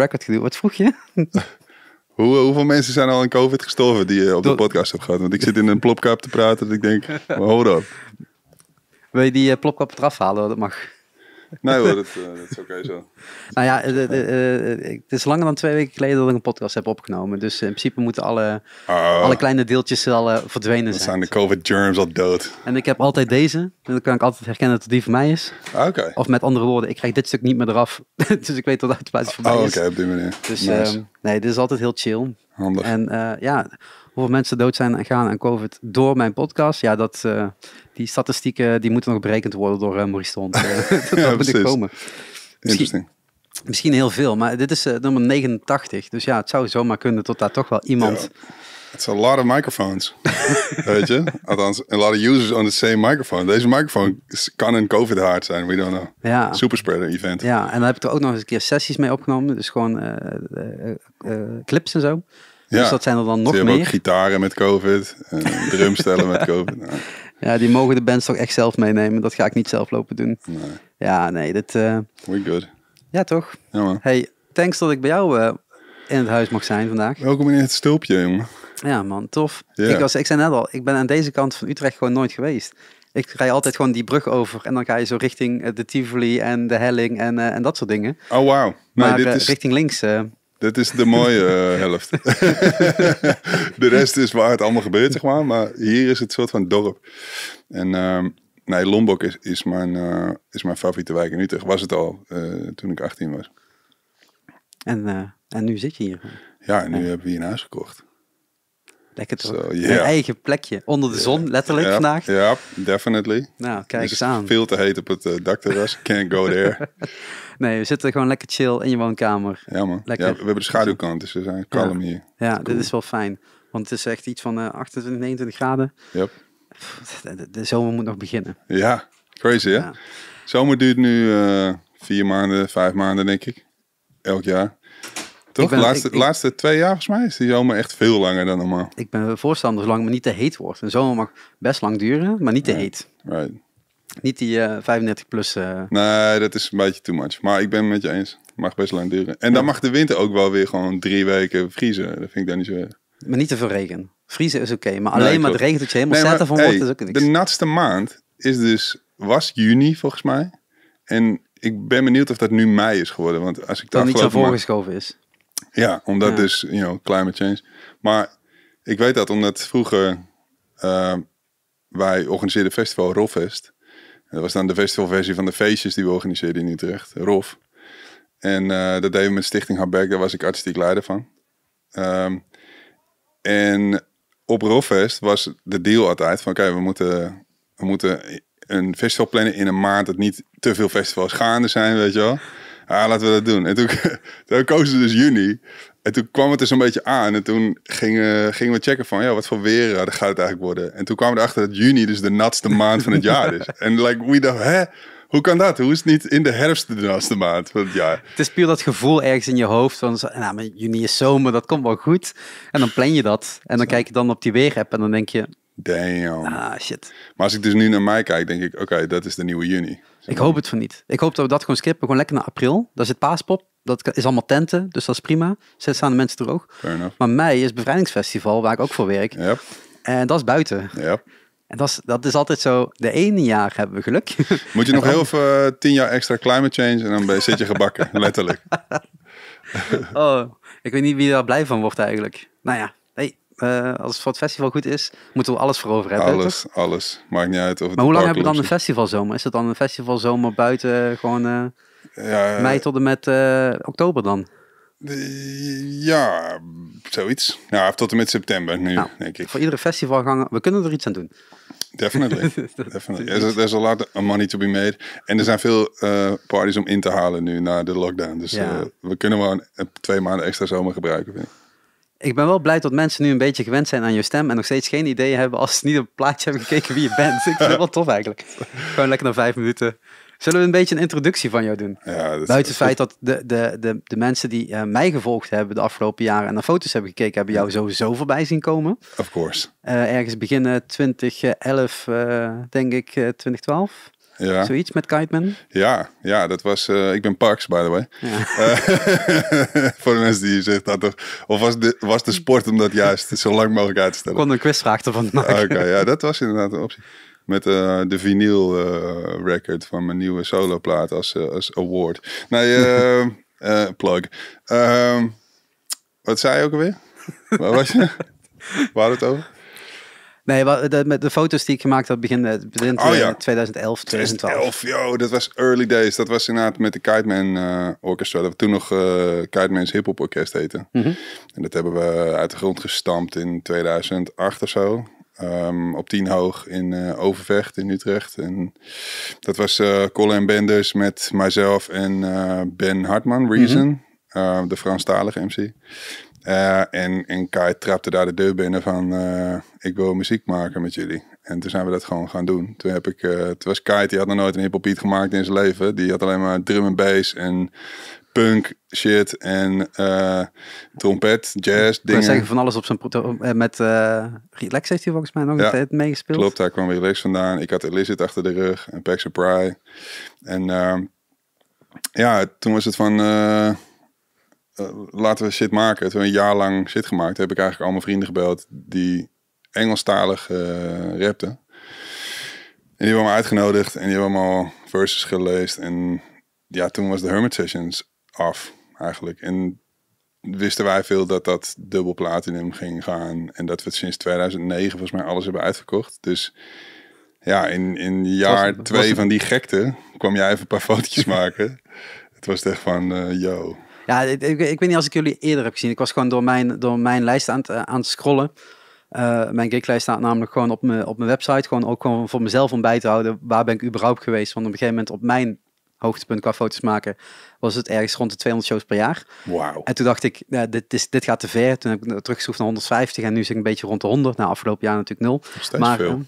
record gedoe. Wat vroeg je? Hoe, eh, hoeveel mensen zijn al in COVID gestorven die je eh, op de podcast hebt gehad? Want ik zit in een plopkap te praten dat dus ik denk, hoor op. Wil je die eh, plopkap eraf halen? Dat mag. Nee dat, eh, dat is oké zo. nou ja, eh, eh, het is langer dan twee weken geleden dat ik een podcast heb opgenomen. Dus in principe moeten alle, oh. alle kleine deeltjes al verdwenen zijn. zijn de COVID-germs al dood. En ik heb altijd deze. En dan kan ik altijd herkennen dat het die van mij is. Ah, oké. Of met andere woorden, ik krijg dit stuk niet meer eraf. dus ik weet dat de van van oh, is. Oh, oké, op die manier. Dus ehm, nee, dit is altijd heel chill. Handig. En ja hoeveel mensen dood zijn en gaan aan COVID door mijn podcast. Ja, dat, eh, die statistieken die moeten nog berekend worden door uh, Maurice Stond. Eh, dat ja, moet ik komen. Misschien, misschien heel veel, maar dit is nummer 89. Dus ja, het zou zomaar kunnen tot daar toch wel iemand... Het It's a lot of microphones. Weet je? Althans, a lot of users on the same microphone. Deze microfoon kan een covid haard zijn, we don't know. Ja. Superspreader event. Ja, en dan heb ik er ook nog eens een keer sessies mee opgenomen. Dus gewoon clips en zo. Ja. Dus dat zijn er dan nog meer. Die ook gitaren met COVID, en drumstellen met COVID. Nou. Ja, die mogen de bands toch echt zelf meenemen. Dat ga ik niet zelf lopen doen. Nee. Ja, nee, dit... Uh... We good. Ja, toch? Hey, thanks dat ik bij jou eh, in het huis mag zijn vandaag. Welkom in het stulpje, jongen. Ja, man, tof. Ik, was, ik zei net al, ik ben aan deze kant van Utrecht gewoon nooit geweest. Ik rij altijd gewoon die brug over en dan ga je zo richting eh, de Tivoli en de Helling en, en dat soort dingen. Oh, wauw. Nee, maar dit is... richting links... Dat is de mooie eh, helft. de rest is waar het allemaal gebeurt, zeg maar. Maar hier is het soort van dorp. En ehm, nee, Lombok is, is, mijn, eh, is mijn favoriete wijk in Utrecht. Was het al eh, toen ik 18 was. En, en nu zit je hier? Ja, en nu hebben we hier een huis gekocht. Lekker toch? So, Een eigen plekje. Onder de zon, letterlijk vandaag. Ja, definitely. Nou, kijk eens aan. veel te heet op het eh, dakterras. Can't go there. nee, we zitten gewoon lekker chill in je woonkamer. Ja man. Lekker. Ja, we hebben de schaduwkant, dus we zijn kalm hier. Ja, dit is wel fijn. Want het is echt iets van 28, eh, 29 graden. Yep. De, zomer moet nog beginnen. Ja, crazy hè? Ja. Zomer duurt nu eh, vier maanden, vijf maanden denk ik. Elk jaar. De laatste, laatste twee jaar volgens mij is de zomer echt veel langer dan normaal. Ik ben voorstander zolang het niet te heet wordt. Een zomer mag best lang duren, maar niet te heet. Right. Niet die 35 eh, plus. Eh, nee, dat is een beetje too much. Maar ik ben het met je eens. Mag best lang duren. En dan mag de winter ook wel weer gewoon drie weken vriezen. Dat vind ik dan niet zo. Maar niet te veel regen. Vriezen is oké, maar alleen maar het regen dat je helemaal nee, van wordt is ook niks. De natste maand is dus was juni volgens mij. En ik ben benieuwd of dat nu mei is geworden, want als ik dat niet zo voorgeschoven is. Ja, omdat dus, you know, climate change. Maar ik weet dat omdat vroeger ehm, wij organiseerden festival Rolfest. Dat was dan de festivalversie van de feestjes die we organiseerden in Utrecht, Rolf. En eh, dat deden we met Stichting Hartberg, daar was ik artistiek leider van. Ehm, en op Rolfest was de deal altijd van oké, we, moeten, we moeten een festival plannen in een maand dat niet te veel festivals gaande zijn, weet je wel ja, ah, laten we dat doen. En toen, toen kozen ze dus juni. En toen kwam het dus een beetje aan. En toen gingen, gingen we checken van, ja, wat voor weer eh, gaat het eigenlijk worden? En toen kwamen we erachter dat juni dus de natste maand van het jaar is. En like, we dachten, hè? Hoe kan dat? Hoe is het niet in de herfst de laatste maand van het jaar? Het is puur dat gevoel ergens in je hoofd van, nou, maar juni is zomer, dat komt wel goed. En dan plan je dat. En dan kijk je dan op die weerapp en dan denk je... Damn. Ah, shit. Maar als ik dus nu naar mij kijk, denk ik, oké, dat is de nieuwe juni. Ik hoop het van niet. Ik hoop dat we dat gewoon skippen, gewoon lekker naar april. Daar zit paaspop, dat is allemaal tenten, dus dat is prima. Zet staan de mensen droog. Maar mei is bevrijdingsfestival, waar ik ook voor werk. En dat is buiten. En dat is, dat is altijd zo, de ene jaar hebben we geluk. Moet je nog heel veel, eh, tien jaar extra climate change en dan ben je, zit je gebakken, letterlijk. oh, ik weet niet wie daar blij van wordt eigenlijk. Nou ja, uh, als voor het festival goed is, moeten we alles voor over hebben. Alles, alles. Maakt niet uit of het Maar hoe lang hebben we dan een festivalzomer? Is het dan een festivalzomer buiten eh, gewoon eh, ja, mei tot en met oktober dan? Ja, zoiets. Ja, tot en met september nu, nou, denk ik. Voor iedere festivalganger, we kunnen er iets aan doen. Definitely. Definitely. There's, there's a lot of money to be made. En er zijn veel parties om in te halen nu na de lockdown. Dus we kunnen wel twee maanden extra zomer gebruiken, vind ik ik ben wel blij dat mensen nu een beetje gewend zijn aan je stem en nog steeds geen idee hebben als ze niet op het plaatje hebben gekeken wie je bent. ik vind het wel tof eigenlijk. Gewoon lekker naar vijf minuten. Zullen we een beetje een introductie van jou doen? Buiten het feit dat de, de, de, de mensen die eh, mij gevolgd hebben de afgelopen jaren en naar foto's hebben gekeken, hebben jou sowieso voorbij zien komen. Of course. Eh, ergens begin 2011, uh, denk ik, 2012. Eh, ja. Zoiets met Kiteman? Ja, ja dat was... Eh, ik ben Parks, by the way. Ja. Eh, voor de mensen die zegt dat... Of was de, was de sport om dat juist zo lang mogelijk uit te stellen? Ik kon een quizvraag ervan maken. Ah, oké, ja, dat was inderdaad een optie. Met eh, de vinyl record van mijn nieuwe soloplaat als, als award. Nee, plug. Ehm, wat zei je ook alweer? Waar was je? Waar het over? Nee, de, met de foto's die ik gemaakt had beginnen. begin eh, oh, ja. 2011, 2012. 2011, joh, dat was early days. Dat was inderdaad met de Kiteman uh, eh, Orchestra. Dat we toen nog uh, Kiteman's Hip Hop Orkest heten. Mhm. En dat hebben we uit de grond gestampt in 2008 of zo. Ehm, op 10 hoog in Overvecht in Utrecht. En dat was Colin Benders met mijzelf en Ben Hartman, Reason. Mm de Franstalige MC. Eh, en, en Kai trapte daar de deur binnen van, eh, ik wil muziek maken met jullie. En toen zijn we dat gewoon gaan doen. Toen, heb ik, uh, was Kai, die had nog nooit een hip hop gemaakt in zijn leven. Die had alleen maar drum en bass en punk shit en trompet, jazz, dingen. zeggen, van alles op zijn... Met Relax heeft hij volgens mij nog ja, meegespeeld. Klopt, daar kwam Relax vandaan. Ik had Elizit achter de rug en Pax Pry. En ehm, ja, toen was het van eh, laten we zit maken. Toen we een jaar lang zit gemaakt, heb ik eigenlijk al mijn vrienden gebeld die Engelstalig uh, rapten. En die hebben uitgenodigd en die hebben allemaal verses gelezen. En ja, toen was de Hermit Sessions af eigenlijk. En wisten wij veel dat dat dubbel platinum ging gaan. En dat we sinds 2009 volgens mij alles hebben uitverkocht. Dus ja, in, in jaar twee van die gekte kwam jij even een paar fotootjes maken. Het was echt van, eh, yo, ja, ik, weet niet als ik jullie eerder heb gezien. Ik was gewoon door mijn, door mijn lijst aan te eh, aan scrollen. Uh, mijn geeklijst staat namelijk gewoon op mijn, op mijn website. Gewoon ook gewoon voor mezelf om bij te houden. Waar ben ik überhaupt geweest? Want op een gegeven moment op mijn hoogtepunt qua foto's maken was het ergens rond de 200 shows per jaar. Wow. En toen dacht ik, ja, dit, is, dit gaat te ver. Toen heb ik teruggezocht naar 150 en nu zit ik een beetje rond de 100. Nou, afgelopen jaar natuurlijk nul. maar, veel. Ehm,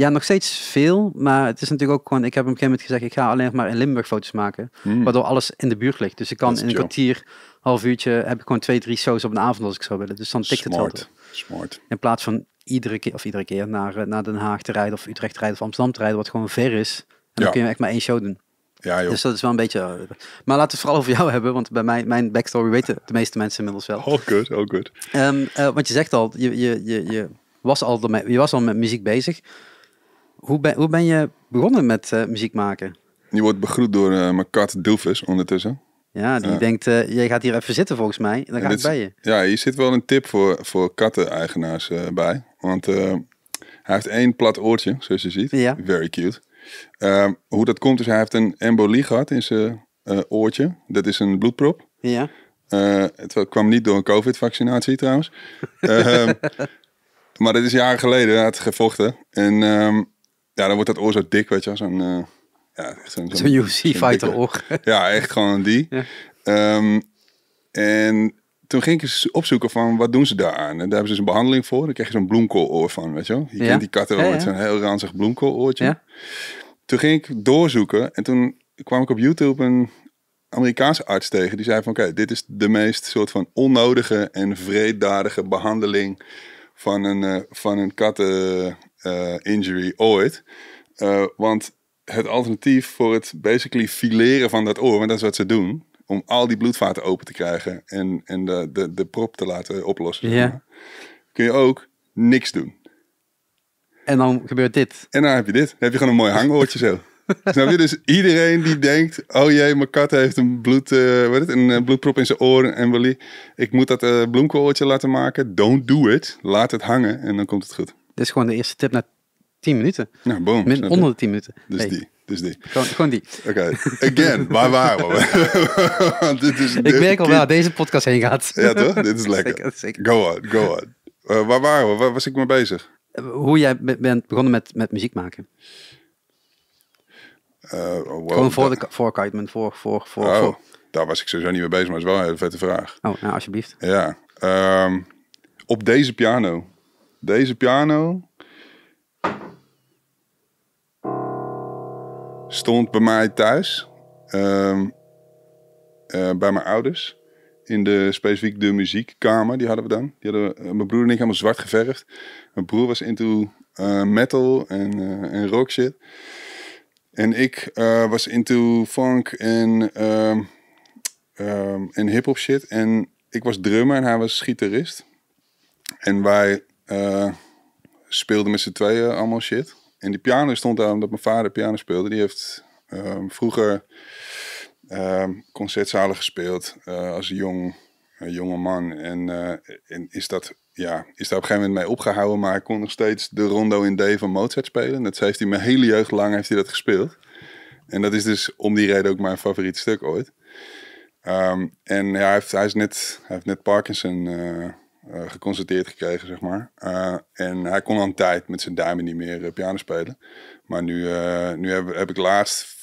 ja, nog steeds veel. Maar het is natuurlijk ook gewoon... Ik heb op een gegeven moment gezegd, ik ga alleen maar in Limburg foto's maken. Hmm. Waardoor alles in de buurt ligt. Dus ik kan in een kwartier, half uurtje... heb ik gewoon twee, drie shows op een avond als ik zou willen. Dus dan tikt het wel. Smart. In plaats van iedere keer, of iedere keer naar, eh, naar Den Haag te rijden... of Utrecht te rijden of Amsterdam te rijden. Wat gewoon ver is. En dan kun je echt maar één show doen. Ja, joh. Dus dat is wel een beetje. Eh, maar laten we het vooral over jou hebben, want bij mij, mijn backstory weten de meeste mensen inmiddels wel. All good, all good. Ehm, eh, want je zegt al, je, je, je, je, was al, je was al met muziek bezig. Hoe ben, hoe ben je begonnen met eh, muziek maken? Je wordt begroet door eh, mijn kat Dilfus ondertussen. Ja, die eh. denkt, jij gaat hier even zitten volgens mij. Dan ga ik bij je. Ja, hier zit wel een tip voor, voor katten-eigenaars bij. Want hij heeft één plat oortje, zoals je ziet. Ja. Very cute. Ehm, hoe dat komt is, hij heeft een embolie gehad in zijn oortje. Dat is een bloedprop. Ja. het kwam niet door een covid-vaccinatie trouwens. Ehm, maar dat is jaren geleden. Hij had gevochten. En... Ehm, ja, dan wordt dat oor zo dik, weet je Zo'n... Uh, ja, zo'n zo UFC fighter oor. Ja, echt gewoon die. Ehm, en toen ging ik eens opzoeken van wat doen ze daaraan. En daar hebben ze dus een behandeling voor. Dan krijg je zo'n bloemkooloor van, weet je wel. Je ja. kent die katten wel met zo'n heel ranzig bloemkooloortje. Toen ging ik doorzoeken en toen kwam ik op YouTube een Amerikaanse arts tegen. Die zei van, oké, dit is de meest soort van onnodige en vreeddadige behandeling van een, eh, van een katten eh, injury ooit. Eh, want het alternatief voor het basically fileren van dat oor, want dat is wat ze doen, om al die bloedvaten open te krijgen en, en de, de, de prop te laten oplossen. Kun je ook niks doen. En dan gebeurt dit. En dan heb je dit. heb je gewoon een mooi hangoortje zo. Snap je? Dus iedereen die denkt, oh jee, mijn kat heeft een, bloed, eh, wat het, een bloedprop in zijn oren en ik moet dat uh, bloemkooltje laten maken. Don't do it. Laat het hangen en dan komt het goed. Dit is gewoon de eerste tip na 10 minuten. Nou, boom. onder de 10 minuten. Dus die. Dus die. Gewoon, gewoon die. Oké, again, waar waren we? ik merk al waar deze podcast heen gaat. ja toch? Dit is lekker. Zeker, Go on, go on. Uh, waar waren we? Waar was ik mee bezig? Hoe jij bent begonnen met, met muziek maken. Eh, oh, gewoon voor, de, voor voor, voor, voor, oh, voor, Daar was ik sowieso niet mee bezig, maar is wel een hele vette vraag. Oh, nou alsjeblieft. Ja. Ehm, op deze piano deze piano stond bij mij thuis, ehm, eh, bij mijn ouders, in de specifiek de muziekkamer. Die hadden we dan. Die hadden eh, mijn broer en ik helemaal zwart geverfd. Mijn broer was into eh, metal en, en rock shit. En ik was into funk en, um, en hip-hop shit. En ik was drummer en hij was gitarist. En wij uh, eh, speelden met z'n tweeën allemaal shit. En die piano stond daar omdat mijn vader piano speelde. Die heeft ehm, vroeger ehm, concertzalen gespeeld eh, als jong, een eh, jonge man. En, en, is, dat, ja, is daar op een gegeven moment mee opgehouden. Maar hij kon nog steeds de rondo in D van Mozart spelen. Dat heeft hij mijn hele jeugd lang heeft hij dat gespeeld. En dat is dus om die reden ook mijn favoriet stuk ooit. Ehm, en ja, hij, heeft, hij, is net, hij heeft net Parkinson eh, geconstateerd gekregen, zeg maar. Eh, en hij kon al een tijd met zijn duimen niet meer eh, piano spelen. Maar nu, nu heb, heb ik laatst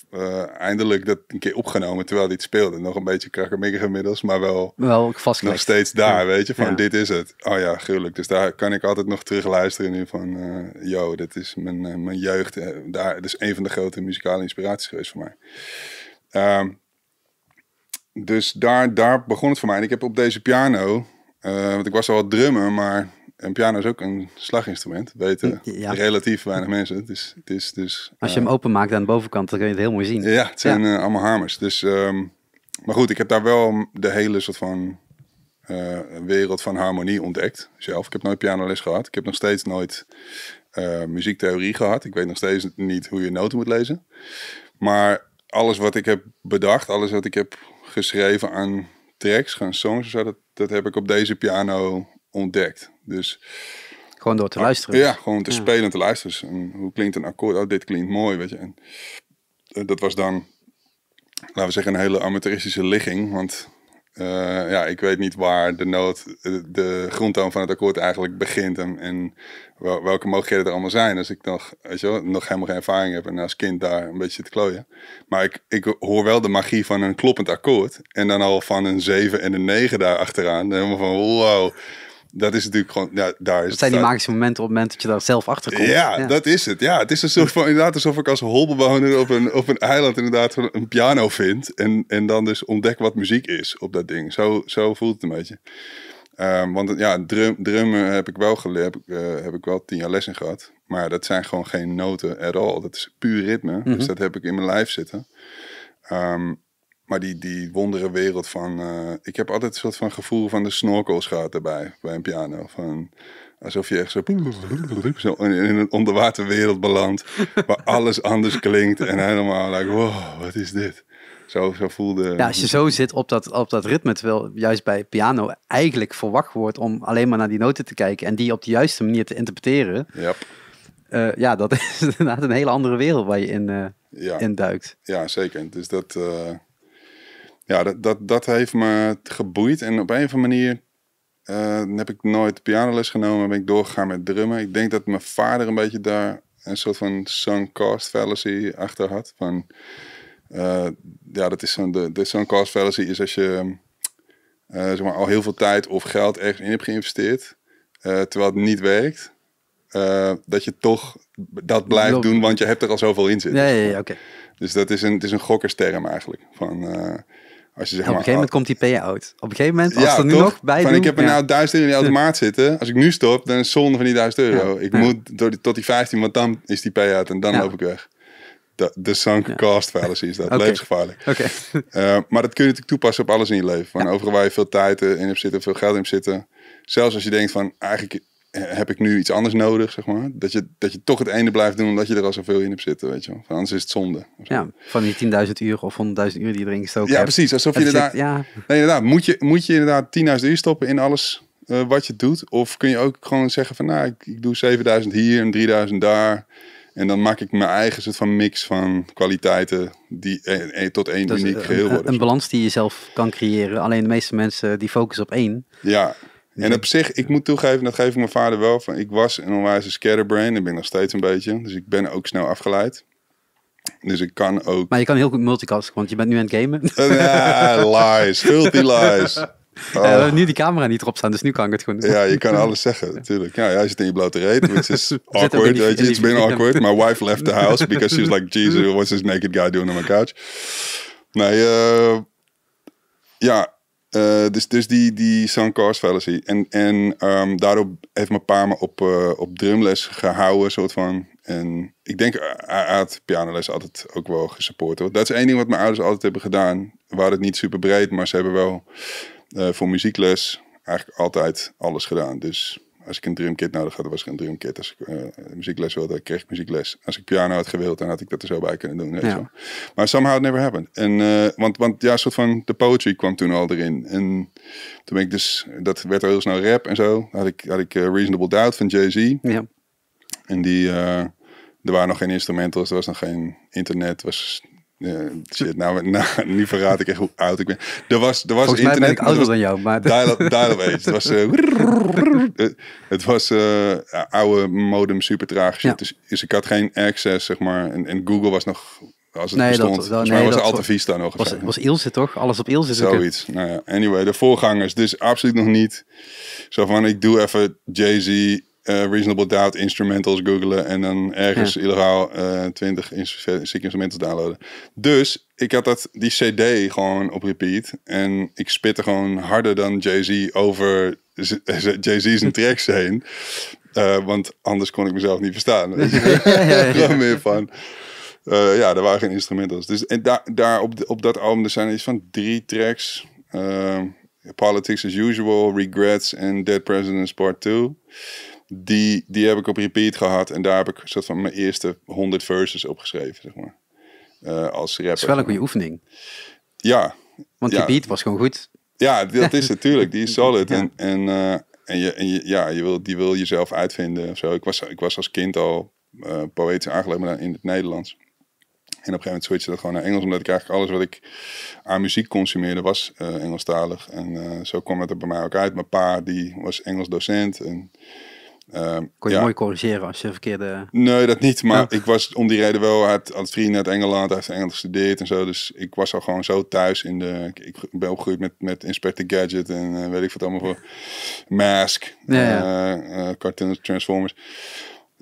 eindelijk dat een keer opgenomen terwijl hij het speelde. Nog een beetje krakkemikkig inmiddels, maar wel, wel nog steeds daar, weet je. Van dit is het. Oh ja, gruwelijk. Dus daar kan ik altijd nog terug luisteren nu van... yo, dit is mijn, mijn jeugd. daar, is een van de grote muzikale inspiraties geweest voor mij. Ehm, dus daar, daar begon het voor mij. En ik heb op deze piano eh, want ik was al wat drummen, maar een piano is ook een slaginstrument. Weten relatief weinig mensen. Het is, het is, dus, Als je eh, hem openmaakt aan de bovenkant, dan kun je het heel mooi zien. Ja, het zijn eh, allemaal hamers. Dus, ehm, maar goed, ik heb daar wel de hele soort van wereld van harmonie ontdekt zelf. Ik heb nooit pianoles gehad. Ik heb nog steeds nooit muziektheorie gehad. Ik weet nog steeds niet hoe je noten moet lezen. Maar alles wat ik heb bedacht, alles wat ik heb geschreven aan tracks, gaan songs zo, dat, dat heb ik op deze piano ontdekt. Dus, gewoon door te ah, luisteren? Ja, gewoon te spelen en te luisteren. Dus, um, hoe klinkt een akkoord? Oh, dit klinkt mooi, weet je. En eh, dat was dan, laten we zeggen, een hele amateuristische ligging. Want eh, ja, ik weet niet waar de nood, eh, de grondtoon van het akkoord eigenlijk begint en, en welke mogelijkheden er allemaal zijn. Als ik nog, weet je nog helemaal geen ervaring heb en als kind daar een beetje te klooien. Maar ik, ik hoor wel de magie van een kloppend akkoord en dan al van een 7 en een 9 daar achteraan. Helemaal van wow, dat is natuurlijk gewoon, ja, daar is. Dat zijn die magische momenten op het moment dat je daar zelf achter komt. Ja, dat is het. Ja, het is een soort van inderdaad alsof ik als holbewoner op een, op een eiland inderdaad een piano vind. En, en dan dus ontdek wat muziek is op dat ding. Zo, zo voelt het een beetje. Ehm, want ja, drum, drummen heb ik wel geleerd, heb, eh, heb, ik wel tien jaar lessen gehad. Maar dat zijn gewoon geen noten at all. Dat is puur ritme. Dus mhm. dat heb ik in mijn lijf zitten. Um, maar die, die wondere wereld van... Eh, ik heb altijd een soort van gevoel van de snorkels gehad erbij, bij een piano. Van, alsof je echt zo, zo in, een onderwaterwereld belandt, waar alles anders klinkt. En helemaal, like, wow, wat is dit? Zo, zo voelde... Ja, als je zo zit op dat, op dat ritme, terwijl juist bij piano eigenlijk verwacht wordt om alleen maar naar die noten te kijken en die op de juiste manier te interpreteren. Yep. Eh, ja, dat is inderdaad een hele andere wereld waar je in, eh, in duikt. Ja, zeker. Dus dat ja, dat, dat, dat heeft me geboeid. En op een of andere manier eh, heb ik nooit pianoles genomen. Ben ik doorgegaan met drummen. Ik denk dat mijn vader een beetje daar een soort van sunk cost fallacy achter had. Van, eh, ja, dat is zo'n, de, de sunk cost fallacy is als je uh, zeg maar, al heel veel tijd of geld ergens in hebt geïnvesteerd. terwijl het niet werkt. dat je toch dat blijft doen, want je hebt er al zoveel in zitten. Nee, oké. Dus dat is een, het is een gokkersterm eigenlijk. Van, als je zeg op een oh, gegeven moment oh. komt die payout. Op een gegeven moment, als ja, er nu toch? nog bij van, Ik heb er nu nou 1000 euro in die automaat zitten. Als ik nu stop, dan is zonde van die 1000 euro. Ik moet door tot die 15, want dan is die payout en dan loop ik weg. De, de sunk cost fallacy is dat. Okay. Levensgevaarlijk. Oké. Eh, maar dat kun je natuurlijk toepassen op alles in je leven. Van Overal waar je veel tijd eh, in hebt zitten, veel geld in zitten. Zelfs als je denkt van, eigenlijk eh, heb ik nu iets anders nodig, zeg maar. Dat je, dat je toch het ene blijft doen omdat je er al zoveel in hebt zitten, weet je Anders is het zonde. Ja, van die 10.000 uur of 100.000 uur die je erin gestoken Ja, precies. Alsof je inderdaad... ja. Nee, inderdaad. Moet je, moet je inderdaad 10.000 uur stoppen in alles eh, wat je doet? Of kun je ook gewoon zeggen van, nou, ik, ik doe 7.000 hier en 3.000 daar. En dan maak ik mijn eigen soort van mix van kwaliteiten die eh, eh tot één uniek geheel worden. Een, een balans die je zelf kan creëren. Alleen de meeste mensen die focussen op één. Ja. En op zich, ik moet toegeven, dat geef ik mijn vader wel. Van, ik was een onwijze scatterbrain. ik ben nog steeds een beetje. Dus ik ben ook snel afgeleid. Dus ik kan ook... Maar je kan heel goed multitasken, want je bent nu aan het gamen. Eh, lies. Filthy lies. Eh, oh. nu die camera niet erop staan, dus nu kan ik het gewoon Ja, je kan alles zeggen, natuurlijk. Ja, jij zit in je blote reet, Het is awkward. Die, weet je, it's been awkward. My wife left the house because she was like, Jesus, what's this naked guy doing on my couch? Nee, eh, ja, eh, dus, dus die, die Sound Cars Fallacy. En, en ehm, daarop heeft mijn pa me op, eh, op drumles gehouden, soort van. En ik denk, eh, hij uh, pianoles altijd ook wel gesupport. Dat is één ding wat mijn ouders altijd hebben gedaan. Waar het niet super breed, maar ze hebben wel voor muziekles eigenlijk altijd alles gedaan. Dus als ik een drumkit nodig had, was geen een drumkit. Als ik uh, muziekles wilde, kreeg ik muziekles. Als ik piano had gewild, dan had ik dat er zo bij kunnen doen. Weet zo. Maar somehow it never happened. En, eh, want, want ja, soort van de poetry kwam toen al erin. En toen ben ik dus, dat werd al heel snel rap en zo. Had ik, had ik eh, Reasonable Doubt van Jay-Z. Ja. En die, er waren nog geen instrumentals, er was nog geen internet, was shit, nou, nou, nu verraad ik echt hoe oud ik ben. Er was, er was internet. ben ik ouder dan jou, maar... Dial-up Het was, uh, het was eh, oude modem, super traag Dus, dus, ik had geen access, zeg maar. En, en Google was nog, als het nee, bestond. Dat, dat, nee, was dat, Alta Vista nog. Was, was Ilse toch? Alles op Ilse. Zoiets. Nou ja, anyway, de voorgangers. Dus absoluut nog niet. Zo van, ik doe even Jay-Z eh, reasonable doubt instrumentals googelen en dan ergens ja. illegaal 20 eh, instrumentals downloaden. Dus ik had dat, die CD gewoon op repeat en ik spitte gewoon harder dan Jay-Z over Jay-Z's tracks heen. Uh, want anders kon ik mezelf niet verstaan. Weet ja, meer van. ja, er waren geen instrumentals. Dus en daar daar op, op dat album er zijn iets van drie tracks. Politics as Usual, Regrets en Dead Presidents Part 2 die, die heb ik op repeat gehad. En daar heb ik soort van mijn eerste 100 verses opgeschreven, zeg maar. Eh, als rapper. Dat is wel een goede oefening. Ja. Want die beat was gewoon goed. Ja, dat is natuurlijk. Die is solid. En, en, eh, en, je, en je, ja, je wil, die wil jezelf uitvinden of zo. Ik was, ik was als kind al uh, poëtisch aangelegd, maar in het Nederlands. En op een gegeven moment switchte dat gewoon naar Engels, omdat ik eigenlijk alles wat ik aan muziek consumeerde was Engelstalig. En zo kwam het er bij mij ook uit. Mijn pa, die was Engels docent. En Ehm, Kon je mooi corrigeren als je verkeerde... Nee, dat niet. Maar oh. ik was om die reden wel... Hij had vrienden uit Engeland, hij heeft Engels gestudeerd en zo. Dus ik was al gewoon zo thuis in de... Ik ben opgegroeid met, met Inspector Gadget en eh, weet ik wat allemaal voor. Mask, ja, eh, eh, Cartoon Transformers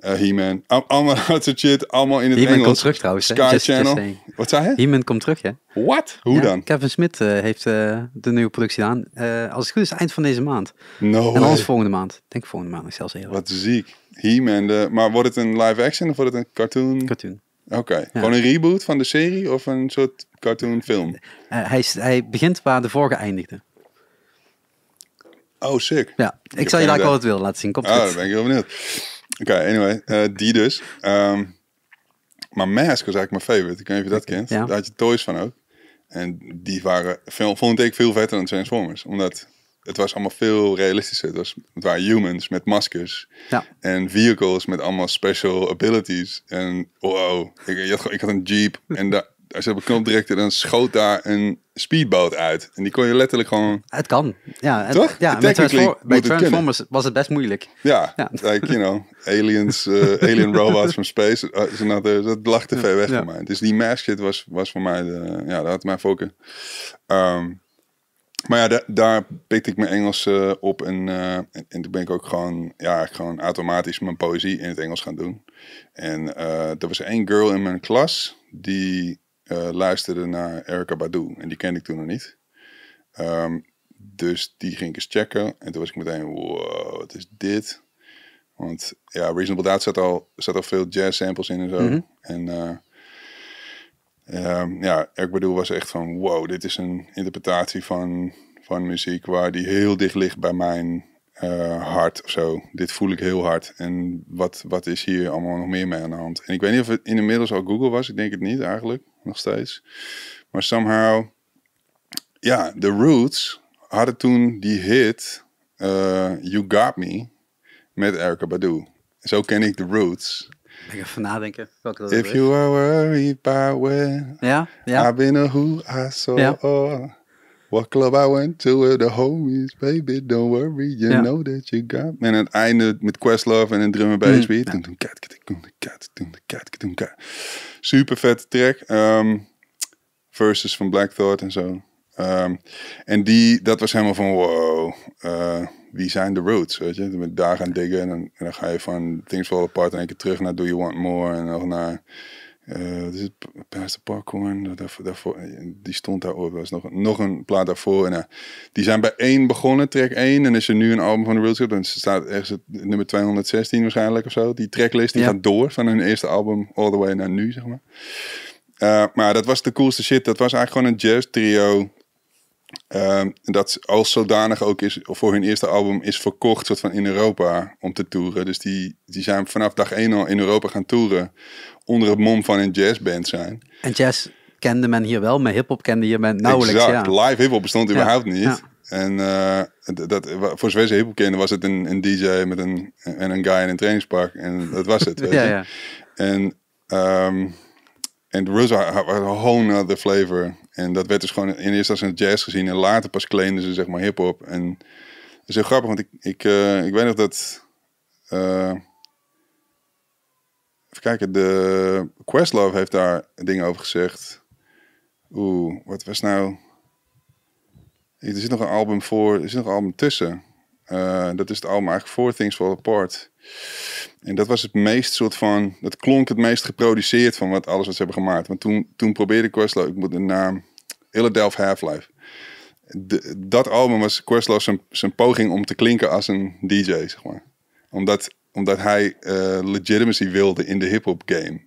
uh, He-Man. Allemaal dat soort shit, allemaal in het Engels. He-Man komt terug trouwens. Sky just, Channel. Wat zei hij? He-Man komt terug, hè? Wat? Hoe dan? Kevin Smit eh, heeft eh, de nieuwe productie aan. als het goed is, eind van deze maand. No En als volgende maand. Ik denk volgende maand nog zelfs eerder. Wat ziek. He-Man. Maar wordt het een live action of wordt het een cartoon? Cartoon. Oké. Gewoon een reboot van de serie of een soort cartoonfilm? hij, hij begint waar de vorige eindigde. Oh, sick. Ja, ik, zal je daar wel wat willen. laten zien. Komt oh, goed. ben ik heel benieuwd. Oké, anyway, eh, die dus. Ehm, maar Mask was eigenlijk mijn favorite. Ik weet niet of je dat kent. Daar had je toys van ook. En die waren, veel, vond ik veel vetter dan Transformers. Omdat het was allemaal veel realistischer. Het, was, het waren humans met maskers. Ja. En vehicles met allemaal special abilities. En wow, ik, had, ik had een jeep en daar ze hebben direct en dan schoot daar een speedboat uit. En die kon je letterlijk gewoon... Het kan, ja. Het, Toch? Ja, met bij Transformers was het best moeilijk. Ja, ja. like, you know, aliens, eh, alien robots from space. Uh, dat lag te ver weg ja. voor mij. Dus die mask shit was, was voor mij, de, ja, dat had mijn focus. Ehm, maar ja, daar, daar pikte ik mijn Engels eh, op en, en, en, toen ben ik ook gewoon, ja, gewoon automatisch mijn poëzie in het Engels gaan doen. En er was één girl in mijn klas die eh, luisterde naar Erica Badu. En die kende ik toen nog niet. Ehm, dus die ging ik eens checken. En toen was ik meteen, wow, wat is dit? Want ja, Reasonable Doubt zat al, zat al veel jazz samples in en zo. Mhm. En eh, ehm, ja, Erica Badu was echt van, wow, dit is een interpretatie van, van muziek waar die heel dicht ligt bij mijn eh, hart of zo. Dit voel ik heel hard. En wat, wat is hier allemaal nog meer mee aan de hand? En ik weet niet of het inmiddels al Google was. Ik denk het niet eigenlijk nog steeds. Maar somehow, ja, The Roots hadden toen die hit eh, You Got Me met Erica Badu. Zo ken ik The Roots. Ik even nadenken welke If you are worried about where ja, ja. I've been a who I saw. Ja. What club I went to the homies, baby, don't worry, you know that you got En het einde met Questlove en een drummer mm, en bass Ja. Super vette track. Um, verses van Black Thought en zo. Ehm, en die, dat was helemaal van wow, uh, wie zijn de roots, weet je? daar gaan diggen en dan, dan ga je van Things Fall Apart en een keer terug naar Do You Want More en nog naar... Uh, is het Parkhorn, die stond daar ooit. Er was nog, nog een plaat daarvoor. En, eh, die zijn bij één begonnen, track 1. En is er nu een album van de World Cup. En staat ergens het, nummer 216 waarschijnlijk of zo. Die tracklist die gaat door van hun eerste album all the way naar nu, zeg maar. Eh, maar dat was de coolste shit. Dat was eigenlijk gewoon een jazz trio Ehm, dat als zodanig ook is, voor hun eerste album is verkocht soort van in Europa om te toeren. Dus die, die zijn vanaf dag één al in Europa gaan toeren. Onder het mom van een jazzband zijn. En jazz kende men hier wel, maar hip-hop kende hier men nauwelijks. Exact. Live hip-hop bestond überhaupt niet. En eh, dat, voor zover ze hip-hop kenden, was het een, een DJ met een, en een guy in een trainingspak. En dat was het. weet ja, je? ja. En. Um, ehm, Russell had a whole other flavor en dat werd dus gewoon in eerste instantie jazz gezien. En later pas claimden ze zeg maar hip-hop. En dat is heel grappig, want ik, ik, eh, ik weet nog dat. Eh, even kijken, de Questlove heeft daar dingen over gezegd. Oeh, wat was nou. Er zit nog een album voor, er zit nog een album tussen. Eh, dat is het album eigenlijk Four Things Fall Apart. En dat was het meest soort van, dat klonk het meest geproduceerd van wat alles wat ze hebben gemaakt. Want toen, toen probeerde Questlove, ik moet de naam, Illadelph Half-Life. dat album was Questlove zijn, zijn poging om te klinken als een DJ, zeg maar. Omdat, omdat hij eh, legitimacy wilde in de hip-hop game.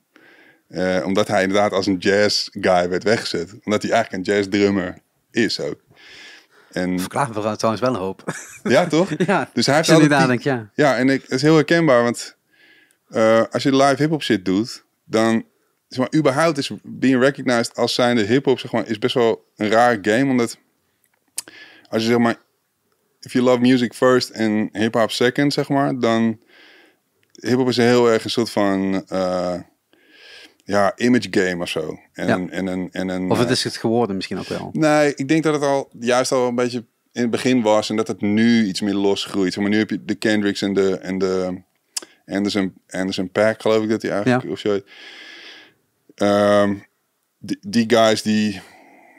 Eh, omdat hij inderdaad als een jazz guy werd weggezet. Omdat hij eigenlijk een jazz drummer is ook. En... Verklaart me trouwens wel een hoop. Ja, toch? ja, dus hij heeft ja. Ja, en ik, het is heel herkenbaar, want eh, als je live hip-hop shit doet, dan zeg maar, überhaupt is being recognized als zijnde hip-hop zeg maar, is best wel een raar game. Omdat als je zeg maar, if you love music first en hip-hop second, zeg maar, dan hip-hop is heel erg een soort van. Eh, ja, image game of zo. En, ja. en, en, of het eh, is het geworden misschien ook wel. Nee, ik denk dat het al juist al een beetje in het begin was en dat het nu iets meer losgroeit. Maar nu heb je de Kendricks en de, en de Anderson, Anderson Pack, geloof ik dat hij eigenlijk of zo. Ehm, die, die guys die,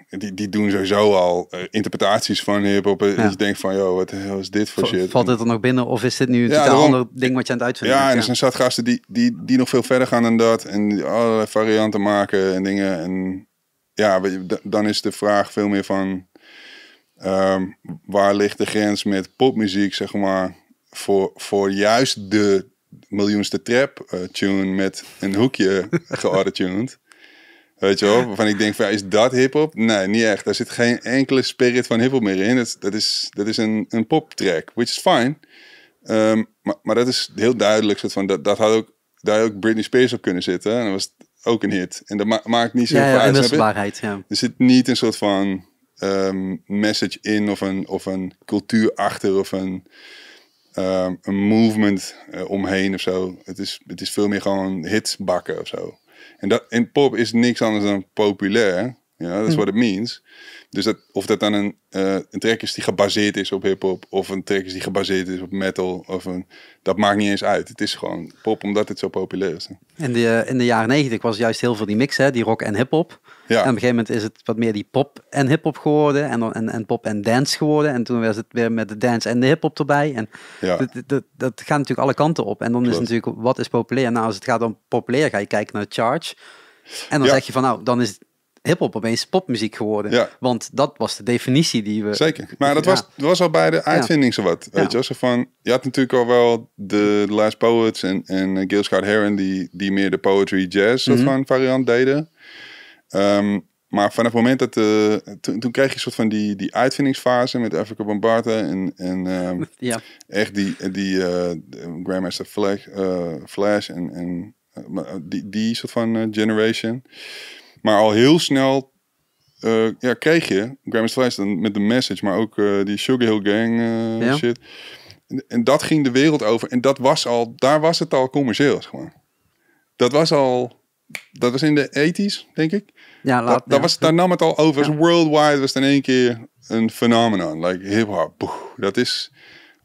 die, die doen sowieso al eh, interpretaties van hip-hop. Ja. je denkt van, joh, wat is dit voor shit? Valt het er nog binnen of is dit nu een ja, totaal ander ding wat je aan het uitvinden Ja, en er zijn zat gasten die, die, die nog veel verder gaan dan dat. En allerlei varianten maken en dingen. En ja, dan is de vraag veel meer van... Ehm, waar ligt de grens met popmuziek, zeg maar, voor, voor juist de miljoenste trap eh, tune met een hoekje geautotuned. Weet je wel? Waarvan ik denk van, ja, is dat hiphop? Nee, niet echt. Daar zit geen enkele spirit van hiphop meer in. Dat, dat is, dat is een, een poptrack, which is fine. Ehm, maar, maar dat is heel duidelijk. Soort van, dat, dat had ook, daar had ook Britney Spears op kunnen zitten. En dat was ook een hit. En dat maakt niet zo ja, ja, uit. waarheid, ja. Er zit niet een soort van ehm, message in of een, of een cultuur achter of een... Ehm, een movement eh, omheen of zo. Het is, het is veel meer gewoon hits bakken of zo. En, dat, in pop is niks anders dan populair. Ja, dat is hmm. wat het means. Dus dat, of dat dan een, uh, een track is die gebaseerd is op hip-hop, of een track is die gebaseerd is op metal, of een, dat maakt niet eens uit. Het is gewoon pop omdat het zo populair is. In de, in de jaren negentig was juist heel veel die mix, hè, die rock en hip-hop. En op een gegeven moment is het wat meer die pop en hip-hop geworden. En, en, en pop en dance geworden. En toen was het weer met de dance en de hip-hop erbij. En dat, dat, dat, gaat natuurlijk alle kanten op. En dan is het natuurlijk wat is populair. Nou, als het gaat om populair, ga je kijken naar charge. En dan zeg je van nou, dan is hip-hop opeens popmuziek geworden. Ja. Want dat was de definitie die we. Zeker. Maar dat was, was al bij de uitvinding zo wat. Weet je, van, je had natuurlijk al wel de Last Poets en, en eh, Gil Scott Heron, die, die meer de poetry jazz mm van variant deden. Ehm, maar vanaf het moment dat... Eh, toen, toen kreeg je een soort van die, die uitvindingsfase met Africa Bombarda en, en ehm, ja. echt die, die eh, Grandmaster Flash, eh, Flash en, en die, die soort van generation. Maar al heel snel ja, kreeg je Grandmaster Flash dan met de message, maar ook die Sugar Hill Gang shit. En, en, dat ging de wereld over. En dat was al, daar was het al commercieel, gewoon. Dat was al, dat was in de 80s, denk ik. Ja, dat, Was, daar nam het al over. Worldwide was het in één keer een phenomenon. Like hip Dat is.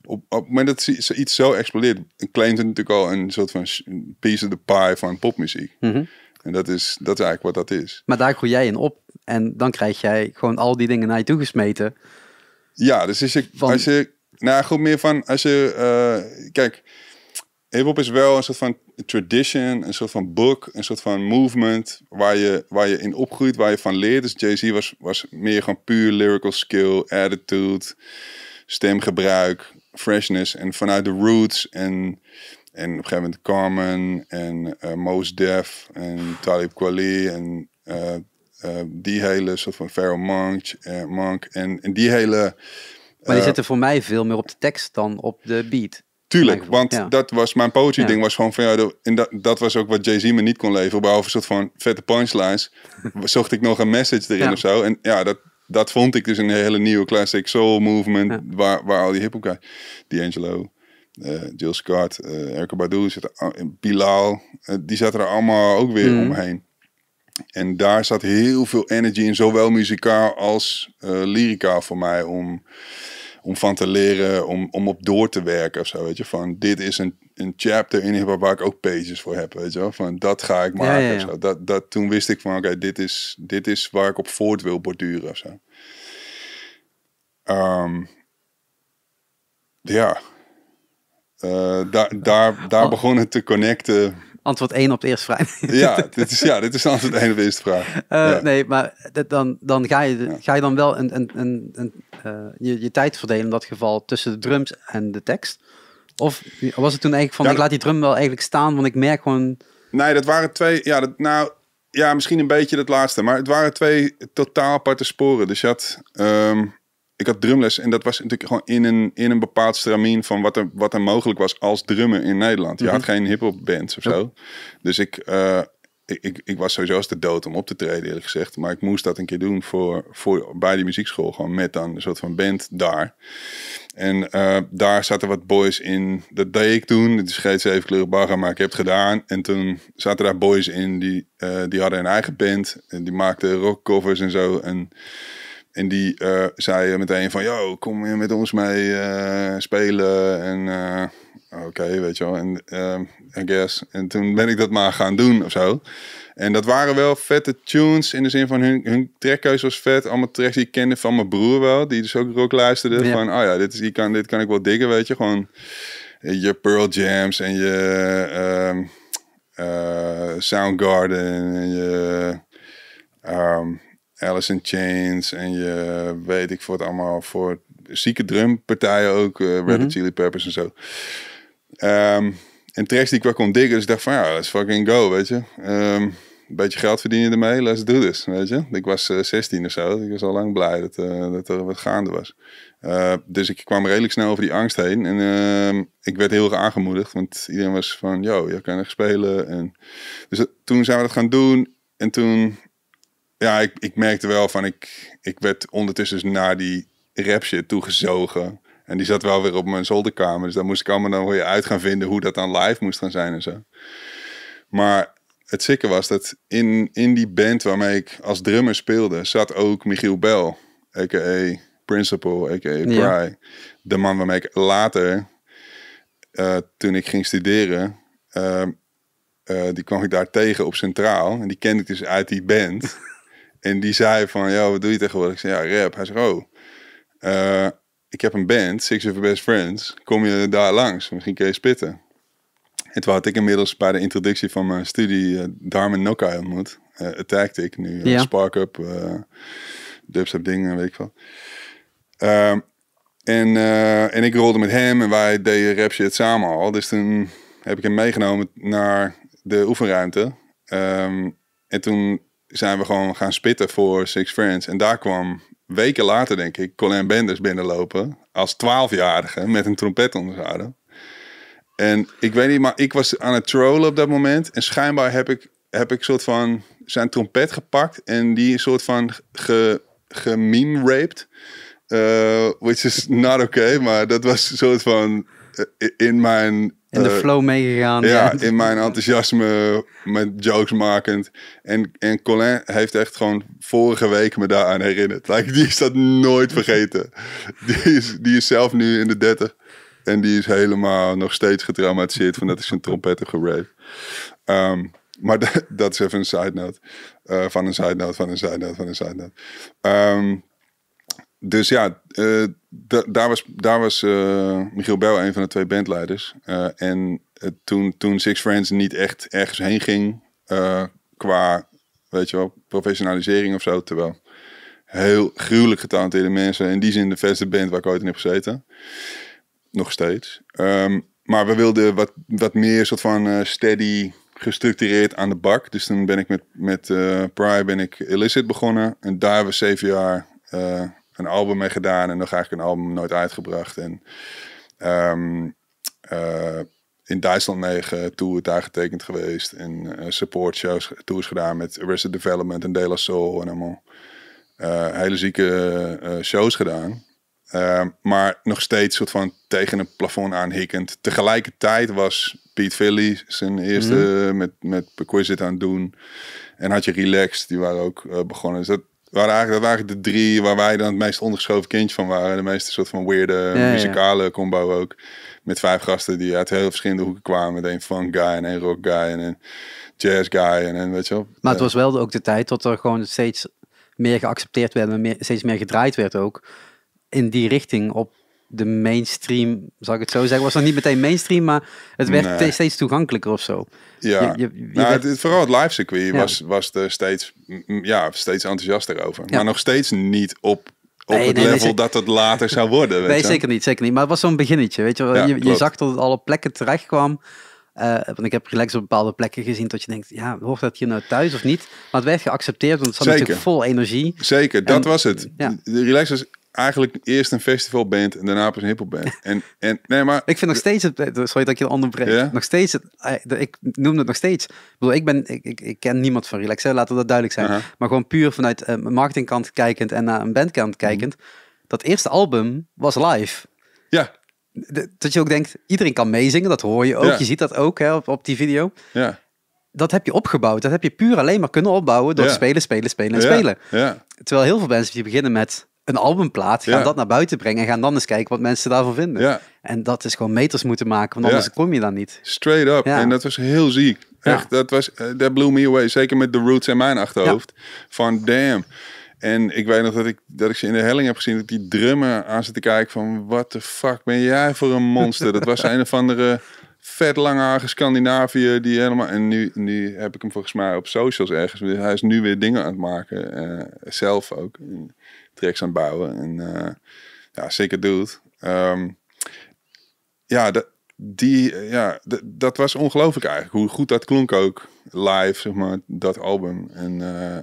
Op, op het moment dat iets zo explodeert, claimt het natuurlijk al een soort van piece of the pie van popmuziek. Mhm. En dat is, dat is eigenlijk wat dat is. Maar daar groei jij in op. En dan krijg jij gewoon al die dingen naar je toegesmeten. Ja, dus is je. Als je nou, goed meer van als je. Eh, kijk hip-hop is wel een soort van tradition, een soort van book, een soort van movement waar je, waar je in opgroeit, waar je van leert. Dus Jay-Z was, was meer gewoon puur lyrical skill, attitude, stemgebruik, freshness. En vanuit de roots en, en op een gegeven moment Carmen en uh, Mos Def en Talib Kweli en eh, eh, die hele soort van Pharaoh Monk, Monk en, en die hele... Maar die zitten voor mij veel meer op de tekst dan op de beat. Tuurlijk, want dat was mijn poetry ding. Was gewoon van, ja, en dat, dat was ook wat Jay-Z me niet kon leveren. Behalve een soort van vette punchlines. zocht ik nog een message erin of zo. En ja, dat, dat vond ik dus een hele nieuwe classic soul movement. Waar, waar al die hip guys, D'Angelo, uh, Jill Scott, uh, eh, Erika Badu, Bilal. Eh, die zaten er allemaal ook weer mm. omheen. En daar zat heel veel energy in, zowel muzikaal als lyricaal lyrica voor mij. Om om van te leren, om, om op door te werken of zo. Weet je, van dit is een, een chapter in hip waar ik ook pages voor heb. Weet je wel, van dat ga ik maken. zo. Dat, dat, toen wist ik van oké, dit, is, dit is waar ik op voort wil borduren of zo. Ehm, ja, eh, daar, daar, daar oh. begon het te connecten antwoord 1 op de eerste vraag. ja, dit is, ja, dit is antwoord 1 op de eerste vraag. Eh, nee, maar dan, dan ga, je, ga je dan wel een, een, een, een eh, je, je tijd verdelen in dat geval tussen de drums en de tekst? Of was het toen eigenlijk van, ik laat die drum wel eigenlijk staan, want ik merk gewoon... Nee, dat waren twee, ja, nou, ja, misschien een beetje dat laatste. Maar het waren twee totaal aparte sporen. Dus je had... Ehm, ik had drumles en dat was natuurlijk gewoon in een, in een bepaald stramien van wat er, wat er mogelijk was als drummer in Nederland. Je had mhm. geen hip-hop bands of zo. Dus ik, eh, ik, ik, ik, was sowieso als de dood om op te treden, eerlijk gezegd. Maar ik moest dat een keer doen voor, voor, bij die muziekschool. Gewoon met dan een soort van band daar. En eh, daar zaten wat boys in. Dat deed ik toen. Het is geen kleuren bagger, maar ik heb het gedaan. En toen zaten daar boys in die, eh, die hadden een eigen band. En die maakten rockcovers en zo. En en die uh, zei meteen van, yo, kom je met ons mee eh, spelen. En uh, oké, weet je wel, en ehm, I guess. En toen ben ik dat maar gaan doen of zo. En dat waren wel vette tunes in de zin van hun, hun trackkeuze was vet. Allemaal tracks die ik kende van mijn broer wel, die dus ook rock luisterde. Van, oh ja, dit, is, die kan, dit kan ik wel diggen, weet je. Gewoon je Pearl Jams en je ehm, Soundgarden en je... Ehm, Alice in Chains en je weet ik voor het allemaal voor zieke drumpartijen ook, uh, Red mhm. Chili Peppers en zo. Ehm, en tracks die ik wel kon diggen, dus ik dacht van ja, let's fucking go, weet je. Ehm, een beetje geld verdienen ermee, let's do this, weet je. Ik was uh, eh, 16 of zo, dus ik was al lang blij dat, eh, dat er wat gaande was. dus ik kwam redelijk snel over die angst heen en ehm, ik werd heel erg aangemoedigd, want iedereen was van, yo, je kan echt spelen. En... Dus toen zijn we dat gaan doen en toen ja, ik, ik merkte wel van ik, ik werd ondertussen dus naar die rap shit toegezogen. En die zat wel weer op mijn zolderkamer. Dus dan moest ik allemaal dan weer uit gaan vinden hoe dat dan live moest gaan zijn en zo. Maar het zikke was dat in, in die band waarmee ik als drummer speelde, zat ook Michiel Bel, a.k.a. Principal, a.k.a. Bry. De man waarmee ik later, uh, toen ik ging studeren, eh, eh, die kwam ik daar tegen op Centraal. En die kende ik dus uit die band. En die zei van, ja, wat doe je tegenwoordig? Ik zei, ja, rap. Hij zei, oh, eh, ik heb een band, Six of Best Friends. Kom je daar langs? Misschien kun je spitten. En toen had ik inmiddels bij de introductie van mijn studie uh, eh, Darman Nokai ontmoet. Uh, eh, attacked ik nu, ja. Spark Up, uh, Dubstep dingen, weet ik wat. Ehm, en, en ik rolde met hem en wij deden rap shit samen al. Dus toen heb ik hem meegenomen naar de oefenruimte. Ehm, en toen zijn we gewoon gaan spitten voor Six Friends. En daar kwam weken later, denk ik, Colin Benders binnenlopen. Als twaalfjarige met een trompet onder zijn En ik weet niet, maar ik was aan het trollen op dat moment. En schijnbaar heb ik, heb ik soort van zijn trompet gepakt. En die een soort van ge, gememe-raped. Eh, which is not okay, maar dat was een soort van... Eh, in mijn in de eh, flow meegegaan. Ja, ja, in mijn enthousiasme met jokes makend. En, en Colin heeft echt gewoon vorige week me daar aan herinnerd. Like, die is dat nooit vergeten. Die is, die is zelf nu in de 30. En die is helemaal nog steeds getraumatiseerd van dat is zijn trompet heb ehm, maar dat, is even een side note. Eh, van een side note, van een side note, van een side note. Ehm, dus ja, eh, daar was, daar was eh, Michiel Bel een van de twee bandleiders. Eh, en toen, toen Six Friends niet echt ergens heen ging qua, weet je wel, professionalisering of zo. Terwijl heel gruwelijk getalenteerde mensen. In die zin de beste band waar ik ooit in heb gezeten. Nog steeds. Ehm, maar we wilden wat, wat meer soort van steady gestructureerd aan de bak. Dus toen ben ik met, met Pry ben ik Illicit begonnen. En daar hebben we zeven jaar een album mee gedaan en nog eigenlijk een album nooit uitgebracht. En ehm, eh, in Duitsland negen tour daar getekend geweest. En eh, support shows, tours gedaan met Arrested Development en De La Soul en allemaal eh, hele zieke shows gedaan. Ehm, maar nog steeds soort van tegen een plafond aanhikkend. Tegelijkertijd was Pete Philly zijn eerste mhm. met, met Perquisite aan het doen. En had je Relaxed, die waren ook begonnen. Dus dat, waren eigenlijk, dat waren de drie waar wij dan het meest ondergeschoven kindje van waren. De meeste soort van weerde muzikale combo ook. Met vijf gasten die uit heel verschillende hoeken kwamen. Met een funk guy en een rock guy en een jazz guy en een, weet je wel. Maar het was wel ook de tijd dat er gewoon steeds meer geaccepteerd werd en steeds meer gedraaid werd ook. In die richting op de mainstream, zal ik het zo zeggen, was nog niet meteen mainstream, maar het werd steeds toegankelijker of zo. Ja, je, nou, het, vooral het live circuit was, was er steeds, ja, steeds enthousiaster over. Maar nog steeds niet op op het level dat het later zou worden. Weet nee, zeker niet, zeker niet. Maar het was zo'n beginnetje, weet je wel. je, zag dat het alle plekken terecht kwam. Eh, want ik heb relax op bepaalde plekken gezien dat je denkt, ja, hoort dat hier nou thuis of niet? Maar het werd geaccepteerd, want het zat natuurlijk vol energie. Zeker, dat was het. Ja. Relax was eigenlijk eerst een festivalband en daarna pas een hiphopband. En, en, nee, maar... ik vind nog steeds het... Sorry dat ik je onderbreek. Ja? Nog steeds het... Eh, ik noem het nog steeds. Ik bedoel, ik, ben, ik, ik, ken niemand van Relax, laten we dat duidelijk zijn. Uh-huh. Maar gewoon puur vanuit uh, marketingkant kijkend en naar een bandkant mhm. kijkend. Dat eerste album was live. Ja. dat je ook denkt, iedereen kan meezingen, dat hoor je ook. Je ziet dat ook hè, op, die video. Ja dat heb je opgebouwd. Dat heb je puur alleen maar kunnen opbouwen door spelen, spelen, spelen en spelen. Ja. Terwijl heel veel mensen die beginnen met een albumplaat, gaan dat naar buiten brengen en gaan dan eens kijken wat mensen daarvan vinden. Ja. En dat is gewoon meters moeten maken, want anders kom je dan niet. Straight up. En dat was heel ziek. Echt, dat was, eh, That blew me away. Zeker met The Roots in mijn achterhoofd. Van damn. En ik weet nog dat ik, dat ik ze in de helling heb gezien, dat die drummen aan te kijken van, wat de fuck ben jij voor een monster? dat was een of andere vet lange Scandinavië die helemaal... En nu, nu heb ik hem volgens mij op socials ergens. Hij is nu weer dingen aan het maken. Uh, zelf ook tracks aan het bouwen. En eh, ja, zeker doet. Ehm, ja, dat, die, eh, ja, dat was ongelooflijk eigenlijk. Hoe goed dat klonk ook live, zeg maar, dat album. En, eh,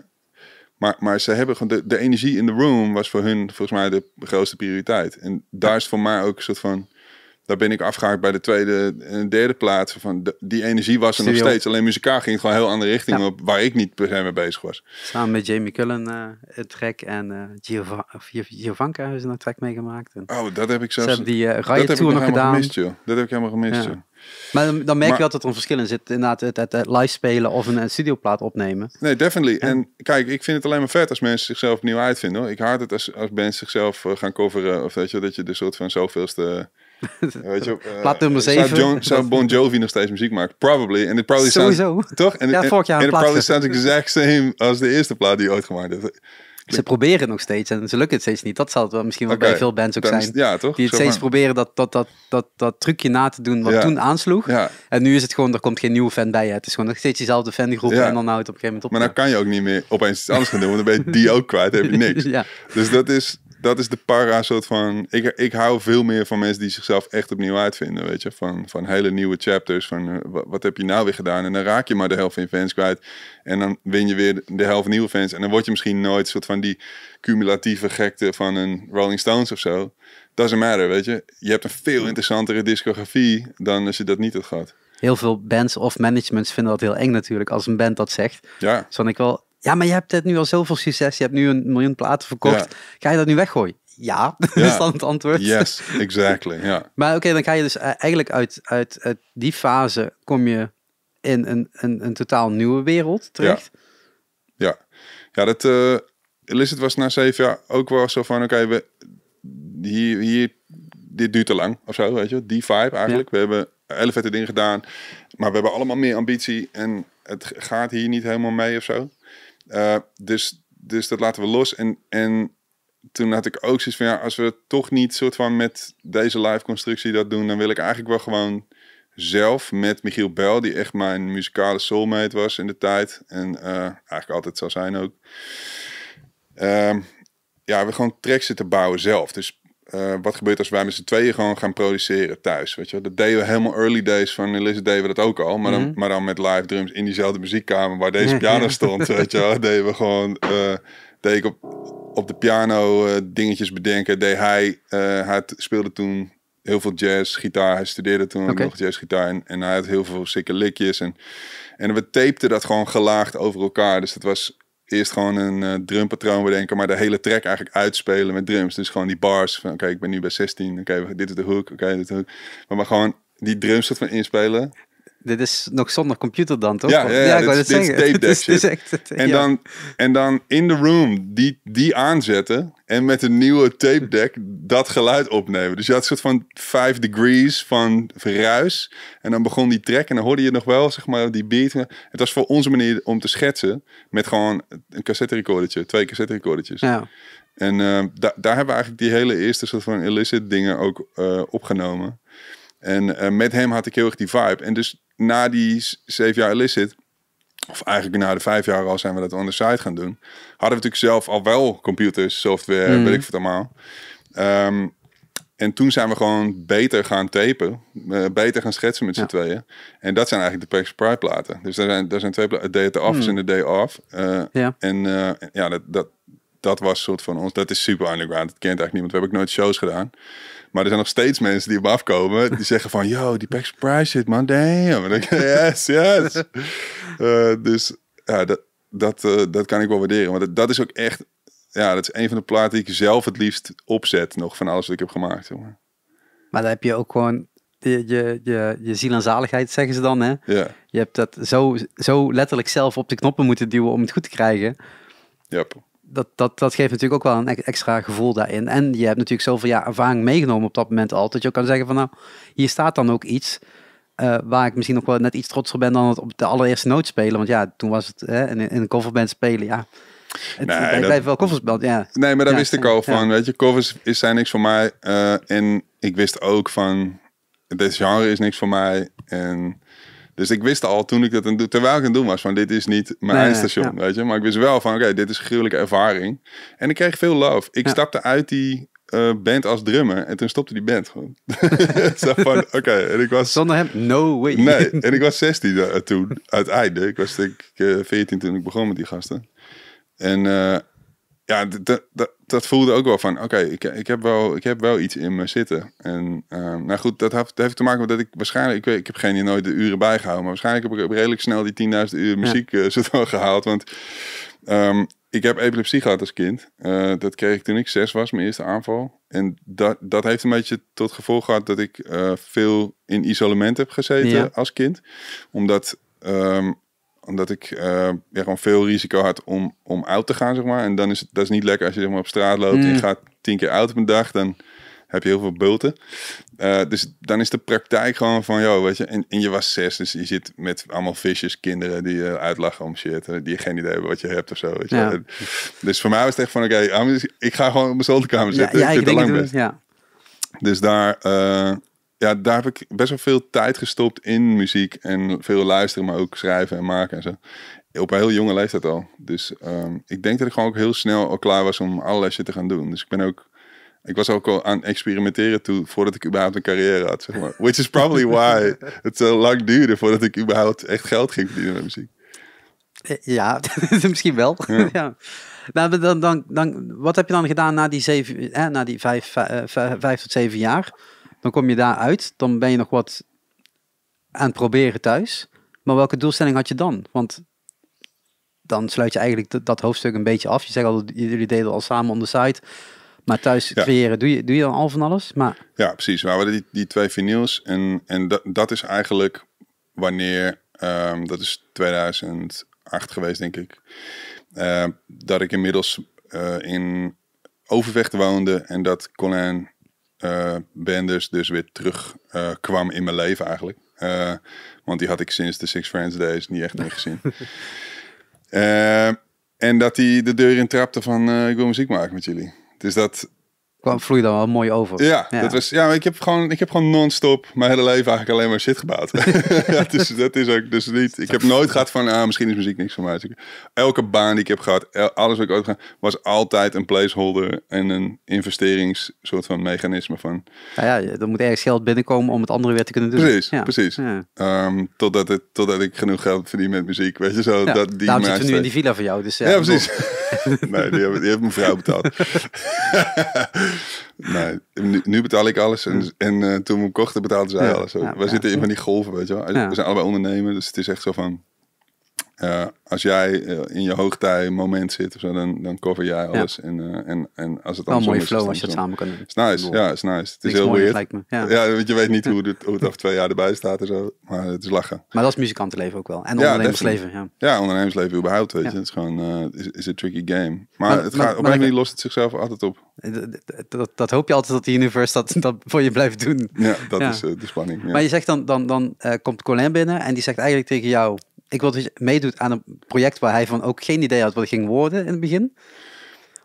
maar, maar ze hebben gewoon de, de energie in de room was voor hun volgens mij de grootste prioriteit. En daar is voor mij ook een soort van daar ben ik afgehaakt bij de tweede en derde plaats. Van de, die energie was er nog steeds. Alleen muzikaal ging gewoon heel andere richting op waar ik niet per se mee bezig was. Samen met Jamie Cullen uh, het track en uh, Giovanka hebben ze een track meegemaakt. En oh, dat heb ik zelfs. die uh, eh, Riot dat Tour nog gedaan. Gemist, joh. Dat heb ik helemaal gemist, joh. Maar dan, merk je dat er een verschil in zit. Inderdaad, het, het, live spelen of een, studioplaat opnemen. Nee, definitely. En kijk, ik vind het alleen maar vet als mensen zichzelf opnieuw uitvinden. Hoor. Ik haat het als, als bands zichzelf gaan coveren. Of weet je, dat je de soort van zoveelste eh, plaat nummer 7. Zou, Bon Jovi nog steeds muziek maken? Probably. En het probably Sowieso. Sounds, toch? En, ja, het probably sounds exact same als de eerste plaat die je ooit gemaakt hebt. Ze proberen nog steeds en ze lukken het steeds niet. Dat zal het wel misschien wel bij veel bands ook zijn. Ja, toch? Die het steeds proberen dat, dat, dat, dat, dat trucje na te doen wat toen aansloeg. Ja. En nu is het gewoon, er komt geen nieuwe fan bij. Het is gewoon nog steeds diezelfde fangroep en dan houdt het op een gegeven moment op. Maar dan kan je ook niet meer opeens iets anders gaan doen, want dan ben je die ook kwijt, heb je niks. Dus dat is, dat is de para soort van... Ik, ik hou veel meer van mensen die zichzelf echt opnieuw uitvinden, weet je. Van, van hele nieuwe chapters, van eh, wat, heb je nou weer gedaan? En dan raak je maar de helft van je fans kwijt. En dan win je weer de helft nieuwe fans. En dan word je misschien nooit soort van die cumulatieve gekte van een Rolling Stones of zo. Doesn't matter, weet je. Je hebt een veel interessantere discografie dan als je dat niet had gehad heel veel bands of managements vinden dat heel eng natuurlijk als een band dat zegt. Ja. Zal dus dan ik wel ja, maar je hebt het nu al zoveel succes. Je hebt nu een miljoen platen verkocht. Ja. Ga je dat nu weggooien? Ja, dat is dan het antwoord. Yes, exactly. Ja. maar oké, dan ga je dus eh, eigenlijk uit, uit, uit, die fase kom je in een, een, een totaal nieuwe wereld terecht. Ja, ja. ja dat uh, was na zeven jaar ook wel zo van: oké, we hier, hier, dit duurt te lang of zo, weet je, die vibe eigenlijk. We hebben elf dingen gedaan, maar we hebben allemaal meer ambitie en het gaat hier niet helemaal mee of zo. Eh, dus, dus dat laten we los. En, en toen had ik ook zoiets van, ja, als we toch niet soort van met deze live constructie dat doen, dan wil ik eigenlijk wel gewoon zelf met Michiel Bel, die echt mijn muzikale soulmate was in de tijd. En eh, eigenlijk altijd zal zijn ook. Ehm, ja, we gewoon tracks zitten bouwen zelf. Dus eh, wat gebeurt als wij met z'n tweeën gewoon gaan produceren thuis? Weet je, dat deden we helemaal early days van Elise deden we dat ook al, maar, dan, mhm. maar dan met live drums in diezelfde muziekkamer waar deze mhm. piano stond. weet je, deden we gewoon, uh, deed ik op, op de piano eh, dingetjes bedenken. Deed hij, hij speelde toen heel veel jazz, gitaar. Hij studeerde toen okay. nog jazz, gitaar en, hij had heel veel sikke likjes en en we tapten dat gewoon gelaagd over elkaar. Dus dat was eerst gewoon een uh, drumpatroon bedenken, maar de hele track eigenlijk uitspelen met drums. Dus gewoon die bars van, oké, ik ben nu bij 16, oké, dit is de hoek, oké, dit is de hoek. Maar, maar gewoon die drums soort van inspelen. Dit is nog zonder computer dan, toch? Ja, ja, ja, ik dit, tape deck Is en, dan, en dan in de room die, die aanzetten en met een nieuwe tape deck dat geluid opnemen. Dus je had een soort van 5 degrees van verruis. En dan begon die track en dan hoorde je nog wel, zeg maar, die beat. Het was voor onze manier om te schetsen met gewoon een cassette recordertje, twee cassette recordertjes. Ja. En uh, daar hebben we eigenlijk die hele eerste soort van illicit dingen ook eh, opgenomen. En eh, met hem had ik heel erg die vibe. En dus na die zeven jaar illicit, of eigenlijk na de vijf jaar al zijn we dat on the side gaan doen, hadden we natuurlijk zelf al wel computers, software, mhm. weet ik wat allemaal. Ehm, en toen zijn we gewoon beter gaan tapen, eh, beter gaan schetsen met z'n tweeën. En dat zijn eigenlijk de Pax Pride platen. Dus daar zijn, daar zijn twee platen, Day at the Office mm. en The Day Off. Eh, ja. En eh, ja, dat, dat, dat was soort van ons, dat is super underground, dat kent eigenlijk niemand. We hebben ook nooit shows gedaan. Maar er zijn nog steeds mensen die op afkomen. Die zeggen van, yo, die pack surprise shit, man. Damn. yes, yes. Eh, dus ja, dat, dat, eh, dat kan ik wel waarderen. Want dat, is ook echt... Ja, dat is een van de platen die ik zelf het liefst opzet. Nog van alles wat ik heb gemaakt, jongen. Maar dan heb je ook gewoon je, je, je, je ziel en zaligheid, zeggen ze dan. Hè? Ja. Je hebt dat zo, zo letterlijk zelf op de knoppen moeten duwen om het goed te krijgen. Yep dat, dat, dat geeft natuurlijk ook wel een extra gevoel daarin. En je hebt natuurlijk zoveel jaar ervaring meegenomen op dat moment al. Dat je ook kan zeggen van nou, hier staat dan ook iets. Eh, waar ik misschien nog wel net iets trotser ben dan het op de allereerste noot spelen. Want ja, toen was het hè, in, een coverband spelen, ja. Het, nee, blijft wel coversband, ja. Nee, maar daar wist ik al van. Weet je, covers is, zijn niks voor mij. Eh, en ik wist ook van, dit genre is niks voor mij. En dus ik wist al toen ik dat een, terwijl ik aan doen was van dit is niet mijn nee, eindstation, weet je. Maar ik wist wel van oké, dit is een gruwelijke ervaring. En ik kreeg veel love. Ik stapte uit die eh, band als drummer en toen stopte die band gewoon. Zo van oké, en ik was... Zonder hem, no way. Nee, en ik was 16 eh, toen, uiteindelijk. Ik was denk ik 14 eh, toen ik begon met die gasten. En ja, dat voelde ook wel van, oké, ik, ik, heb wel, ik heb wel iets in me zitten. En ehm, nou goed, dat heeft, dat heeft te maken met dat ik waarschijnlijk, ik, weet, ik heb geen nooit de uren bijgehouden, maar waarschijnlijk heb ik redelijk snel die 10.000 uur muziek ja. uh, eh, gehaald. Want ehm, ik heb epilepsie gehad als kind. Eh, dat kreeg ik toen ik zes was, mijn eerste aanval. En dat, dat heeft een beetje tot gevolg gehad dat ik eh, veel in isolement heb gezeten als kind. Omdat ehm, omdat ik eh, ja, gewoon veel risico had om, om oud te gaan, zeg maar. En dan is het dat is niet lekker als je zeg maar, op straat loopt en je mm. gaat tien keer oud op een dag. Dan heb je heel veel bulten. Eh, dus dan is de praktijk gewoon van, joh, weet je, en, en, je was zes, dus je zit met allemaal visjes, kinderen die eh, uitlachen om shit, die geen idee hebben wat je hebt of zo. Weet je. Dus voor mij was het echt van, oké, ah, ik ga gewoon op mijn zolderkamer zitten. Ja, ik, ik lang Ja. Dus daar, ja, daar heb ik best wel veel tijd gestopt in muziek en veel luisteren, maar ook schrijven en maken en zo. Op een heel jonge leeftijd al. Dus ehm, ik denk dat ik gewoon ook heel snel al klaar was om allerlei shit te gaan doen. Dus ik ben ook ik was ook al aan experimenteren toen, voordat ik überhaupt een carrière had, zeg maar. Which is probably why het zo lang duurde voordat ik überhaupt echt geld ging verdienen met muziek. Eh, ja, misschien wel. Ja. ja. Nou, dan, dan, dan, wat heb je dan gedaan na die, zeven, hè, eh, na die vijf, eh, vijf, vijf tot zeven jaar? Dan kom je daar uit, dan ben je nog wat aan het proberen thuis. Maar welke doelstelling had je dan? Want dan sluit je eigenlijk dat hoofdstuk een beetje af. Je zegt al, jullie deden al samen on site. Maar thuis ja. creëren, doe je, doe je dan al van alles? Maar... Ja, precies. We hadden die, die twee vinyls. En, en dat, dat is eigenlijk wanneer, ehm, dat is 2008 geweest, denk ik. Eh, dat ik inmiddels eh, in Overvecht woonde en dat Colin eh, banders dus weer terug eh, kwam in mijn leven eigenlijk. Eh, want die had ik sinds de Six Friends Days niet echt meer gezien. en dat hij de deur in trapte van ik wil muziek maken met jullie. Dus dat, kwam, vloeide dan wel mooi over. Ja, Dat was, ja ik heb gewoon, ik heb gewoon non-stop mijn hele leven eigenlijk alleen maar shit gebouwd. ja, dus dat is ook dus niet. Ik heb nooit gehad van, ah, misschien is muziek niks voor mij. Dus elke baan die ik heb gehad, alles wat ik ooit gedaan, was altijd een placeholder en een investerings soort van mechanisme van. Nou ja, er moet ergens geld binnenkomen om het andere weer te kunnen doen. Precies, precies. Ehm, totdat, het, totdat ik genoeg geld verdien met muziek, weet je zo. Dat, die Daarom zitten nu in die villa van jou. Dus, ja, eh, precies. nee, die heeft, die heeft mijn vrouw betaald nee, nu, betaal ik alles. En, en eh, toen we kochten betaalden zij alles. we zitten in van die golven, weet je wel. We zijn allebei ondernemers, dus het is echt zo van... Uh, als jij eh, in je moment zit of zo, dan, dan cover jij alles. En, eh, en, en als het dan mooie flow als je het samen kan doen. Is nice, ja, is nice. Het is heel weird. me. Ja. ja, want je weet niet hoe het, hoe het over twee jaar erbij staat en zo. Maar het is lachen. Maar dat is muzikantenleven ook wel. En ondernemersleven. Ja, ja. ondernemersleven überhaupt, weet je. Het is gewoon, is, is een tricky game. Maar, het gaat, op een manier lost het zichzelf altijd op. Dat, dat hoop je altijd dat de universe dat, dat voor je blijft doen. Ja, dat is de spanning. Maar je zegt dan, dan, dan komt Colin binnen en die zegt eigenlijk tegen jou ik wilde meedoen meedoet aan een project waar hij van ook geen idee had wat het ging worden in het begin?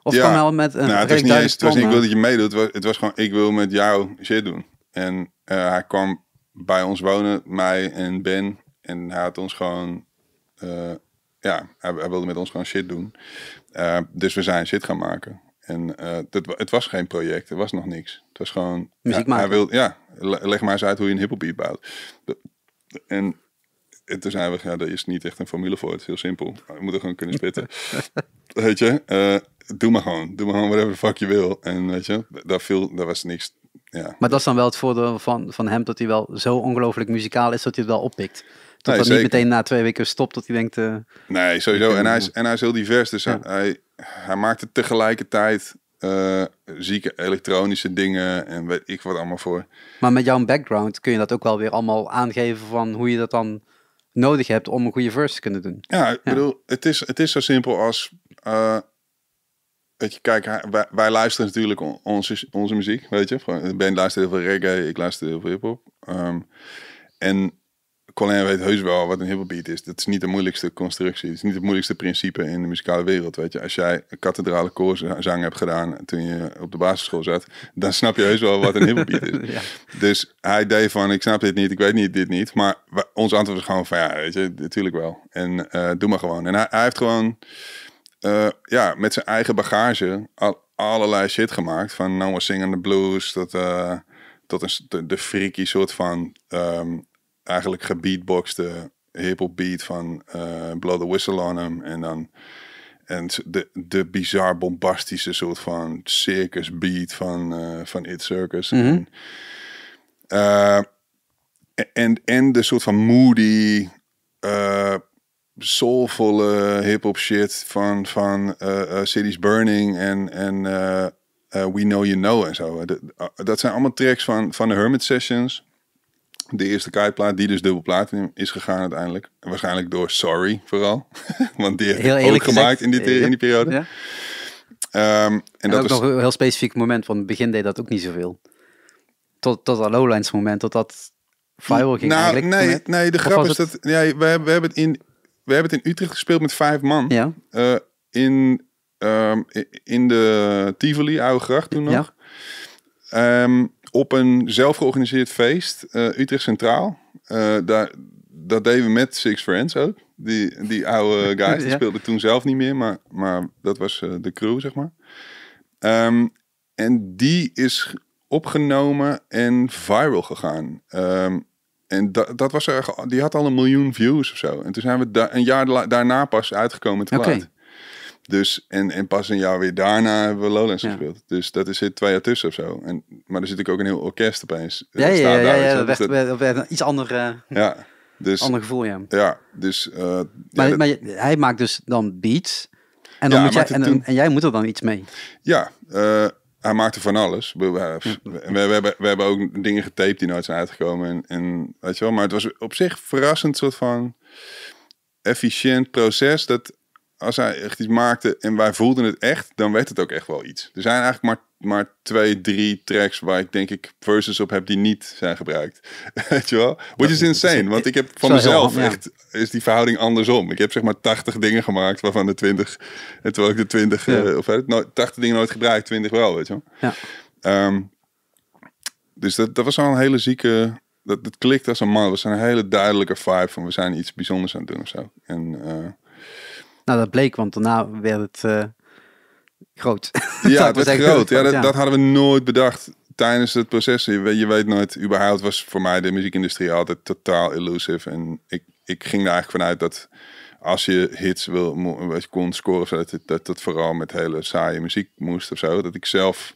Of ja. kwam met een nou, het was niet het niet, ik wil eh? dat je meedoet. Het was gewoon, ik wil met jou shit doen. En eh, hij kwam bij ons wonen, mij en Ben. En hij had ons gewoon, eh, ja, hij, wilde met ons gewoon shit doen. dus we zijn shit gaan maken. En het was geen project, er was nog niks. Het was gewoon... Hij, hij wilde, ja, leg maar eens uit hoe je een hippelbeat bouwt. En en toen zijn we, ja, daar is niet echt een formule voor. Het is heel simpel. moet er gewoon kunnen spitten. weet je, eh, doe maar gewoon. Doe maar gewoon whatever fuck je wil. En weet je, daar, viel, daar was niks. Ja. Maar dat is dan wel het voordeel van, van hem dat hij wel zo ongelooflijk muzikaal is dat hij het wel oppikt. Dat nee, niet meteen na twee weken stopt dat hij denkt... Eh, nee, sowieso. En hij, is, en hij is heel divers. Dus hij, hij maakte tegelijkertijd uh, zieke elektronische dingen en weet ik wat allemaal voor. Maar met jouw background kun je dat ook wel weer allemaal aangeven van hoe je dat dan nodig hebt om een goede verse te kunnen doen. Ja, ik bedoel, het is, het is zo simpel als. Uh, eh, weet je, kijk, wij, luisteren natuurlijk onze, onze muziek, weet je. De band luistert heel veel reggae, ik luister heel veel hip-hop. Ehm, en Colin weet heus wel wat een hibbelbeat is. Dat is niet de moeilijkste constructie. Het is niet het moeilijkste principe in de muzikale wereld. Weet je. Als jij een kathedrale koorzang hebt gedaan toen je op de basisschool zat, dan snap je heus wel wat een hibbelbeat is. Dus hij deed van, ik snap dit niet, ik weet niet, dit niet. Maar ons antwoord was gewoon van, ja, weet je, natuurlijk wel. En eh, doe maar gewoon. En hij, heeft gewoon... Eh, ja, met zijn eigen bagage al, allerlei shit gemaakt. Van nou More Singing Blues tot, uh, tot een, de, freaky soort van ehm, eigenlijk gebeatboxte eh, hiphop beat van eh, Blow the Whistle on Him En dan en de, de bizar bombastische soort van circus beat van, eh, van It Circus. Mhm. en, e, en, en de soort van moody, soulvolle hip-hop shit van, van Cities Burning en, en We Know You Know en zo. Dat, dat zijn allemaal tracks van, van de Hermit Sessions de eerste kaartplaat, die dus dubbel platinum is gegaan uiteindelijk. Waarschijnlijk door Sorry vooral. Want die heeft heel ook gemaakt in, eh, in die periode. Ehm, en, dat ook was... nog een heel specifiek moment, want in het begin deed dat ook niet zoveel. Tot, tot dat Lowlands moment, tot dat viral ging nou, eigenlijk. Nee, nee de grap is dat... Ja, we, hebben, we, hebben het in, we hebben het in Utrecht gespeeld met vijf man. Ja. Eh, in, ehm, in de Tivoli, Oude Gracht toen nog. Ehm, op een zelfgeorganiseerd feest, eh, Utrecht Centraal. Eh, daar, dat deden we met Six Friends ook. Die, die oude guys, die speelden toen zelf niet meer, maar, maar dat was eh, de crew, zeg maar. Ehm, en die is opgenomen en viral gegaan. Ehm, en dat, dat was er, die had al een miljoen views of zo. En toen zijn we daar een jaar daarna pas uitgekomen te okay. Dus, en, en pas een jaar weer daarna hebben we Lowlands gespeeld. Dus dat is zit twee jaar tussen of zo. En, maar er zit ook een heel orkest opeens. Ja, ja, ja, ja, ja dus een iets ander, uh, ja, dus, ander gevoel, ja. Ja, dus... Eh, maar, maar hij maakt dus dan beats. En, dan moet jij, en, en, jij moet er dan iets mee. Ja, uh, hij maakte van alles. We, we, we, hebben, we hebben ook dingen getaped die nooit zijn uitgekomen. En, en weet je wel, maar het was op zich verrassend soort van efficiënt proces. Dat als hij echt iets maakte en wij voelden het echt, dan werd het ook echt wel iets. Er zijn eigenlijk maar, maar twee, drie tracks waar ik denk ik verses op heb die niet zijn gebruikt. Weet je wel? Which is insane, want ik heb van mezelf echt, is die verhouding andersom. Ik heb zeg maar 80 dingen gemaakt waarvan de 20, en eh, terwijl ik de 20, ja. uh, of 80 eh, dingen nooit gebruikt, 20 wel, weet je wel? Ja. Ehm, dus dat, dat was al een hele zieke dat, dat klikt als een man. We zijn een hele duidelijke vibe van we zijn iets bijzonders aan het doen of zo. En uh, nou, dat bleek, want daarna werd het eh, groot. Ja, het werd groot. Ja, dat, hadden we nooit bedacht tijdens het proces. Je, je, weet nooit, überhaupt was voor mij de muziekindustrie altijd totaal illusief, En ik, ik ging er eigenlijk vanuit dat als je hits wil, kon scoren, dat, dat, vooral met hele saaie muziek moest of zo. Dat ik zelf,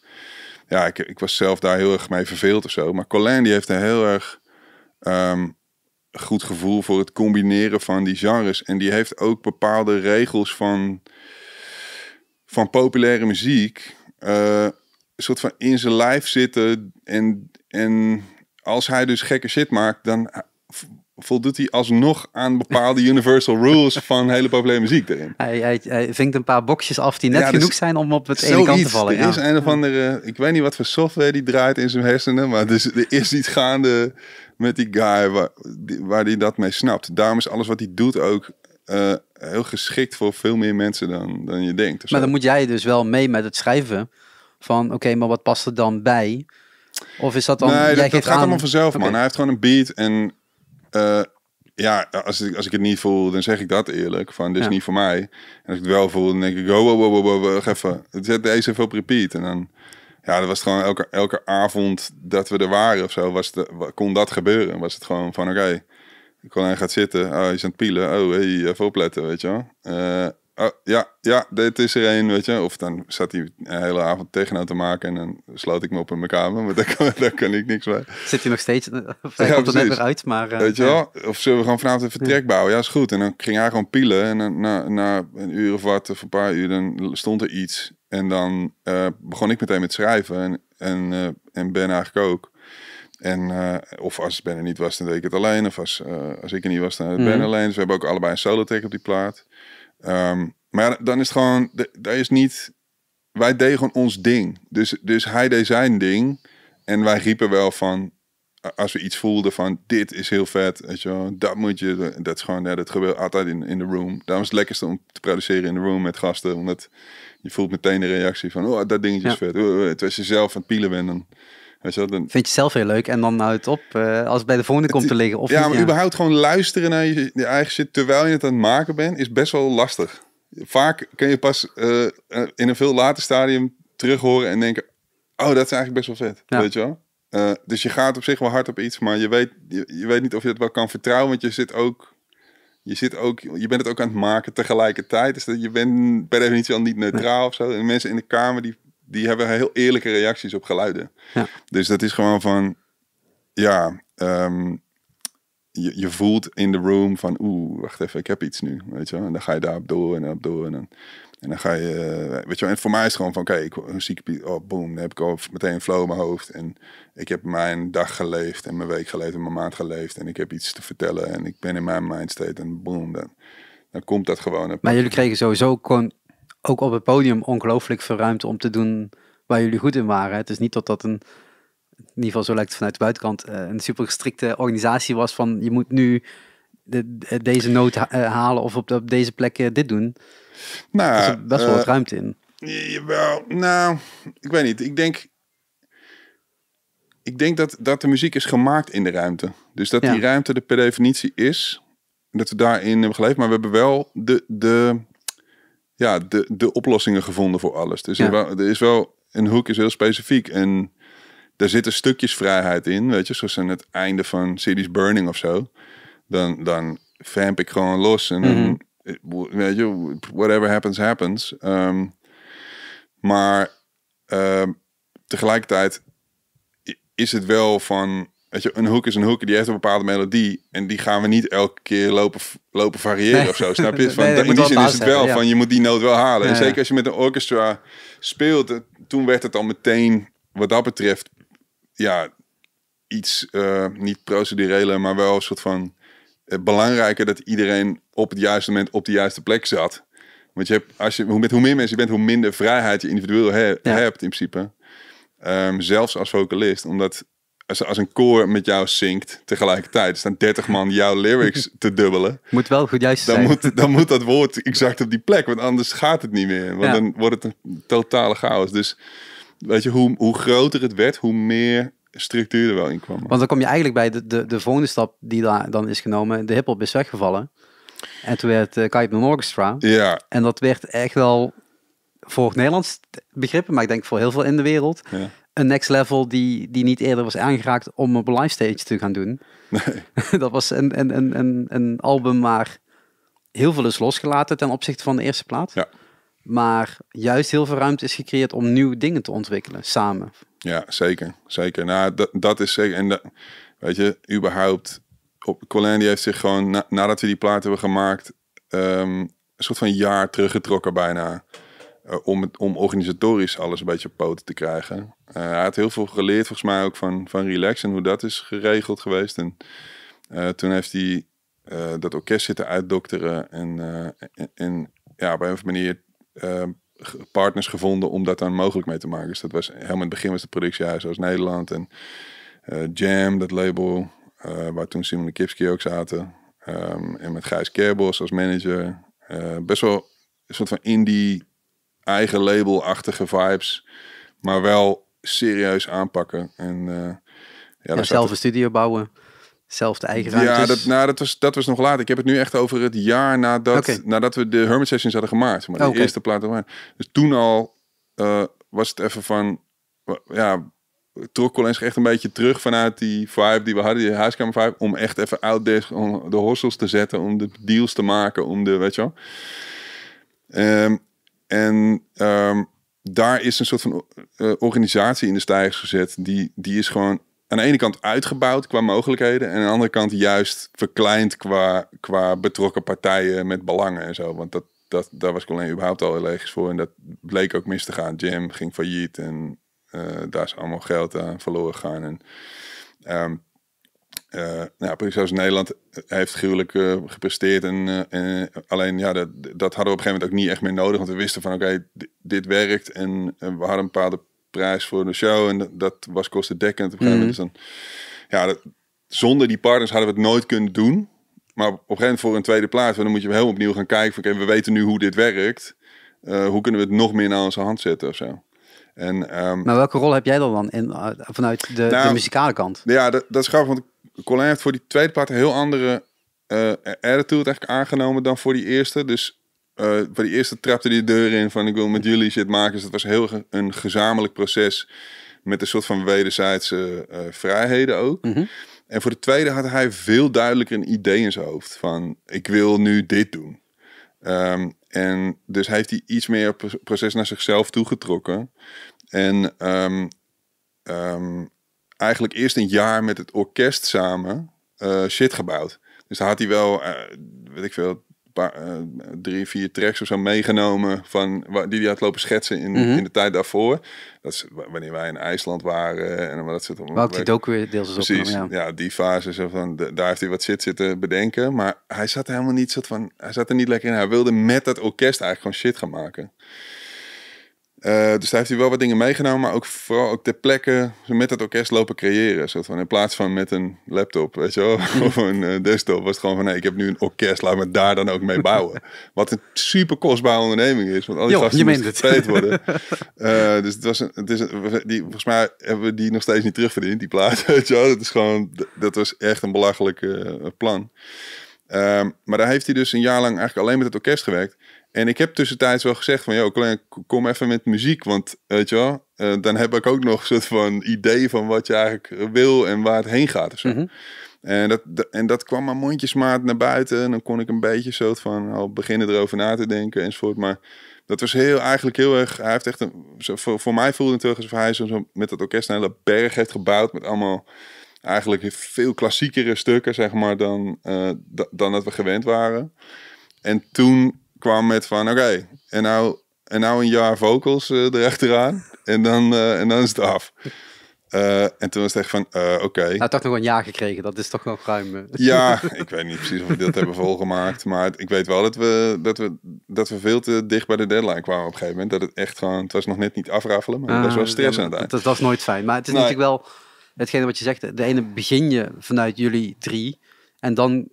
ja, ik, ik was zelf daar heel erg mee verveeld of zo. Maar Colin die heeft een heel erg... Ehm, goed gevoel voor het combineren van die genres. En die heeft ook bepaalde regels van, van populaire muziek. Eh, een soort van in zijn lijf zitten. En, en als hij dus gekke shit maakt, dan voldoet hij alsnog aan bepaalde universal rules van hele populaire muziek erin. Hij, hij, hij vinkt een paar boxjes af die net dus genoeg zijn om op het ene kant te vallen. Er is een of andere, ik weet niet wat voor software die draait in zijn hersenen, maar dus, er is iets gaande met die guy waar, die, waar hij dat mee snapt. Daarom is alles wat hij doet ook eh, heel geschikt voor veel meer mensen dan, dan je denkt. Maar dan moet jij dus wel mee met het schrijven van oké, maar wat past er dan bij? Of is dat dan... Nee, dat, gaat allemaal vanzelf, man. Hij heeft gewoon een beat en uh, ja, als ik, als ik het niet voel, dan zeg ik dat eerlijk. Van, dit is niet voor mij. En als ik het wel voel, dan denk ik, oh, oh, oh, oh, even. Zet deze even op repeat. En dan, ja, dat was gewoon elke, elke avond dat we er waren of zo, was de, kon dat gebeuren. Was het gewoon van, oké, okay, alleen gaat zitten, oh, je is aan het pielen, oh, hey, even opletten, weet je wel. Uh, Oh, ja, ja, dit is er een, weet je. Of dan zat hij een hele avond techno te maken en dan sloot ik me op in mijn kamer. Maar daar kan, daar kan ik niks meer Zit hij nog steeds, of eh, komt net weer uit, maar... Eh, weet je wel, of zullen we gewoon vanavond een vertrek bouwen? Ja, is goed. En dan ging hij gewoon pielen en na, na een uur of wat, of een paar uur, dan stond er iets. En dan eh, begon ik meteen met schrijven en, en, en Ben eigenlijk ook. En, of als Ben er niet was, dan deed ik het alleen. Of als, als ik er niet was, dan ben ik mhm. alleen. Dus we hebben ook allebei een solo op die plaat. Ehm, maar dan is het gewoon, daar is niet, wij deden gewoon ons ding. Dus, dus hij deed zijn ding en wij riepen wel van, als we iets voelden van dit is heel vet, weet je wel, dat moet je, dat is gewoon, dat gebeurt altijd in, in de room. Daarom is het lekkerste om te produceren in de room met gasten, omdat je voelt meteen de reactie van, oh, dat dingetje is vet. Oh, oh, oh terwijl je zelf aan het pielen bent, dan Vind je zelf heel leuk en dan houdt het op eh, als het bij de volgende komt te liggen. Of ja, maar überhaupt gewoon luisteren naar je, eigen shit terwijl je het aan het maken bent, is best wel lastig. Vaak kun je pas eh, eh, in een veel later stadium terug horen en denken, oh, dat is eigenlijk best wel vet. Weet je wel? dus je gaat op zich wel hard op iets, maar je weet, je, weet niet of je dat wel kan vertrouwen, want je zit ook je, zit ook, je bent het ook aan het maken tegelijkertijd. Dus dat, je bent per definitie al niet neutraal of zo. En mensen in de kamer die die hebben heel eerlijke reacties op geluiden. Ja. Dus dat is gewoon van, ja, ehm, je, je, voelt in de room van, oeh, wacht even, ik heb iets nu, weet je En dan ga je daarop door en op door en dan, en dan ga je, eh, weet je wel. En voor mij is het gewoon van, kijk, okay, een zieke, oh boom, dan heb ik al meteen flow in mijn hoofd. En ik heb mijn dag geleefd en mijn week geleefd en mijn maand geleefd. En ik heb iets te vertellen en ik ben in mijn mindstate en boom, dan, dan komt dat gewoon. Maar jullie kregen sowieso gewoon ook op het podium ongelooflijk veel ruimte om te doen waar jullie goed in waren. Het is niet dat dat een, in ieder geval zo lijkt het vanuit de buitenkant, eh, een super strikte organisatie was van je moet nu deze noot eh, halen of op, deze plek dit doen. Nou, dus er zit best wel wat eh, ruimte in. Jawel, nou, ik weet niet. Ik denk, ik denk dat, dat de muziek is gemaakt in de ruimte. Dus dat die ruimte er per definitie is. Dat we daarin hebben geleefd. Maar we hebben wel de, de ja, de, de oplossingen gevonden voor alles. Dus er, is wel een hoek is heel specifiek en daar zitten stukjes vrijheid in, weet je, zoals aan het einde van Cities Burning of zo. Dan, dan vamp ik gewoon los en mhm. whatever happens, happens. Ehm, maar ehm, tegelijkertijd is het wel van Weet een hoek is een hoek, die heeft een bepaalde melodie. En die gaan we niet elke keer lopen, lopen variëren of zo. Snap je? Van, in die zin is het wel van je moet die noot wel halen. en zeker als je met een orchestra speelt, eh, toen werd het al meteen, wat dat betreft, ja, iets eh, niet procedurele, maar wel een soort van eh, belangrijker dat iedereen op het juiste moment op de juiste plek zat. Want je hebt, als je, hoe, met hoe meer mensen je bent, hoe minder vrijheid je individueel hebt in principe. Ehm, zelfs als vocalist, omdat als, als een koor met jou zingt tegelijkertijd, staan 30 man jouw lyrics te dubbelen. Moet wel goed juist dan Moet, dan moet dat woord exact op die plek, want anders gaat het niet meer. Want dan wordt het een totale chaos. Dus weet je, hoe, hoe groter het werd, hoe meer structuur er wel in kwam. Want dan kom je eigenlijk bij de, de, de volgende stap die daar dan is genomen. De hip-hop is weggevallen. En toen werd uh, eh, een Orchestra. Ja. En dat werd echt wel voor Nederlands begrippen, maar ik denk voor heel veel in de wereld. Ja een next level die, die niet eerder was aangeraakt om op een live stage te gaan doen. Nee. dat was een, een, een, een, een album waar heel veel is losgelaten ten opzichte van de eerste plaat. Ja. Maar juist heel veel ruimte is gecreëerd om nieuwe dingen te ontwikkelen samen. Ja, zeker. Zeker. Nou, dat, dat is zeker. En dat, weet je, überhaupt. Op, Colin die heeft zich gewoon, nadat we die plaat hebben gemaakt, ehm, een soort van jaar teruggetrokken bijna. Eh, om, om organisatorisch alles een beetje op poten te krijgen. Eh, hij had heel veel geleerd volgens mij ook van, van Relax en hoe dat is geregeld geweest. En eh, toen heeft hij dat orkest zitten uitdokteren en, ja, op een of andere manier partners gevonden om dat dan mogelijk mee te maken. Dus dat was helemaal in het begin was het productiehuis als Nederland en Jam, dat label, waar toen Simon de Kipski ook zaten. Ehm, en met Gijs Kerbos als manager. best wel een soort van indie eigen label-achtige vibes. Maar wel serieus aanpakken. En, eh, ja, zelf een studio bouwen. Zelf de eigen Ja, dat, nou, dat, was, dat was nog laat. Ik heb het nu echt over het jaar nadat, nadat we de Hermit Sessions hadden gemaakt. Maar de eerste plaat. Waren. Dus toen al eh, was het even van... Ja, trok eens echt een beetje terug vanuit die vibe die we hadden, die huiskamer vibe, om echt even out there, om de hossels te zetten, om de deals te maken, om de, weet je wel. Ehm, en ehm, daar is een soort van eh, organisatie in de stijgers gezet. Die, die is gewoon aan de ene kant uitgebouwd qua mogelijkheden. En aan de andere kant juist verkleind qua, qua betrokken partijen met belangen en zo. Want dat, dat, daar was alleen überhaupt al elegisch voor. En dat bleek ook mis te gaan. Jam ging failliet en eh, daar is allemaal geld aan verloren gaan. En, ehm, uh, nou, Prinses Nederland eh, heeft gruwelijk eh, gepresteerd. En, alleen ja, dat, dat hadden we op een gegeven moment ook niet echt meer nodig. Want we wisten van oké, dit werkt. En we hadden een bepaalde prijs voor de show. En dat, dat was kostendekkend op een gegeven moment. Dus dan, ja, dat, zonder die partners hadden we het nooit kunnen doen. Maar op een gegeven moment voor een tweede plaats, dan moet je helemaal opnieuw gaan kijken. oké, we weten nu hoe dit werkt. hoe kunnen we het nog meer naar onze hand zetten of zo? En, um, maar welke rol heb jij dan dan eh, vanuit de, de, nou, muzikale kant? Ja, dat, is grappig, want Colin heeft voor die tweede part een heel andere uh, attitude eigenlijk aangenomen dan voor die eerste. Dus uh, voor die eerste trapte die deur in van ik wil met jullie shit maken. Dus dat was heel een gezamenlijk proces met een soort van wederzijdse vrijheden ook. Mhm. En voor de tweede had hij veel duidelijker een idee in zijn hoofd van ik wil nu dit doen. Um, en dus heeft hij iets meer proces naar zichzelf toegetrokken. En ehm, ehm, eigenlijk eerst een jaar met het orkest samen eh, shit gebouwd. Dus daar had hij wel, uh, weet ik veel, eh, drie, vier tracks of zo meegenomen van die hij had lopen schetsen in, mhm. in de tijd daarvoor. Dat is wanneer wij in IJsland waren en dat zit om. hij ook weer deels is opgenomen, ja. ja. die fase zo van de, daar heeft hij wat shit zitten bedenken, maar hij zat helemaal niet soort van, hij zat er niet lekker in. Hij wilde met dat orkest eigenlijk gewoon shit gaan maken. Eh, dus daar heeft hij wel wat dingen meegenomen, maar ook vooral ook ter plekke met het orkest lopen creëren. Soort van, in plaats van met een laptop, weet je wel, of een eh, desktop, was het gewoon van, nee, ik heb nu een orkest, laat me daar dan ook mee bouwen. wat een super kostbare onderneming is, want al die jo, gasten moeten worden. Eh, dus het was een, het is die, volgens mij hebben we die nog steeds niet terugverdiend, die plaat, weet je wel. Dat, is gewoon, dat was echt een belachelijk plan. Um, maar daar heeft hij dus een jaar lang eigenlijk alleen met het orkest gewerkt. En ik heb tussentijds wel gezegd van, joh, kom even met muziek, want weet je wel, eh, dan heb ik ook nog een soort van idee van wat je eigenlijk eh, wil en waar het heen gaat of zo. Mhm. En dat, en dat kwam maar mondjesmaat naar buiten. En dan kon ik een beetje zo van al beginnen erover na te denken enzovoort. Maar dat was heel, eigenlijk heel erg. Hij heeft echt een, voor, voor mij voelde het heel alsof hij zo, met dat orkest een hele berg heeft gebouwd. Met allemaal eigenlijk veel klassiekere stukken, zeg maar, dan, eh, dan dat we gewend waren. En toen kwam met van oké, en, nou, en nou een jaar vocals eh, erachteraan. En dan, eh, en dan is het af. Eh, en toen was het echt van, oké. Okay. Nou, toch nog een jaar gekregen. Dat is toch nog ruim. Ja, ik weet niet precies of we dat hebben volgemaakt. Maar ik weet wel dat we, dat, we, dat we veel te dicht bij de deadline kwamen op een gegeven moment. Dat het echt gewoon, het was nog net niet afraffelen, maar dat was ah, wel stress aan het einde. Dat, dat, is nooit fijn. Maar het is natuurlijk wel, hetgene wat je zegt, de ene begin je vanuit jullie drie. En dan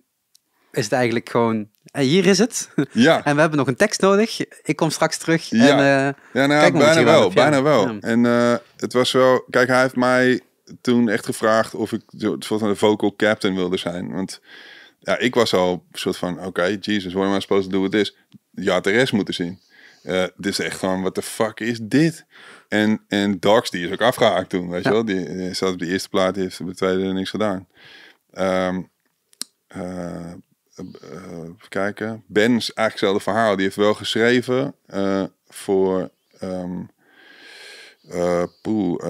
is het eigenlijk gewoon en hier is het. Ja. En we hebben nog een tekst nodig. Ik kom straks terug. En, eh, ja, nou, ja, bijna, wel, bijna wel. En eh, het was wel... Kijk, hij heeft mij toen echt gevraagd of ik soort van de vocal captain wilde zijn. Want ja, ik was al soort van... Oké, Jesus, what am I supposed to do with this? Je de rest moeten zien. Uh, dit is echt van, what the fuck is dit? En, en Dogs, die is ook afgehaakt toen, weet je wel? Die, zat op de eerste plaat, die heeft op de tweede niks gedaan. Ehm, eh, even kijken. Ben is eigenlijk hetzelfde verhaal. Die heeft wel geschreven eh, voor. Um,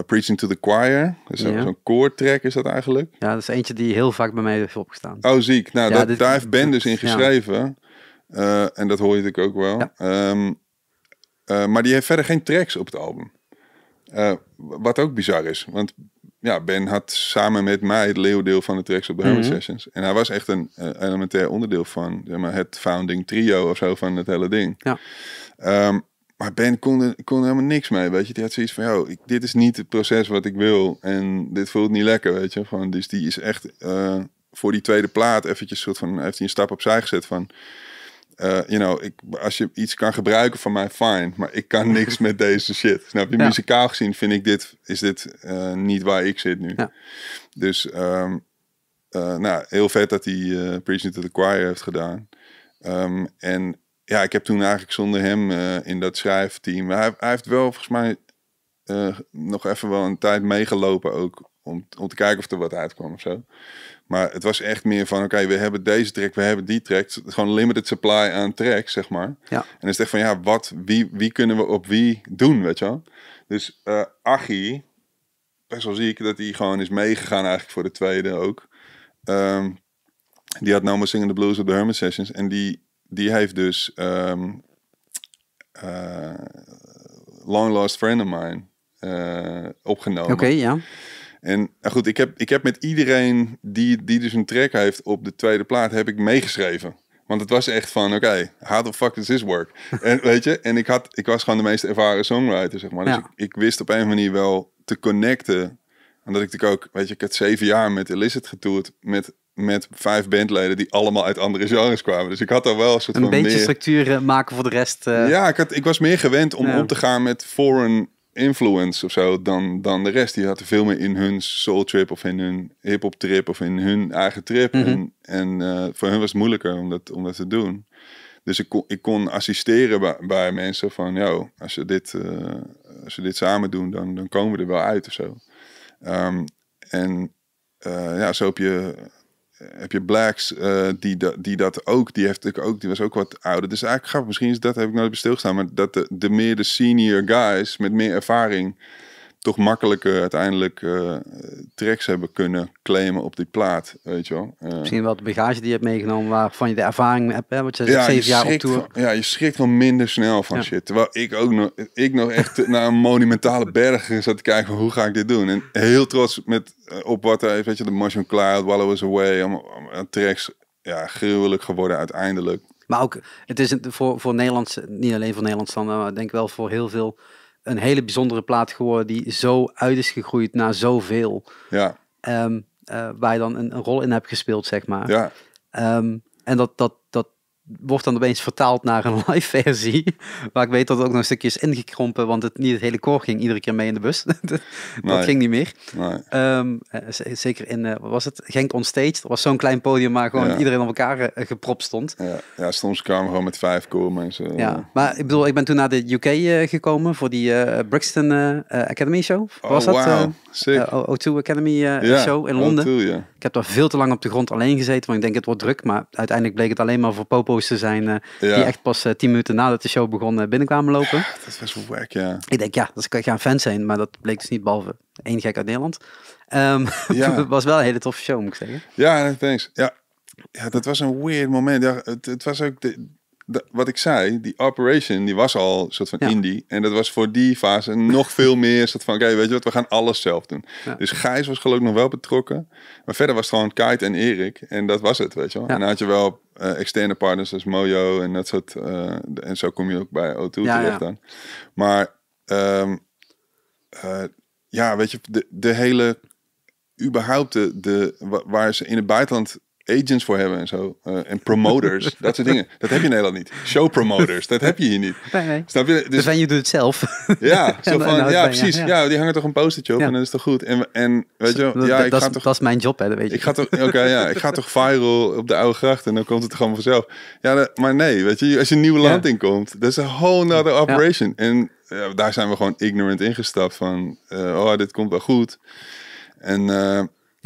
Preaching to the Choir. Dus ja. Zo'n koortrack is dat eigenlijk. Ja, dat is eentje die heel vaak bij mij heeft opgestaan. Oh, ziek. Nou, dat, daar heeft Ben dus in geschreven. en dat hoor je natuurlijk ook wel. Ehm, maar die heeft verder geen tracks op het album. wat ook bizar is. Want ja, Ben had samen met mij het leeuwdeel van de tracks op de mhm. Sessions. En hij was echt een eh, elementair onderdeel van zeg maar, het founding trio of zo van het hele ding. Ja. Ehm, maar Ben kon kon helemaal niks mee, weet je. Die had zoiets van, joh, dit is niet het proces wat ik wil. En dit voelt niet lekker, weet je. Gewoon, dus die is echt eh, voor die tweede plaat eventjes soort van... heeft hij een stap opzij gezet van uh, you know, ik, als je iets kan gebruiken van mij, fine. Maar ik kan niks met deze shit. Snap je? Muzikaal gezien vind ik dit, is dit eh, niet waar ik zit nu. Dus, ehm, eh, nou, heel vet dat hij Preaching to the Choir heeft gedaan. Ehm, en ja, ik heb toen eigenlijk zonder hem in dat schrijfteam... Hij, hij heeft wel volgens mij nog even wel een tijd meegelopen ook... Om, om te kijken of er wat uitkwam of zo. Maar het was echt meer van, oké, we hebben deze track, we hebben die track. Gewoon limited supply aan tracks, zeg maar. Ja. En dan is het echt van, ja, wat, wie, wie kunnen we op wie doen, weet je wel? Dus uh, eh, Achie, best wel zie ik dat hij gewoon is meegegaan eigenlijk voor de tweede ook. Ehm, die had nou maar Singing the Blues op de Hermit Sessions. En die, die heeft dus ehm, eh, Long Lost Friend of Mine eh, opgenomen. Oké, ja. En nou goed, ik heb, ik heb met iedereen die, die dus een track heeft op de tweede plaat, heb ik meegeschreven. Want het was echt van, oké, how the fuck does this work? En, weet je, en ik, had, ik was gewoon de meest ervaren songwriter, zeg maar. Dus ik, ik, wist op een manier wel te connecten. Omdat ik natuurlijk ook, weet je, ik had zeven jaar met Illicit getoerd. Met, met vijf bandleden die allemaal uit andere genres kwamen. Dus ik had daar wel een soort een van beetje meer... structuren maken voor de rest. Eh. Ja, ik, had, ik was meer gewend om ja. om te gaan met foreign influence of zo dan, dan de rest. Die hadden veel meer in hun soul trip of in hun hip-hop trip of in hun eigen trip. Mhm. En, en eh, voor hun was het moeilijker om dat, om dat te doen. Dus ik kon, ik kon assisteren bij, bij mensen van, joh, als, ze dit, eh, als we dit samen doen, dan, dan komen we er wel uit of zo. Ehm, en eh, ja, zo heb je heb je Blacks, eh, die, die dat ook, die heeft ook, die was ook wat ouder. Dus eigenlijk grappig, misschien is dat, heb ik nooit bij stilgestaan, maar dat de, de meer de senior guys met meer ervaring toch makkelijker eh, uiteindelijk uh, tracks hebben kunnen claimen op die plaat, weet je wel. Eh, Misschien wel de bagage die je hebt meegenomen, waarvan je de ervaring hebt, hè? want je ja, zeven je jaar op tour. ja, je schrikt wel minder snel van shit. Terwijl ik ook nog, ik nog echt naar een monumentale berg zat te kijken van hoe ga ik dit doen. En heel trots met, op wat hij, weet je, de Marshall Cloud, I Away, allemaal, allemaal tracks, ja, gruwelijk geworden uiteindelijk. Maar ook, het is voor, voor Nederlands, niet alleen voor Nederlands, maar denk wel voor heel veel een hele bijzondere plaat geworden die zo uit is gegroeid naar zoveel. Ja. Ehm, eh, waar je dan een, rol in hebt gespeeld, zeg maar. Ja. Ehm, en dat, dat, dat, wordt dan opeens vertaald naar een live versie. Waar ik weet dat het ook nog een stukje is ingekrompen, want het, niet het hele koor ging iedere keer mee in de bus. dat ging niet meer. Ehm, eh, zeker in, eh, wat was het, Genk Onstage. Dat was zo'n klein podium waar gewoon iedereen op elkaar eh, gepropt stond. Ja, ja soms kwamen we gewoon met vijf koormensen. Ja, maar ik bedoel, ik ben toen naar de UK gekomen voor die Brixton Academy Show. Oh, was dat? Wow. O2 Academy Show in Londen. ik heb daar veel te lang op de grond alleen gezeten, want ik denk het wordt druk. Maar uiteindelijk bleek het alleen maar voor Popo hosten zijn. Eh, die echt pas eh, tien minuten nadat de show begon eh, binnenkwamen lopen. dat was best wel ja. Ik denk, ja, dat kan je fan zijn. Maar dat bleek dus niet, behalve één gek uit Nederland. Ehm, het was wel een hele toffe show, moet ik zeggen. Ja, thanks. Ja, ja dat was een weird moment. Ja, het, het was ook... De, wat ik zei, die operation, die was al een soort van indie. En dat was voor die fase nog veel meer soort van, oké, weet je wat, we gaan alles zelf doen. Dus Gijs was gelukkig nog wel betrokken. Maar verder was het gewoon Kite en Erik. En dat was het, weet je wel. En dan had je wel eh, externe partners als Mojo en dat soort. Uh, en zo kom je ook bij O2 terecht dan. Maar ehm, eh, ja, weet je, de, de hele überhaupt de, de, waar ze in het buitenland agents voor hebben en zo. Eh, en promoters, dat soort dingen. Dat heb je in Nederland niet. Show promoters, dat heb je hier niet. Nee, nee. je? Dus, dus- je doet het zelf. Ja, zo van, ja, precies. Ja. die hangen toch een postertje op en dat is toch goed. En, en weet je ja, ik dat, ga toch, dat is mijn job, hè, dat weet je. Ik ga toch, oké, ja, ik ga toch viral op de oude gracht en dan komt het gewoon vanzelf. Ja, maar nee, weet je, als je een nieuwe land inkomt, dat is een whole nother operation. En daar zijn we gewoon ignorant ingestapt van, eh, oh, dit komt wel goed. En eh,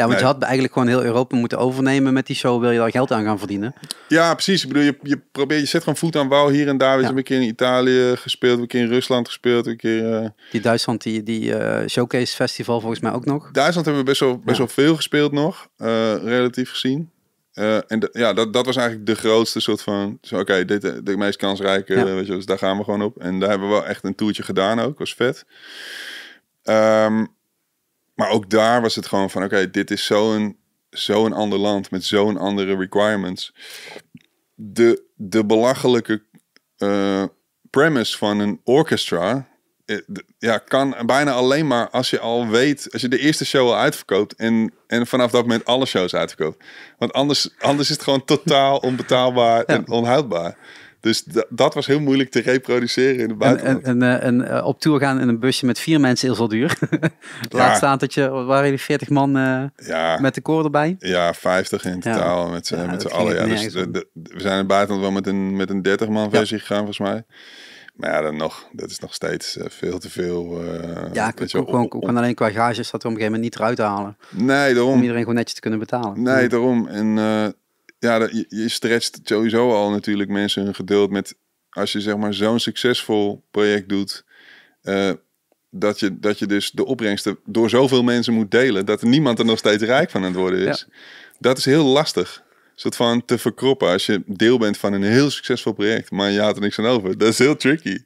want nee. je had eigenlijk gewoon heel Europa moeten overnemen met die show. Wil je daar geld aan gaan verdienen? Ja, precies. Ik bedoel, je, je probeert, je zet gewoon voet aan wal hier en daar. We zijn een keer in Italië gespeeld, een keer in Rusland gespeeld, een keer... Eh, die Duitsland, die, die eh, Showcase Festival volgens mij ook nog. Duitsland hebben we best wel, best wel veel gespeeld nog, eh, relatief gezien. en ja, dat, dat was eigenlijk de grootste soort van... Oké, dit de, meest kansrijke, weet je, dus daar gaan we gewoon op. En daar hebben we wel echt een toertje gedaan ook, was vet. Ehm, maar ook daar was het gewoon van: oké, dit is zo'n zo'n ander land met zo'n andere requirements. De, de belachelijke eh, premise van een orchestra. Eh, ja, kan bijna alleen maar als je al weet, als je de eerste show al uitverkoopt en, en vanaf dat moment alle shows uitverkoopt. Want anders, anders is het gewoon totaal onbetaalbaar en onhoudbaar. Dus dat was heel moeilijk te reproduceren in de buitenland. En, eh, en, eh, op tour gaan in een busje met vier mensen is al duur. Laat staan dat je, waren jullie 40 man eh, met de koor erbij? Ja, 50 in totaal met z'n allen. Dus we zijn in het buitenland wel met een, met een 30 man versie gegaan volgens mij. Maar ja, dan nog, dat is nog steeds veel te veel. ja, ik kan, kan alleen qua gages dat we op een gegeven moment niet eruit halen. Nee, daarom. Om iedereen gewoon netjes te kunnen betalen. Nee, daarom. En ja, je stretcht sowieso al natuurlijk mensen hun geduld met als je zeg maar zo'n succesvol project doet. Eh, dat je, dat je dus de opbrengsten door zoveel mensen moet delen. dat er niemand er nog steeds rijk van aan het worden is. Dat is heel lastig. soort van te verkroppen als je deel bent van een heel succesvol project. maar je had er niks aan over. Dat is heel tricky.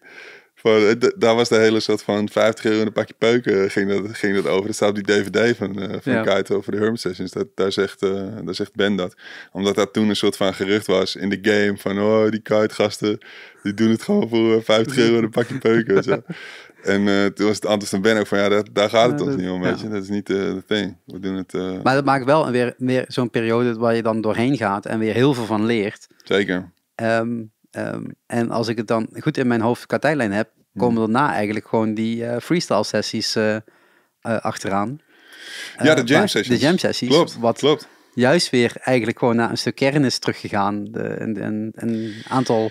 Van, eh, daar was de hele soort van 50 euro en een pakje peuken eh, ging dat, ging dat over. Dat staat op die DVD van, uh, van Kaito over de Hermit Sessions. Dat, daar, zegt, daar zegt Ben dat. Omdat dat toen een soort van gerucht was in de game. Van oh, die Kite die doen het gewoon voor 50 euro en een pakje peuken. Zo. En toen was het antwoord van Ben ook van ja, daar gaat het ons niet om, Dat is niet de thing. We doen het... Maar dat maakt wel weer, weer zo'n periode waar je dan doorheen gaat en weer heel veel van leert. Zeker. Ehm, Ehm, en als ik het dan goed in mijn hoofd qua heb, komen daarna hmm. eigenlijk gewoon die eh, freestyle sessies eh, eh, achteraan. ja, de jam sessies. De jam sessies. Klopt, wat klopt. Juist weer eigenlijk gewoon naar een stuk kern is teruggegaan. De, een, een, aantal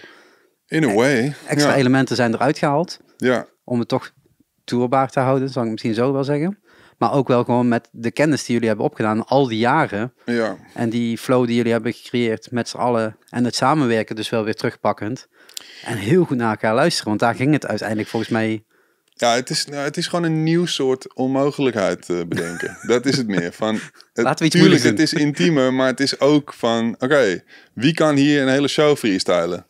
In a e- way. extra elementen zijn eruit gehaald. Ja. Om het toch toerbaar te houden, zou ik misschien zo wel zeggen. Maar ook wel gewoon met de kennis die jullie hebben opgedaan al die jaren. Ja. En die flow die jullie hebben gecreëerd met z'n allen. En het samenwerken dus wel weer terugpakkend. En heel goed naar elkaar luisteren. Want daar ging het uiteindelijk volgens mij ja, het is, nou, het is gewoon een nieuw soort onmogelijkheid eh, bedenken. dat is het meer. Van, het, tuurlijk, het is intiemer, maar het is ook van... Oké, wie kan hier een hele show freestylen?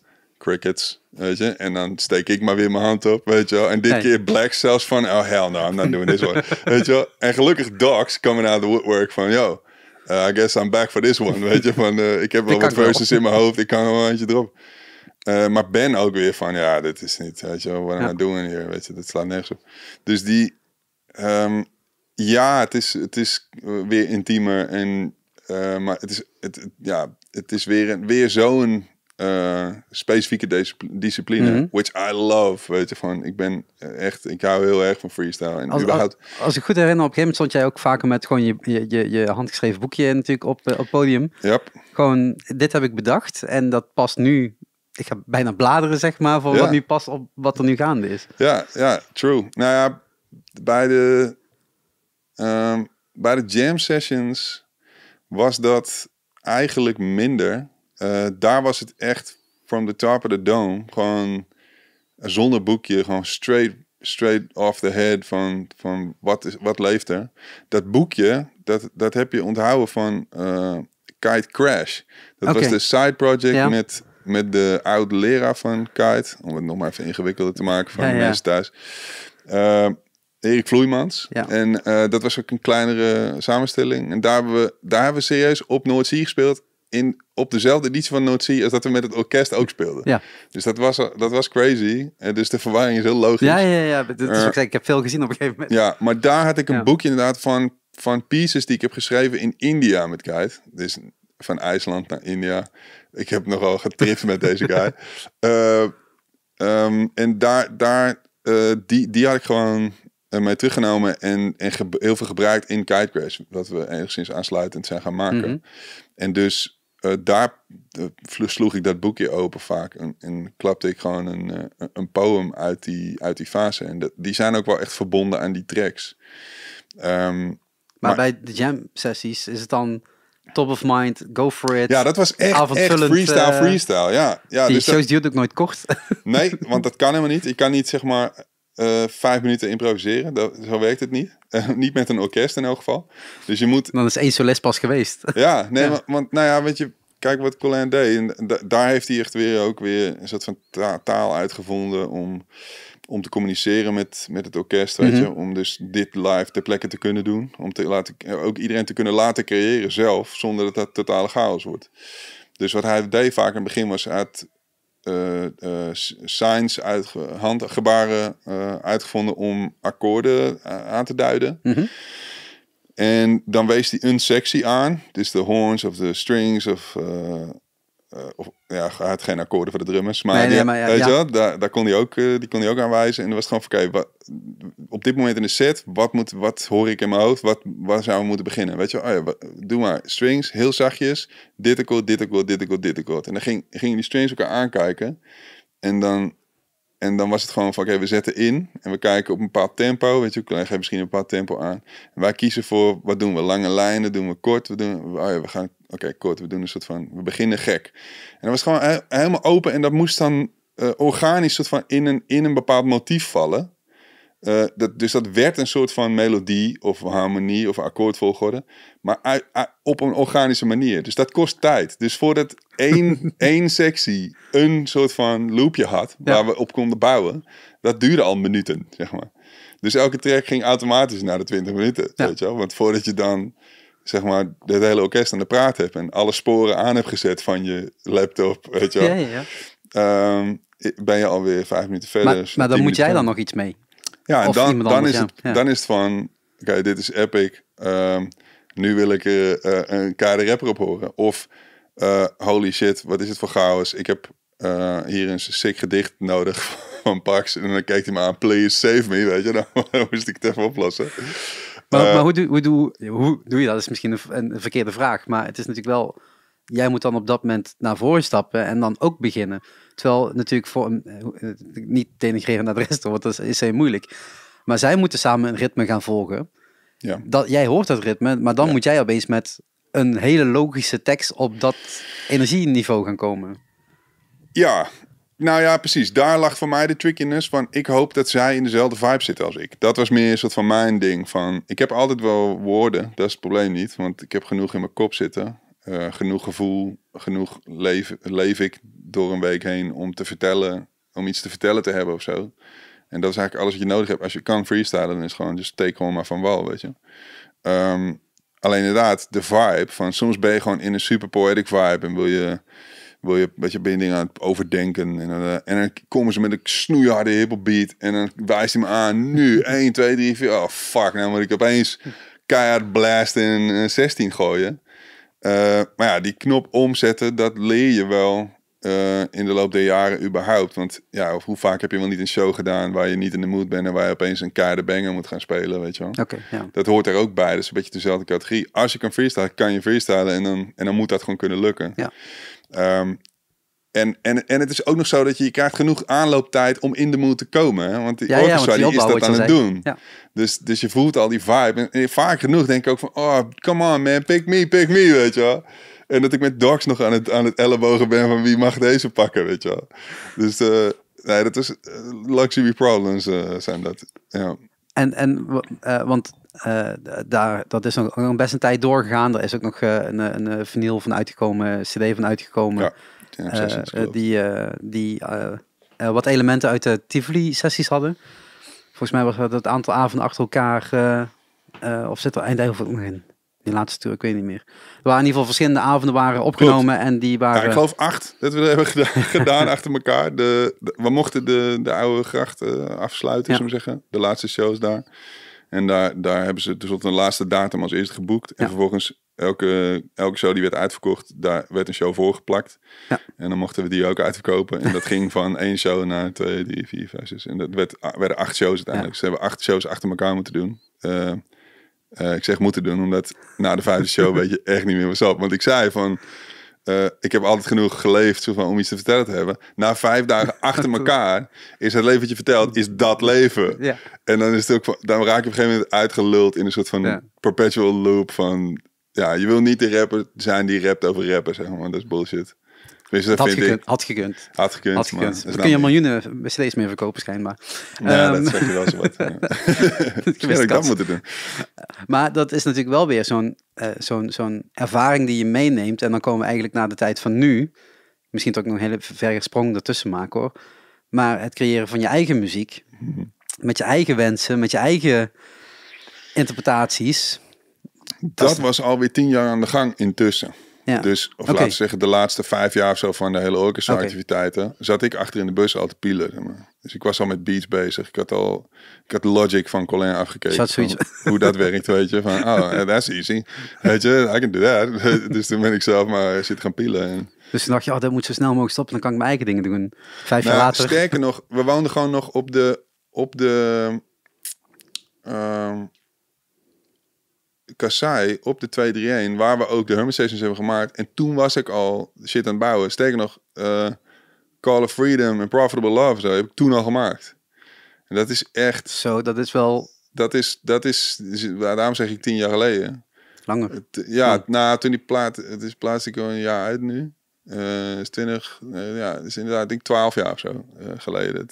crickets, weet je. En dan steek ik maar weer mijn hand op, weet je wel. En dit keer Black zelfs van, oh hell no, I'm not doing this one, weet je wel. En gelukkig Dogs coming out of woodwork van, yo, eh, I guess I'm back for this one, weet je. Van, eh, ik heb wel wat verses in mijn hoofd, ik kan wel een handje erop. Eh, maar Ben ook weer van, ja, dit is niet, weet je wel, wat ja. doen hier, weet je. Dat slaat nergens op. Dus die, ehm, ja, het is, het is weer intiemer en... maar het is, het, ja, het is weer, weer zo'n eh, specifieke discipline, mhm. which I love. Weet je, van ik ben eh, echt, ik hou heel erg van freestyle. En als, als, ik goed herinner, op een gegeven moment stond jij ook vaker met gewoon je, je, je, handgeschreven boekje natuurlijk eh, op, het podium. Yep. Gewoon, dit heb ik bedacht en dat past nu. Ik ga bijna bladeren, zeg maar, voor wat nu past op wat er nu gaande is. Ja, ja, true. Nou ja, bij de, ehm, bij de jam sessions was dat eigenlijk minder eh, daar was het echt from the top of the dome. Gewoon zonder boekje, gewoon straight, straight off the head van, van wat, is, wat leeft er. Dat boekje, dat, dat heb je onthouden van eh, Kite Crash. Dat was de side project met, met de oude leraar van Kite. Om het nog maar even ingewikkelder te maken van de mensen thuis. Eh, Erik Vloeimans. En dat was ook een kleinere samenstelling. En daar hebben we, daar hebben we serieus op Noordzee gespeeld. In op dezelfde editie van Notie als dat we met het orkest ook speelden. Ja. Dus dat was, dat was crazy. En eh, dus de verwarring is heel logisch. Ja, ja, ja. Dat is, eh, ik heb veel gezien op een gegeven moment. Ja, maar daar had ik een boekje inderdaad van, van pieces die ik heb geschreven in India met Kite. Dus van IJsland naar India. Ik heb nogal getrift met deze guy. Eh, ehm, en daar, daar uh, die, die had ik gewoon mee teruggenomen en, en heel veel gebruikt in Crash, Wat we enigszins aansluitend zijn gaan maken. Mhm. En dus eh, daar eh, sloeg ik dat boekje open vaak en, klapte ik gewoon een, eh, een poem uit die, uit die fase. En die zijn ook wel echt verbonden aan die tracks. Ehm, maar, bij de jam sessies is het dan top of mind, go for it. Ja, dat was echt, echt freestyle, freestyle. Ja, ja, die dus shows dat, ook nooit kocht. Nee, want dat kan helemaal niet. Ik kan niet zeg maar eh, vijf minuten improviseren. Dat, zo werkt het niet. Eh, niet met een orkest in elk geval. Dus je moet... Dan is één les pas geweest. Ja, nee, Want, nou ja, weet je, kijk wat Colin deed. En daar heeft hij echt weer ook weer een soort van taal uitgevonden om, om te communiceren met, met het orkest. Weet mhm. je? Om dus dit live ter plekke te kunnen doen. Om te laten, ook iedereen te kunnen laten creëren zelf, zonder dat dat totale chaos wordt. Dus wat hij deed vaak in het begin was uit eh, eh, signs, uit, handgebaren eh, uitgevonden om akkoorden aan te duiden. Mhm. En dan wees hij een sectie aan. Dus de horns of de strings of eh, of, ja, hij had geen akkoorden voor de drummers. Maar, nee, die, ja, weet je daar, daar, kon hij ook, uh, die kon hij ook aanwijzen. En dan was gewoon van, oké, op dit moment in de set, wat, moet, wat hoor ik in mijn hoofd? Wat, waar zouden we moeten beginnen? Weet je oh doe maar strings, heel zachtjes. Dit akkoord, dit akkoord, dit akkoord, dit akkoord. En dan ging, gingen die strings elkaar aankijken. En dan en dan was het gewoon van, oké, we zetten in en we kijken op een bepaald tempo. Weet je, we leggen misschien een bepaald tempo aan. En wij kiezen voor, wat doen we? Lange lijnen, doen we kort? We doen, oh we gaan, oké, kort. We doen een soort van, we beginnen gek. En dat was gewoon helemaal open en dat moest dan eh, organisch soort van in een, in een bepaald motief vallen. Eh, dat, dus dat werd een soort van melodie of harmonie of akkoordvolgorde. Maar op een organische manier. Dus dat kost tijd. Dus voordat één, één sectie een soort van loopje had waar we op konden bouwen, dat duurde al minuten, zeg maar. Dus elke track ging automatisch naar de 20 minuten. Weet je wel? Want voordat je dan zeg maar, het hele orkest aan de praat hebt en alle sporen aan hebt gezet van je laptop, weet je wel. Ja, ja, ehm, ben je alweer vijf minuten verder. Maar, maar dan moet jij dan nog iets mee. Ja, en dan, dan, is Het, dan is het van, oké, dit is epic. Ehm, nu wil ik uh, een keiharde rapper op horen. Of, eh, holy shit, wat is het voor chaos. Ik heb uh, hier een sick gedicht nodig van Pax. En dan kijkt hij me aan, please save me, weet je. Nou, moest ik het even oplossen. Maar, maar hoe, doe, hoe, doe, hoe doe je dat? Dat is misschien een, een verkeerde vraag. Maar het is natuurlijk wel, jij moet dan op dat moment naar voren stappen en dan ook beginnen. Terwijl natuurlijk voor een, eh, eh, niet denigreren naar de rest, want dat is heel moeilijk. Maar zij moeten samen een ritme gaan volgen. Ja. Dat, jij hoort dat ritme, maar dan moet jij opeens met een hele logische tekst op dat energieniveau gaan komen. Ja, nou ja, precies. Daar lag voor mij de trickiness van. Ik hoop dat zij in dezelfde vibe zitten als ik. Dat was meer een soort van mijn ding. Van, ik heb altijd wel woorden, dat is het probleem niet. Want ik heb genoeg in mijn kop zitten. Eh, genoeg gevoel, genoeg leef, leef ik door een week heen om te vertellen, om iets te vertellen te hebben of zo. En dat is eigenlijk alles wat je nodig hebt. Als je kan freestylen, dan is het gewoon, just take gewoon maar van wal, weet je. Ehm, alleen inderdaad, de vibe van soms ben je gewoon in een super poetic vibe en wil je, wil je, weet je, ben dingen aan het overdenken. En, uh, en dan komen ze met een snoeiharde beat en dan wijst hij me aan, nu, 1, 2, 3, 4, oh fuck, nou moet ik opeens keihard blast en uh, eh, 16 gooien. Eh, maar ja, die knop omzetten, dat leer je wel eh, in de loop der jaren überhaupt? Want ja, of hoe vaak heb je wel niet een show gedaan waar je niet in de mood bent en waar je opeens een keiharde banger moet gaan spelen, weet je wel? Oké. ja. Dat hoort er ook bij, dus een beetje dezelfde categorie. Als je kan freestylen, kan je freestylen en dan, en dan moet dat gewoon kunnen lukken. Ja. Ehm, en, en, en het is ook nog zo dat je, je krijgt genoeg aanlooptijd om in de mood te komen. Want die ja, orchestra ja, is dat aan het doen. Ja. Dus, dus je voelt al die vibe. En, en vaak genoeg denk ik ook van, oh, come on man, pick me, pick me, weet je wel. En dat ik met dogs nog aan het, aan het ellebogen ben van wie mag deze pakken, weet je wel. Dus eh, nee, dat is eh, luxury problems eh, zijn dat. Ja. En, en want daar, dat is nog, best een tijd doorgegaan. Er is ook nog een, een vinyl van uitgekomen, CD van uitgekomen. Ja, die die die wat elementen uit de Tivoli-sessies hadden. Volgens mij was dat het aantal avonden achter elkaar. of zit er eindelijk nog in? Die laatste tour, ik weet niet meer. Er waren in ieder geval verschillende avonden waren opgenomen en die waren... Ja, ik geloof acht dat we hebben gedaan, achter elkaar. De, we mochten de, de oude gracht eh, afsluiten, ja. zo zeggen. De laatste shows daar. En daar, daar hebben ze dus op de laatste datum als eerste geboekt. En vervolgens elke, elke show die werd uitverkocht, daar werd een show voorgeplakt. Ja. En dan mochten we die ook uitverkopen. En dat ging van één show naar twee, drie, vier, vijf, zes. En dat werd, werden acht shows uiteindelijk. Ze dus hebben acht shows achter elkaar moeten doen. Eh, eh, ik zeg moeten doen, omdat na de vijfde show weet je echt niet meer wat op. Want ik zei van, eh, ik heb altijd genoeg geleefd zo van, om iets te vertellen te hebben. Na vijf dagen achter elkaar is het leven verteld, is dat leven. Ja. En dan, is het ook, dan raak je op een gegeven moment uitgeluld in een soort van perpetual loop van... Ja, je wil niet de rapper zijn die rapt over rappen, zeg maar. Dat is bullshit. Weet dat had, gekund, ik. had gekund. Had gekund. Had gekund. kun je miljoenen steeds meer verkopen, schijnbaar. Ja, dat ehm, zeg je wel zo wat. Dat had ik dat moeten doen. Maar dat is natuurlijk wel weer eh, zo'n ervaring die je meeneemt. En dan komen we eigenlijk naar de tijd van nu. Misschien toch nog een hele verre sprong ertussen maken hoor. Maar het creëren van je eigen muziek. Mhm. Met je eigen wensen, met je eigen interpretaties. Dat, dat was alweer tien jaar aan de gang intussen. Ja. Dus, of laten we zeggen, de laatste vijf jaar of zo van de hele orchestra-activiteiten, zat ik achter in de bus al te pielen. Dus ik was al met beats bezig. Ik had al, ik had Logic van Colin afgekeken. hoe dat werkt, weet je. Van, oh, eh, that's easy. Weet je, I can do that. dus toen ben ik zelf maar zitten gaan pielen. En, dus toen dacht je, oh, dat moet zo snel mogelijk stoppen. Dan kan ik mijn eigen dingen doen. Vijf jaar nou, later. Sterker nog, we woonden gewoon nog op de, op de, ehm, Kassai op de 231, waar we ook de Hermes Sessions hebben gemaakt. En toen was ik al shit aan het bouwen. Steek nog, uh, Call of Freedom en Profitable Love, zo heb ik toen al gemaakt. En dat is echt... Zo, dat is wel... Dat is, dat is, daarom zeg ik tien jaar geleden. Langer. ja, na toen die plaat, het is plaatst ik al een jaar uit nu. Het eh, is 20, eh, ja, is inderdaad, denk 12 jaar of zo eh, geleden.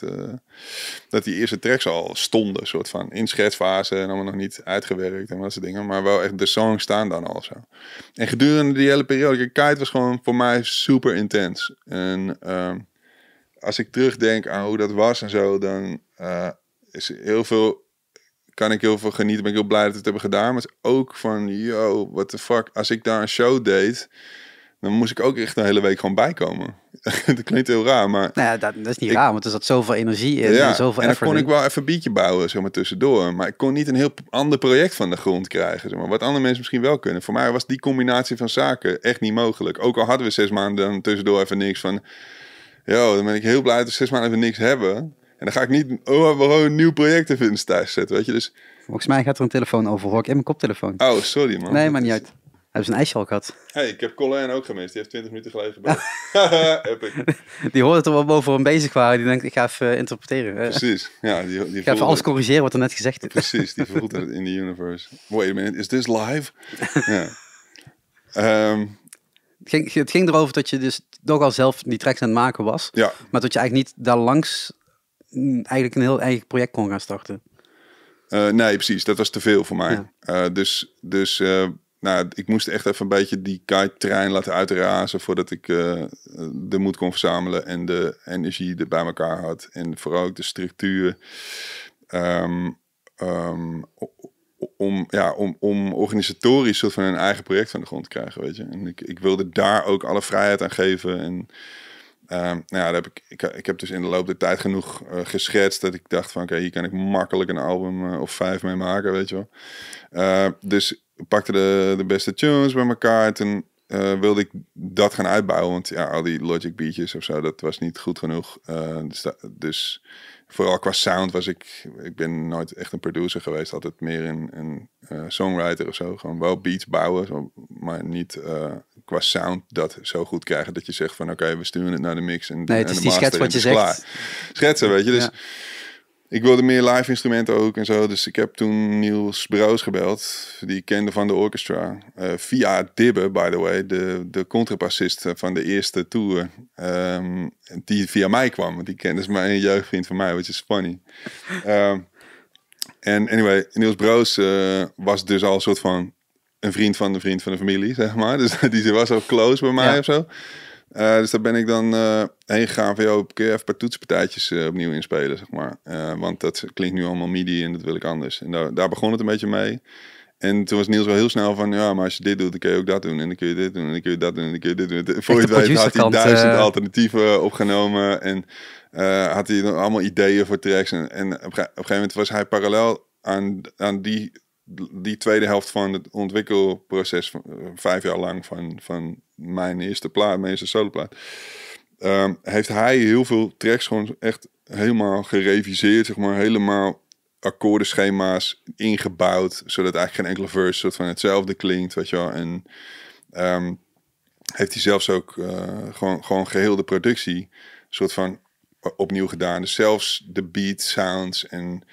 dat die eerste tracks al stonden, soort van in schetsfase en allemaal nog niet uitgewerkt en dat soort dingen. Maar wel echt de songs staan dan al zo. En gedurende die hele periode, kijk, Kite was gewoon voor mij super intens. En ehm, als ik terugdenk aan hoe dat was en zo, dan is heel veel. Kan ik heel veel genieten, ben ik heel blij dat we het hebben gedaan. Maar ook van, yo, what the fuck. Als ik daar een show deed, dan moest ik ook echt een hele week gewoon bijkomen. dat klinkt heel raar, maar... Nou ja, dat, is niet raar, want er zat zoveel energie in ja, en zoveel En dan kon ik wel even een biertje bouwen, zeg tussendoor. Maar ik kon niet een heel ander project van de grond krijgen, zeg maar. Wat andere mensen misschien wel kunnen. Voor mij was die combinatie van zaken echt niet mogelijk. Ook al hadden we zes maanden dan tussendoor even niks van... Yo, dan ben ik heel blij dat we zes maanden even niks hebben. En dan ga ik niet... Oh, gewoon een nieuw project even in de zetten, weet je. Dus... Volgens mij gaat er een telefoon over. Hoor in mijn koptelefoon. Oh, sorry man. Nee, maar niet uit. Hebben ze een ijsje al gehad? Hey, ik heb Colin ook gemist. Die heeft 20 minuten geleden gebeld. Epic. Die hoorde er wel boven hem bezig waren. Die denkt, ik ga even eh, interpreteren. Precies. Ja, die, die ik ga even alles corrigeren wat er net gezegd is. Precies, die voelt het in de universe. Wait a minute, is this live? ja. Ehm, het, ging, het ging erover dat je dus al zelf die tracks aan het maken was. Ja. Maar dat je eigenlijk niet daar langs mm, eigenlijk een heel eigen project kon gaan starten. Eh, nee, precies. Dat was te veel voor mij. Eh, dus dus nou, ik moest echt even een beetje die kite-trein laten uitrazen voordat ik eh, de moed kon verzamelen en de energie er bij elkaar had. En vooral ook de structuur ehm, ehm, om, ja, om, om organisatorisch soort van een eigen project van de grond te krijgen, weet je. En ik, ik wilde daar ook alle vrijheid aan geven en... Ehm, nou ja, daar heb ik, ik, ik, heb dus in de loop der tijd genoeg eh, geschetst dat ik dacht van oké, hier kan ik makkelijk een album eh, of vijf mee maken, weet je wel. dus pakte de, de beste tunes bij elkaar. En eh, wilde ik dat gaan uitbouwen. Want ja, al die Logic beatjes of zo, dat was niet goed genoeg. Eh, dus, dus, vooral qua sound was ik... Ik ben nooit echt een producer geweest. Altijd meer een, een eh, songwriter of zo. Gewoon wel beats bouwen, zo, maar niet qua sound dat zo goed krijgen... dat je zegt van oké, we sturen het naar de mix en, nee, het is de die schets wat je zegt. Klaar. Schetsen, weet je. Dus ik wilde meer live instrumenten ook en zo. Dus ik heb toen Niels Broos gebeld. Die kende van de orchestra. Eh, via Dibbe, by the way. De, de contrabassist van de eerste tour. Ehm, die via mij kwam. Die kende is mijn een jeugdvriend van mij, wat is funny. Ehm, en anyway, Niels Broos eh, was dus al een soort van... Een vriend van de vriend van de familie, zeg maar. Dus die was al close bij mij ja. of zo. Eh, dus daar ben ik dan eh, heen gegaan van, joh, kun je even een paar toetspartijtjes eh, opnieuw inspelen, zeg maar. want dat klinkt nu allemaal midi en dat wil ik anders. En daar, daar begon het een beetje mee. En toen was Niels wel heel snel van, ja, maar als je dit doet, dan kun je ook dat doen. En dan kun je dit doen, en dan kun je dat doen, en dan kun je dit doen. Voor je het had hij duizend alternatieven opgenomen. En had hij dan allemaal ideeën voor tracks. En, en op, een gegeven moment was hij parallel aan, aan die, die tweede helft van het ontwikkelproces, van, vijf jaar lang van, van mijn eerste plaat, mijn eerste solo plaat, ehm, heeft hij heel veel tracks gewoon echt helemaal gereviseerd, zeg maar, helemaal akkoordenschema's ingebouwd, zodat eigenlijk geen enkele verse soort van hetzelfde klinkt, weet je wel. En ehm, heeft hij zelfs ook eh, gewoon, gewoon geheel de productie soort van opnieuw gedaan. Dus zelfs de beat, sounds en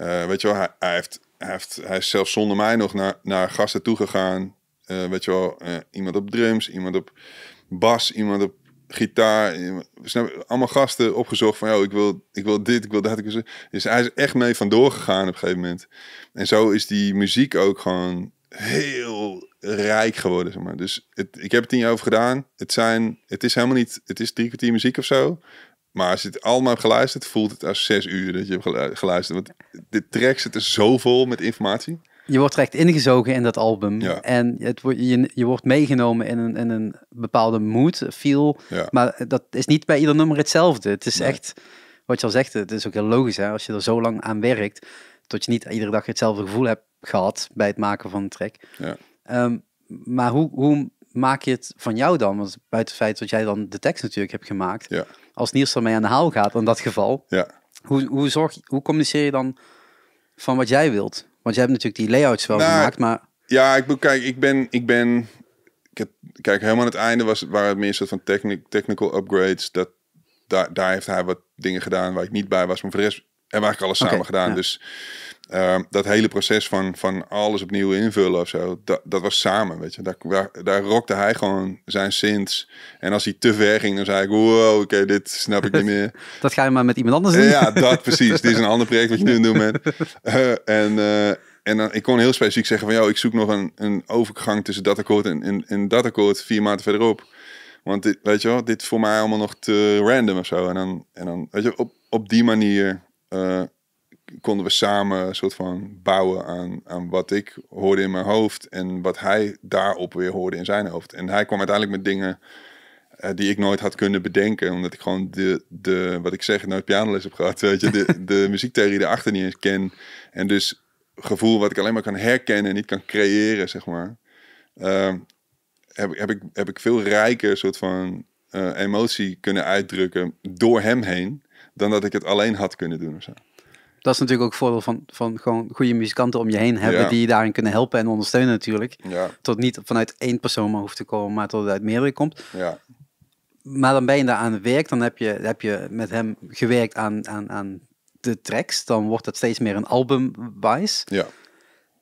uh, weet je wel, hij, heeft hij, heeft, hij is zelfs zonder mij nog naar, naar gasten gegaan. Eh, weet je wel, eh, iemand op drums, iemand op bas, iemand op gitaar. Iemand, allemaal gasten opgezocht van, joh, ik wil, ik wil dit, ik wil dat. Ik wil dus hij is echt mee vandoor gegaan op een gegeven moment. En zo is die muziek ook gewoon heel rijk geworden, zeg maar. Dus het, ik heb het tien jaar over gedaan. Het, zijn, het is helemaal niet, het is drie kwartier muziek of zo. Maar als je het allemaal hebt geluisterd, voelt het als zes uur dat je hebt geluisterd. Want de track zit er zo vol met informatie je wordt recht ingezogen in dat album. En het, je, je wordt meegenomen in een, in een bepaalde mood, feel. Maar dat is niet bij ieder nummer hetzelfde. Het is echt, wat je al zegt, het is ook heel logisch. Hè? Als je er zo lang aan werkt, tot je niet iedere dag hetzelfde gevoel hebt gehad bij het maken van een track. Ja. Ehm, maar hoe, hoe maak je het van jou dan? Want buiten het feit dat jij dan de tekst natuurlijk hebt gemaakt. Ja. Als Niels ermee aan de haal gaat, in dat geval. Ja. Hoe, hoe, zorg, hoe communiceer je dan van wat jij wilt? Want je hebt natuurlijk die layouts wel nou, gemaakt, maar... Ja, ik moet kijk, ik ben... Ik ben ik kijk, helemaal aan het einde was, waar het meer soort van techni technical upgrades. Dat, daar, daar heeft hij wat dingen gedaan waar ik niet bij was. Maar voor de rest hebben we eigenlijk alles samen gedaan. Dus Ehm, dat hele proces van, van alles opnieuw invullen of zo, dat, dat was samen, weet je. Daar, daar, rokte hij gewoon zijn sins. En als hij te ver ging, dan zei ik, wow, oké, dit snap ik niet meer. dat ga je maar met iemand anders doen. ja, dat precies. Dit is een ander project wat je nu doet doen eh, eh, en dan, ik kon heel specifiek zeggen van, jou, ik zoek nog een, een overgang tussen dat akkoord en, en, dat akkoord vier maanden verderop. Want dit, weet je wel, dit voor mij allemaal nog te random of zo. En dan, en dan weet je, op, op die manier... Eh, konden we samen een soort van bouwen aan, aan wat ik hoorde in mijn hoofd en wat hij daarop weer hoorde in zijn hoofd. En hij kwam uiteindelijk met dingen eh, die ik nooit had kunnen bedenken, omdat ik gewoon de, de wat ik zeg, nooit pianoles heb gehad. Weet je, de, de muziektheorie erachter niet eens ken. En dus gevoel wat ik alleen maar kan herkennen en niet kan creëren, zeg maar. Ehm, heb, heb, ik, heb ik veel rijker soort van eh, emotie kunnen uitdrukken door hem heen dan dat ik het alleen had kunnen doen of zo dat is natuurlijk ook het voordeel van, van gewoon goede muzikanten om je heen hebben die je daarin kunnen helpen en ondersteunen natuurlijk. Ja. Tot niet vanuit één persoon maar hoeft te komen, maar tot het uit meerdere komt. Ja. Maar dan ben je daar aan het werk, dan heb je, heb je met hem gewerkt aan, aan, aan de tracks. Dan wordt dat steeds meer een album-wise. Ja.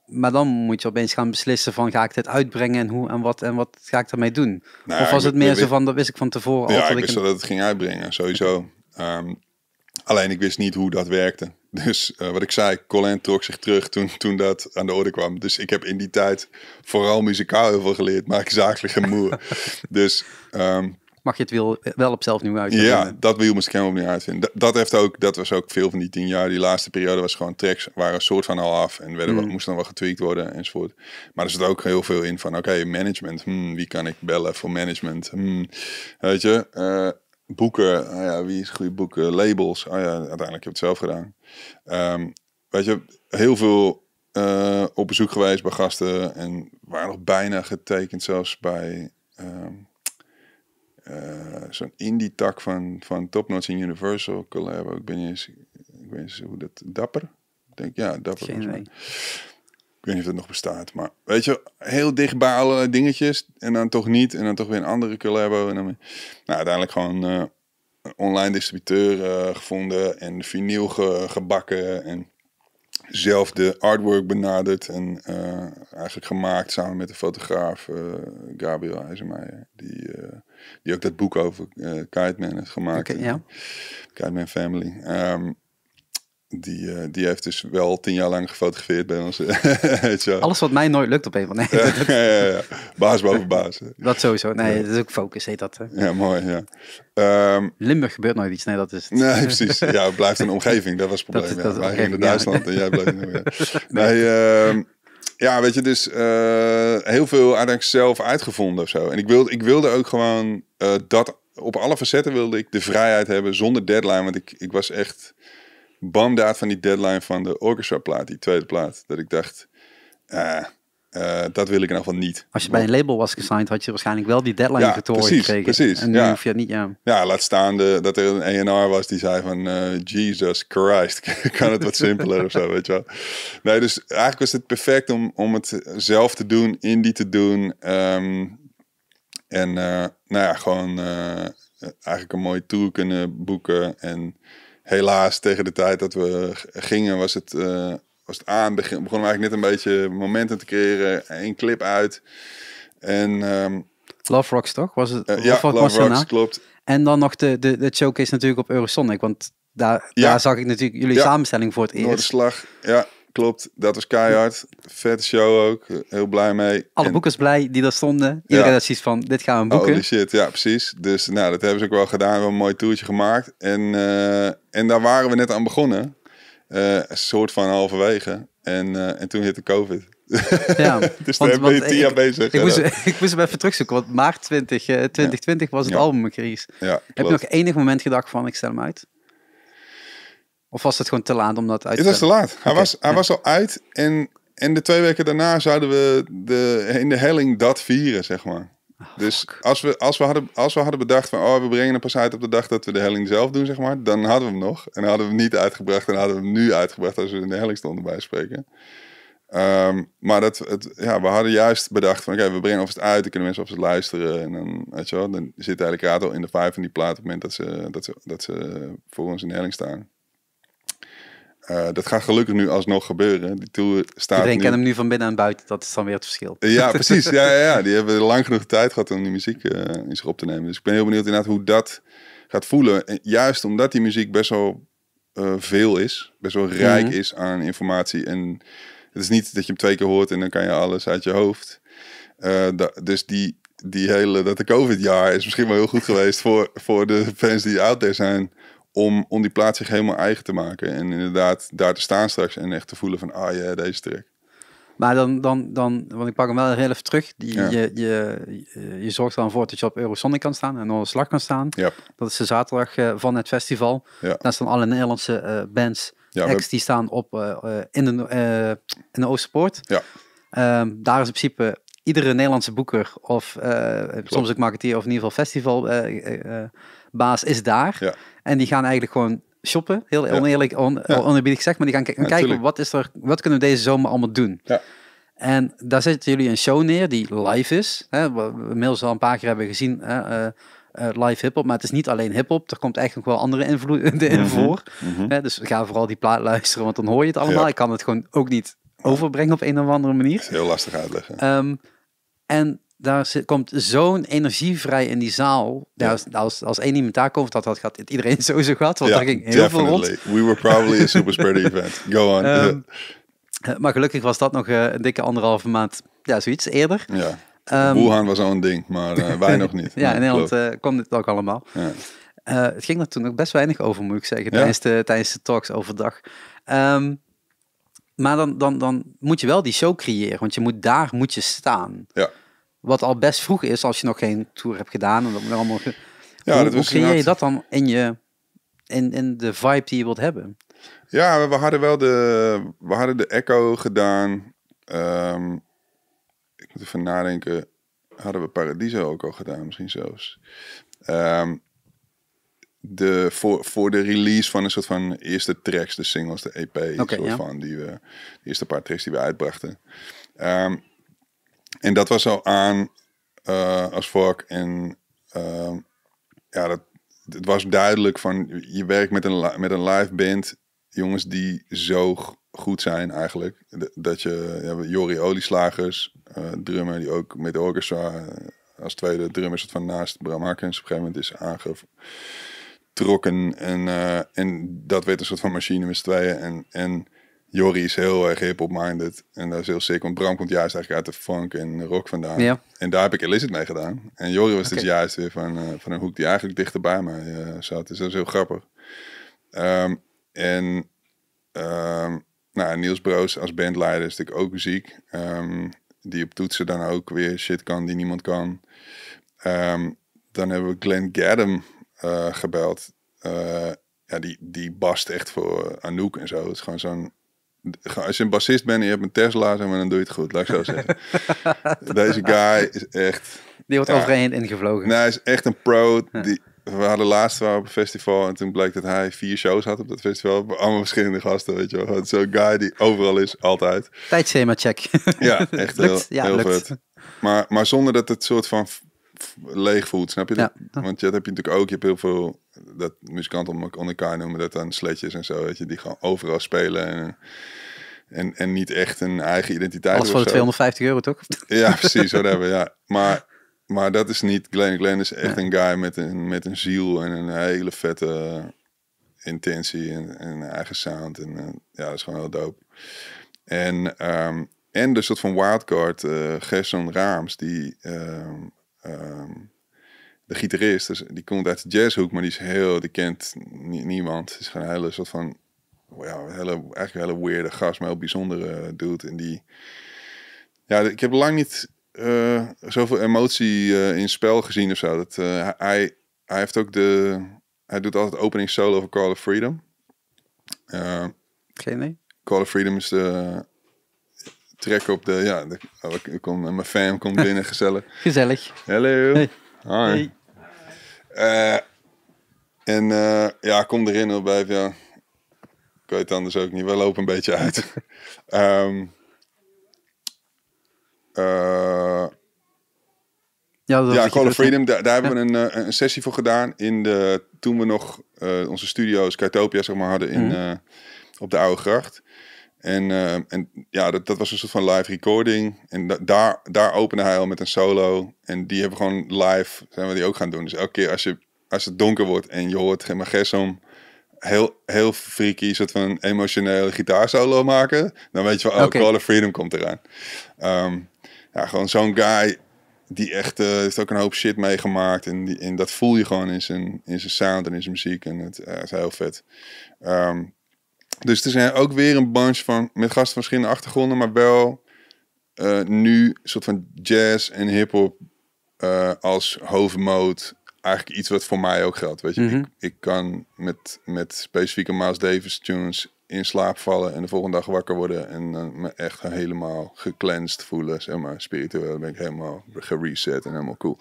Maar dan moet je opeens gaan beslissen van ga ik dit uitbrengen en hoe en wat en wat ga ik daarmee doen? Nou of was het meer zo van dat wist ik van tevoren ja, Ja, ik wist dat het ging uitbrengen, sowieso. Ehm, alleen ik wist niet hoe dat werkte. Dus eh, wat ik zei, Colin trok zich terug toen, toen dat aan de orde kwam. Dus ik heb in die tijd vooral muzikaal heel veel geleerd, maar ik zakelijk geen dus... Ehm, Mag je het wiel wel op zelf nieuw uitvinden? Ja, dat wiel moest ik helemaal opnieuw uitvinden. Dat, dat, heeft ook, dat was ook veel van die tien jaar. Die laatste periode was gewoon tracks, waren een soort van al af. En werden, mm. moesten dan wel getweakt worden enzovoort. Maar er zit ook heel veel in van, oké, management. Hmm, wie kan ik bellen voor management? Hmm, weet je, eh, boeken, oh ja, wie is goede boeken, labels, ah ja, uiteindelijk heb ik het zelf gedaan. Ehm, weet je, heel veel eh, op bezoek geweest bij gasten en waren nog bijna getekend zelfs bij ehm, eh, zo'n indie tak van, van Top Notch in Universal collab Ik ben eens, ik weet eens hoe dat, Dapper? denk, ja, Dapper. Ik weet niet of dat nog bestaat, maar weet je, heel dicht bij alle dingetjes en dan toch niet en dan toch weer een andere collabo. En dan, nou, uiteindelijk gewoon eh, online distributeur eh, gevonden en vinyl gebakken en zelf de artwork benaderd en eh, eigenlijk gemaakt samen met de fotograaf Gabriel IJzermeijer, die, die ook dat boek over Kite heeft gemaakt. Okay, ja. Family. Ehm, die, eh, die heeft dus wel tien jaar lang gefotografeerd bij ons. Alles wat mij nooit lukt op een van nee. ja, ja, ja, Baas boven baas. Dat sowieso. Nee, dat is ook focus, heet dat. Ja, mooi. Ja. Ehm, Limburg gebeurt nooit iets. Nee, dat is. Het. Nee, precies. Ja, het blijft een omgeving. Dat was het probleem. Dat, dat Wij gingen Duitsland en jij bleef. nee, ehm, ja, weet je, dus eh, heel veel eigenlijk zelf uitgevonden of zo. En ik wilde, ik wilde ook gewoon eh, dat op alle facetten wilde ik de vrijheid hebben zonder deadline. Want ik, ik was echt bamdaad van die deadline van de orchestra plaat, die tweede plaat. Dat ik dacht, eh, eh, dat wil ik in ieder geval niet. Als je bij een label was gesigned, had je waarschijnlijk wel die deadline ja, precies, gekregen. Precies, en nu ja. hoef je het niet, ja. Ja, laat staan de, dat er een A&R was die zei van... Eh, Jesus Christ, kan het wat simpeler of zo, weet je wel. Nee, dus eigenlijk was het perfect om, om het zelf te doen, indie te doen. Ehm, en nou ja, gewoon eigenlijk een mooie tour kunnen boeken en helaas, tegen de tijd dat we gingen, was het, uh, was het aan. Begin, begonnen we eigenlijk net een beetje momenten te creëren. een clip uit. En, ehm, Love Rocks, toch? Was het, eh, ja, Love Rocks, klopt. En dan nog de, de, de showcase natuurlijk op Eurosonic. Want daar, daar zag ik natuurlijk jullie samenstelling voor het eerst. Noorderslag, ja. Klopt, dat was keihard. Vette show ook. Heel blij mee. Alle en... boekers blij die daar stonden. Iedereen ja. had zoiets van, dit gaan we boeken. Holy shit, ja precies. Dus nou, dat hebben ze ook wel gedaan. We hebben een mooi toertje gemaakt. En, eh, en daar waren we net aan begonnen. Eh, een soort van halverwege. En, uh, en toen hitte COVID. Ja, dus want, daar ben je tien jaar bezig. Ik moest, ik moest hem even terugzoeken, want maart 20, 2020 was het album release. Ja, Heb je nog enig moment gedacht van, ik stel hem uit? Of was het gewoon te laat om dat uit te Het was te laat. Hij, was, hij was al uit en, en de twee weken daarna zouden we de, in de helling dat vieren, zeg maar. Ah, dus als we, als, we hadden, als we hadden bedacht van, oh, we brengen een pas op de dag dat we de helling zelf doen, zeg maar, dan hadden we hem nog. En dan hadden we hem niet uitgebracht en hadden we hem nu uitgebracht als we in de helling stonden bij spreken. Ehm, maar dat, het, ja, we hadden juist bedacht van, oké, we brengen of het uit, dan kunnen mensen op ze luisteren. En dan, weet je wel, dan zit eigenlijk Rato in de vijf van die plaat op het moment dat ze, dat ze, dat ze voor ons in de helling staan. Eh, dat gaat gelukkig nu alsnog gebeuren. Die tour staat Iedereen nu... hem nu van binnen en buiten, dat is dan weer het verschil. Ja, precies. Ja, ja, ja. Die hebben lang genoeg tijd gehad om die muziek in zich op te nemen. Dus ik ben heel benieuwd inderdaad hoe dat gaat voelen. juist omdat die muziek best wel eh, veel is, best wel rijk mhm. is aan informatie. En het is niet dat je hem twee keer hoort en dan kan je alles uit je hoofd. Eh, dus die, die hele, dat de COVID-jaar is misschien wel heel goed geweest voor, voor de fans die out there zijn om, om die plaats zich helemaal eigen te maken. En inderdaad daar te staan straks en echt te voelen van, ah ja, deze track. Maar dan, dan, dan, want ik pak hem wel heel even terug. Die, ja. je, je, je zorgt er dan voor dat je op Eurosonic kan staan en onder slag kan staan. Ja. Dat is de zaterdag eh, van het festival. Ja. Daar staan alle Nederlandse eh, bands, ja, die staan op, eh, in, de, in de Oosterpoort. Ja. Ehm, daar is in principe iedere Nederlandse boeker of soms ook marketeer of in ieder geval festival baas is daar. Ja. En die gaan eigenlijk gewoon shoppen, heel oneerlijk, on, onherbiedig gezegd, maar die gaan kijken, wat, is er, wat kunnen we deze zomer allemaal doen? En daar zetten jullie een show neer die live is. Hè, we inmiddels al een paar keer hebben gezien hè, eh, eh, live hiphop Maar het is niet alleen hip-hop. Er komt echt nog wel andere invloeden in mhm. voor. Mm -hmm. hè, dus ga vooral die plaat luisteren, want dan hoor je het allemaal. Ik kan het gewoon ook niet overbrengen op een of andere manier. heel lastig uitleggen. Ehm, en daar komt zo'n energie vrij in die zaal. Als, als, als één iemand daar komt, dat had het iedereen sowieso gehad, want ja, daar ging heel veel rond. We were probably a super spreader event. Go on. Ehm, eh, maar gelukkig was dat nog eh, een dikke anderhalve maand, ja, zoiets eerder. Ja. Um, Wuhan was zo'n ding, maar eh, wij nog niet. ja, in Nederland uh, kwam dit ook allemaal. Ja. het ging er toen nog best weinig over, moet ik zeggen, tijdens, de, tijdens de talks overdag. Ehm, maar dan, dan, dan moet je wel die show creëren, want je moet, daar moet je staan. Ja. Wat al best vroeg is als je nog geen tour hebt gedaan. En dat we allemaal ja, hoe, dat hoe je dat dan in, je, in, in de vibe die je wilt hebben? Ja, we, hadden wel de, we hadden de Echo gedaan. Ehm, ik moet even nadenken. Hadden we Paradiso ook al gedaan, misschien zelfs. Ehm, de, voor, voor de release van een soort van eerste tracks, de singles, de EP, okay, soort van, die we, de eerste paar tracks die we uitbrachten. Ehm, en dat was zo aan eh, als fuck. En ehm, ja, het was duidelijk van je werkt met een, met een live band. Jongens die zo goed zijn eigenlijk. Dat je, ja, Jori Olieslagers, uh, drummer die ook met de orchestra eh, als tweede drummer van naast Bram Harkens. Op een gegeven moment is aangetrokken en, en dat werd een soort van machine met z'n En, en Jori is heel erg eh, hip-hop-minded. En dat is heel sick. Want Bram komt juist eigenlijk uit de funk en rock vandaan. En daar heb ik Elizabeth mee gedaan. En Jori was dus juist weer van, eh, van een hoek die eigenlijk dichter bij mij eh, zat. Dus dat is heel grappig. Ehm, en um, nou, Niels Broos als bandleider is natuurlijk ook muziek. Ehm, die op toetsen dan ook weer shit kan die niemand kan. dan hebben we Glenn Gadam gebeld. ja, die, die bast echt voor Anouk en zo. Het is gewoon zo'n als je een bassist bent en je hebt een Tesla, zeg maar, dan doe je het goed, laat ik zo zeggen. Deze guy is echt... Die wordt ja, overheen ingevlogen. Nee, hij is echt een pro. we hadden laatst wel op een festival en toen bleek dat hij vier shows had op dat festival. Allemaal verschillende gasten, weet je wel. Zo'n guy die overal is, altijd. Tijdschema check. Ja, echt heel, ja, heel Maar, maar zonder dat het soort van leeg voelt, snap je? Dat? Want je hebt heb je natuurlijk ook. Je hebt heel veel dat muzikanten om elkaar noemen dat dan sletjes en zo, weet je, die gewoon overal spelen en, en, en niet echt een eigen identiteit Alles voor de 250 euro, toch? Ja, precies, whatever, ja. Maar, maar dat is niet Glenn. Glenn is echt een guy met een, met een ziel en een hele vette intentie en, en eigen sound. En eh, ja, dat is gewoon heel dope. En, um, en de dus soort van wildcard, uh, Gerson Raams, die... Ehm, ehm, de gitarist, dus die komt uit de jazzhoek, maar die is heel, die kent niemand. Het is gewoon een hele soort van, ja, hele, eigenlijk een hele weirde gast, maar heel bijzondere eh, dude. En die, ja, ik heb lang niet eh, zoveel emotie eh, in spel gezien of zo. Dat, hij, hij heeft ook de, hij doet altijd opening solo van Call of Freedom. Geen nee? Call of Freedom is de trek op de, ja, de, oh, mijn fam komt binnen, gezellig. Gezellig. Hallo. Hi. Eh, en uh, ja, kom erin hoor, blijf ja. Ik weet het anders ook niet. We lopen een beetje uit. Ehm, eh, ja, ja Call of Freedom, daar, hebben we een, een, sessie voor gedaan. In de, toen we nog onze studio's Kaitopia zeg maar, hadden in, mhm. op de Oude Gracht. En, eh, en ja, dat, dat was een soort van live recording. En daar, daar opende hij al met een solo. En die hebben we gewoon live, zijn we die ook gaan doen. Dus elke keer als, je, als het donker wordt en je hoort geen Gessom heel, heel freaky, soort van emotionele gitaarsolo maken. Dan weet je wel, oh, okay. Freedom komt eraan. Ehm, ja, gewoon zo'n guy die echt, uh, heeft ook een hoop shit meegemaakt. En, die, en dat voel je gewoon in zijn, in zijn sound en in zijn muziek. En het eh, is heel vet. Um, dus er zijn ook weer een bunch van, met gasten van verschillende achtergronden, maar wel uh, nu soort van jazz en hip-hop eh, als hoofdmoot. Eigenlijk iets wat voor mij ook geldt. Weet je, mhm. ik, ik, kan met, met specifieke Miles Davis tunes in slaap vallen en de volgende dag wakker worden en me echt helemaal geclenst voelen, zeg maar, spiritueel. ben ik helemaal gereset en helemaal cool.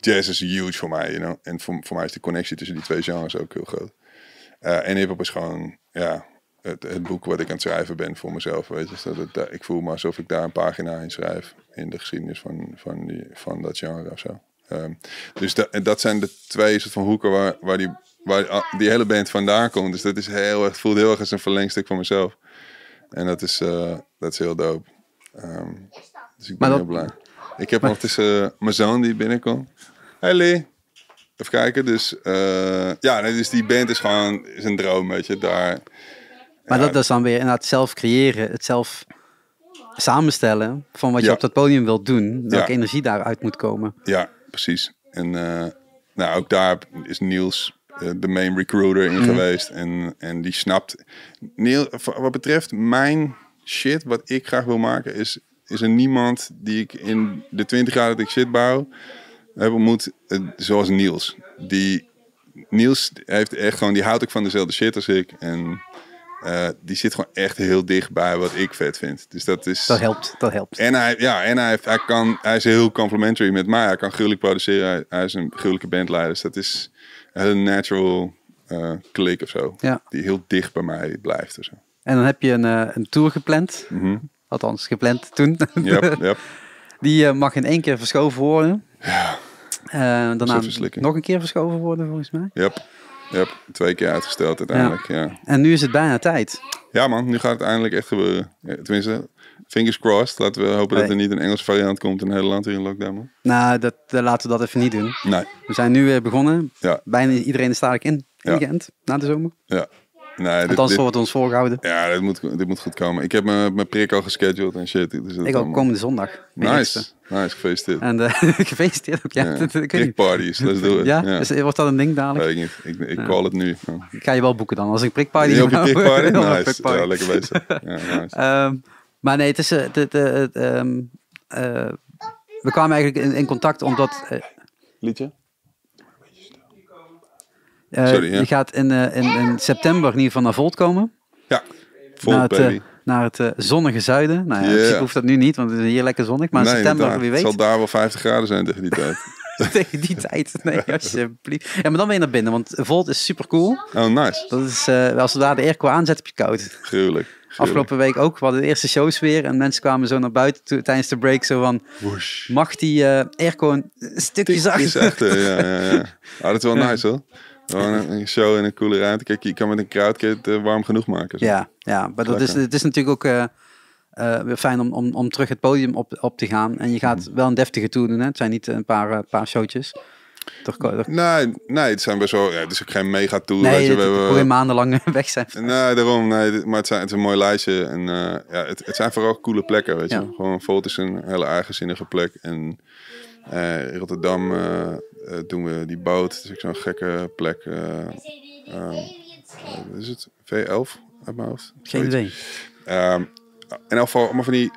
Jazz is huge voor mij, you know? En voor, voor mij is de connectie tussen die twee genres ook heel groot. Eh, en hip-hop is gewoon, ja, het, boek wat ik aan het schrijven ben voor mezelf. Weet je? dat ik voel me alsof ik daar een pagina in schrijf. In de geschiedenis van, van, die, van dat genre of zo. Ehm, dus dat, dat zijn de twee soort van hoeken waar, waar, die, waar die hele band vandaan komt. Dus dat is heel, het voelt heel erg als een verlengstuk van mezelf. En dat is, eh, dat is heel dope. Um, dus ik ben heel blij. Ik heb nog uh, eh, mijn zoon die binnenkomt. Hey Lee. Even kijken. Dus eh, ja, dus die band is gewoon is een droom, weet je. Daar, maar dat is dan weer inderdaad zelf creëren, het zelf samenstellen van wat je op dat podium wilt doen, welke ja. energie daaruit moet komen. Ja, precies. En eh, nou, ook daar is Niels eh, de main recruiter in mm. geweest en, en die snapt. Niels, wat betreft mijn shit, wat ik graag wil maken, is, is er niemand die ik in de 20 jaar dat ik shit bouw heb ontmoet, eh, zoals Niels. Die Niels heeft echt gewoon, die houdt ook van dezelfde shit als ik en eh, die zit gewoon echt heel dicht bij wat ik vet vind. Dus dat is. Dat helpt, dat helpt. En hij, ja, en hij, hij, kan, hij is heel complimentary met mij. Hij kan gruwelijk produceren. Hij, is een gruwelijke bandleider. Dus dat is een natural eh, klik of zo. Ja. Die heel dicht bij mij blijft. Of zo. En dan heb je een, eh, een tour gepland. Mm -hmm. Althans, gepland toen. yep, Die mag in één keer verschoven worden. Ja. daarna nog een keer verschoven worden, volgens mij. Yep. Yep, twee keer uitgesteld uiteindelijk. Ja. En nu is het bijna tijd. Ja, man, nu gaat het eindelijk echt gebeuren. tenminste, fingers crossed. Laten we hopen dat er niet een Engels variant komt in Nederland hier in lockdown. Man. Nou, dat, eh, laten we dat even niet doen. Nee. We zijn nu weer begonnen. Ja. Bijna iedereen is dadelijk in. Ingeënt na de zomer. Ja, Nee, dit, dit, wordt ons voorgehouden. Ja, dit moet, dit moet goed komen. Ik heb mijn, mijn prik al gescheduled en shit. Dus ik ook komende zondag. Nice. Nice, gefeliciteerd. En uh, gefeliciteerd ook, ja. ja. Dat, prikparties, let's do it. Ja? wordt dat een ding dadelijk? Weet ik niet. Ik, ik call het nu. Ik ga je wel boeken dan, als ik prikparty... Je op je prikparty? nice. Ja, lekker bezig. nice. Ehm, maar nee, het eh, eh, ehm, we kwamen eigenlijk in, contact omdat... Uh, Liedje? Eh, Sorry, Je gaat in, eh, in, in, september in ieder geval naar Volt komen. Ja, naar het, eh, naar het zonnige zuiden. Nou ja, yeah. ik dat nu niet, want het is hier lekker zonnig. Maar in september, wie weet. Het zal daar wel 50 graden zijn tegen die tijd. tegen die tijd, nee, alsjeblieft. Ja, maar dan ben je naar binnen, want Volt is super cool. Oh, nice. Dat is, uh, als we daar de airco aanzet, heb je koud. Gruwelijk. Afgelopen week ook. We hadden de eerste shows weer. En mensen kwamen zo naar buiten toe, tijdens de break. Zo van, Woosh. mag die airco een stukje zachter? ja, ja, ja. Ah, dat is wel nice hoor. Gewoon oh, een, show in een koele ruimte. Kijk, je kan met een crowdkit warm genoeg maken. Zo. Ja, ja, maar dat is, het is natuurlijk ook eh, eh, fijn om, om, om terug het podium op, op te gaan. En je gaat mhm. wel een deftige tour doen. Hè? Het zijn niet eh, een paar, paar showtjes. Toch, Nee, nee, het zijn best wel. Ja, het is ook geen mega tour. Nee, we maandenlang weg zijn. Nee, daarom. Nee, maar het, zijn, is een mooi lijstje. En ja, het, het zijn vooral coole plekken. Weet je, gewoon foto's is een hele eigenzinnige plek. En Rotterdam, uh, eh, doen we die boot. Het is zo'n gekke plek. Eh, ehm, is het V11 uit mijn hoofd? Geen idee. Um, in elk geval allemaal van die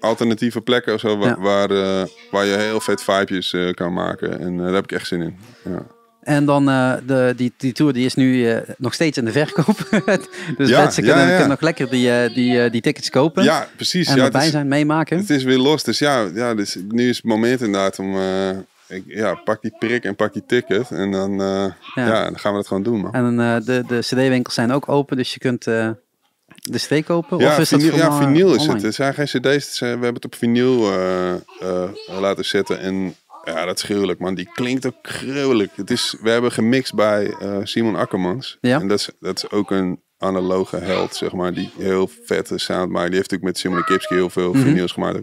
alternatieve plekken of zo, waar, eh, waar je heel vet vibes kan maken. En daar heb ik echt zin in. Ja. En dan de, die, die tour die is nu nog steeds in de verkoop. dus mensen kunnen, nog lekker die, die, die tickets kopen. Ja, precies. En ja, erbij zijn, meemaken. Het is weer los. Dus ja, ja dus nu is het moment inderdaad om ik, ja, pak die prik en pak die ticket. En dan, eh, ja. dan gaan we dat gewoon doen, man. En uh, de, de cd-winkels zijn ook open, dus je kunt eh, de cd kopen? Ja, of is vinyl, dat ja, vinyl is het. Er zijn geen cd's, we hebben het op vinyl laten zetten. En ja, dat is gruwelijk, man. Die klinkt ook gruwelijk. Het is, we hebben gemixt bij Simon Akkermans. Ja. En dat is, dat is ook een analoge held, zeg maar. Die heel vette sound maar Die heeft natuurlijk met Simon Kipski heel veel mm vinyls gemaakt.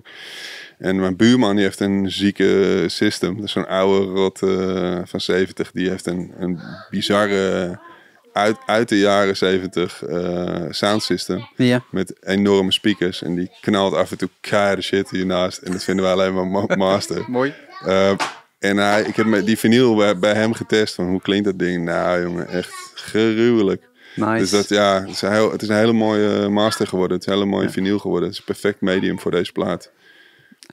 En mijn buurman die heeft een zieke system. Dus zo'n oude rot eh, van 70. Die heeft een, een bizarre uit, uit de jaren 70 uh, eh, sound system. Ja. Met enorme speakers. En die knalt af en toe keiharde shit hiernaast. En dat vinden we alleen maar master. Mooi. Eh, en hij, ik heb die vinyl bij, hem getest. Van hoe klinkt dat ding? Nou jongen, echt gruwelijk. Nice. Dus dat, ja, het is, een het is een hele mooie master geworden. Het is een hele mooie vinyl geworden. Het is een perfect medium voor deze plaat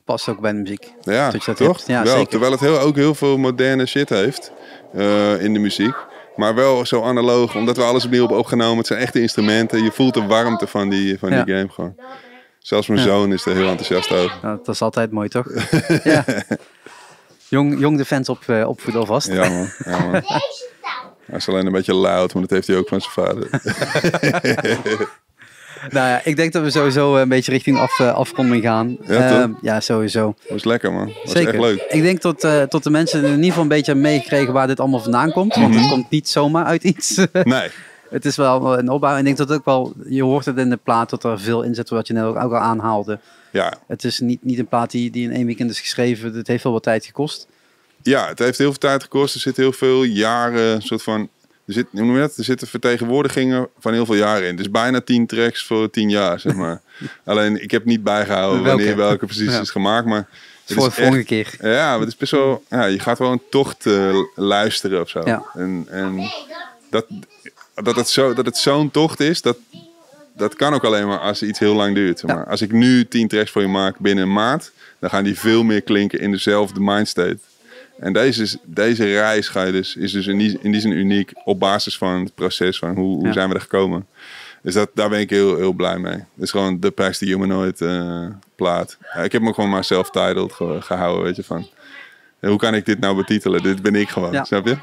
past ook bij de muziek. Ja, toch? Ja, wel, Terwijl het heel, ook heel veel moderne shit heeft eh, in de muziek. Maar wel zo analoog, omdat we alles opnieuw op opgenomen. Het zijn echte instrumenten. Je voelt de warmte van die, van die game gewoon. Zelfs mijn zoon is er heel enthousiast over. dat is altijd mooi, toch? ja. Jong, jong de fans op, uh, opvoeden alvast. Ja, man. Hij is alleen een beetje luid, want dat heeft hij ook van zijn vader. Nou ja, ik denk dat we sowieso eh, een beetje richting af, eh, afronding gaan. Ja, ehm, ja, sowieso. Dat was lekker, man. Dat Zeker. echt leuk. Ik denk dat tot eh, de mensen in ieder geval een beetje meegekregen waar dit allemaal vandaan komt. Want mhm. het komt niet zomaar uit iets. nee. het is wel een opbouw. En ik denk dat ook wel, je hoort het in de plaat dat er veel in zit, wat je net ook, al aanhaalde. Ja. Het is niet, niet een plaat die, die in één weekend is geschreven. Het heeft wel wat tijd gekost. Ja, het heeft heel veel tijd gekost. Er zit heel veel jaren soort van er, zit, noem er zitten vertegenwoordigingen van heel veel jaren in. Dus bijna tien tracks voor tien jaar, zeg maar. Alleen, ik heb niet bijgehouden wanneer welke precies is gemaakt, maar... Het voor de volgende keer. Ja, het is best wel... Ja, je gaat wel een tocht eh, luisteren of zo. En, en dat, dat het zo'n tocht is, dat, dat kan ook alleen maar als iets heel lang duurt. Maar als ik nu tien tracks voor je maak binnen een maand, dan gaan die veel meer klinken in dezelfde mindstate. En deze, deze reis ga je dus, is dus in die, in die zin uniek op basis van het proces van hoe, hoe zijn we er gekomen. Dus dat, daar ben ik heel, heel blij mee. Het is gewoon de prijs die Humanoid uh, eh, plaat. ik heb me gewoon maar zelf titled gehouden, weet je, van... Eh, hoe kan ik dit nou betitelen? Dit ben ik gewoon, ja. snap je?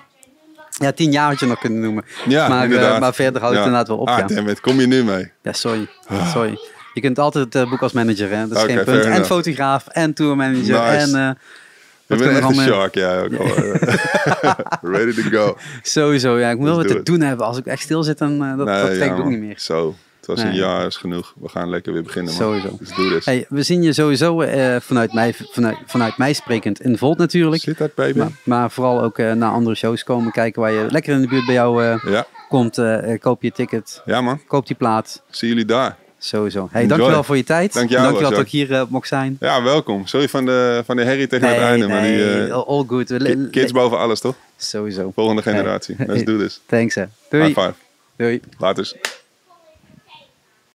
Ja, tien jaar had je nog kunnen noemen. Ja, maar, uh, maar verder houdt het inderdaad wel op. Ah, met kom je nu mee? Ja, sorry. Ah. Sorry. Je kunt altijd uh, boek als manager, hè? Dat is geen punt. En fotograaf, en tourmanager, manager en... We willen echt een shark, ja. Ook eh. Ready to go. Sowieso, ja. Ik wil wat te doen hebben. Als ik echt stil zit, dan uh, dat, dat ik ook niet meer. Zo. Het was een jaar, is genoeg. We gaan lekker weer beginnen. Man. Sowieso. doe dit. Hey, we zien je sowieso eh, vanuit, mij, vanuit, vanuit mij sprekend in de Volt natuurlijk. Zit dat, baby. Maar, maar vooral ook naar andere shows komen kijken waar je lekker in de buurt bij jou komt. koop je ticket. Ja, man. Koop die plaat. Zie jullie daar. Sowieso. Hey, dankjewel voor je tijd. Dank jou, dankjewel dat ik hier uh, mocht zijn. Ja, welkom. Sorry van de, van de herrie tegen nee, het einde. Nee, maar die, eh, all good. Kids boven alles, toch? Sowieso. Volgende generatie. Let's do this. Thanks, hè. Doei. High five. Doei. Laters.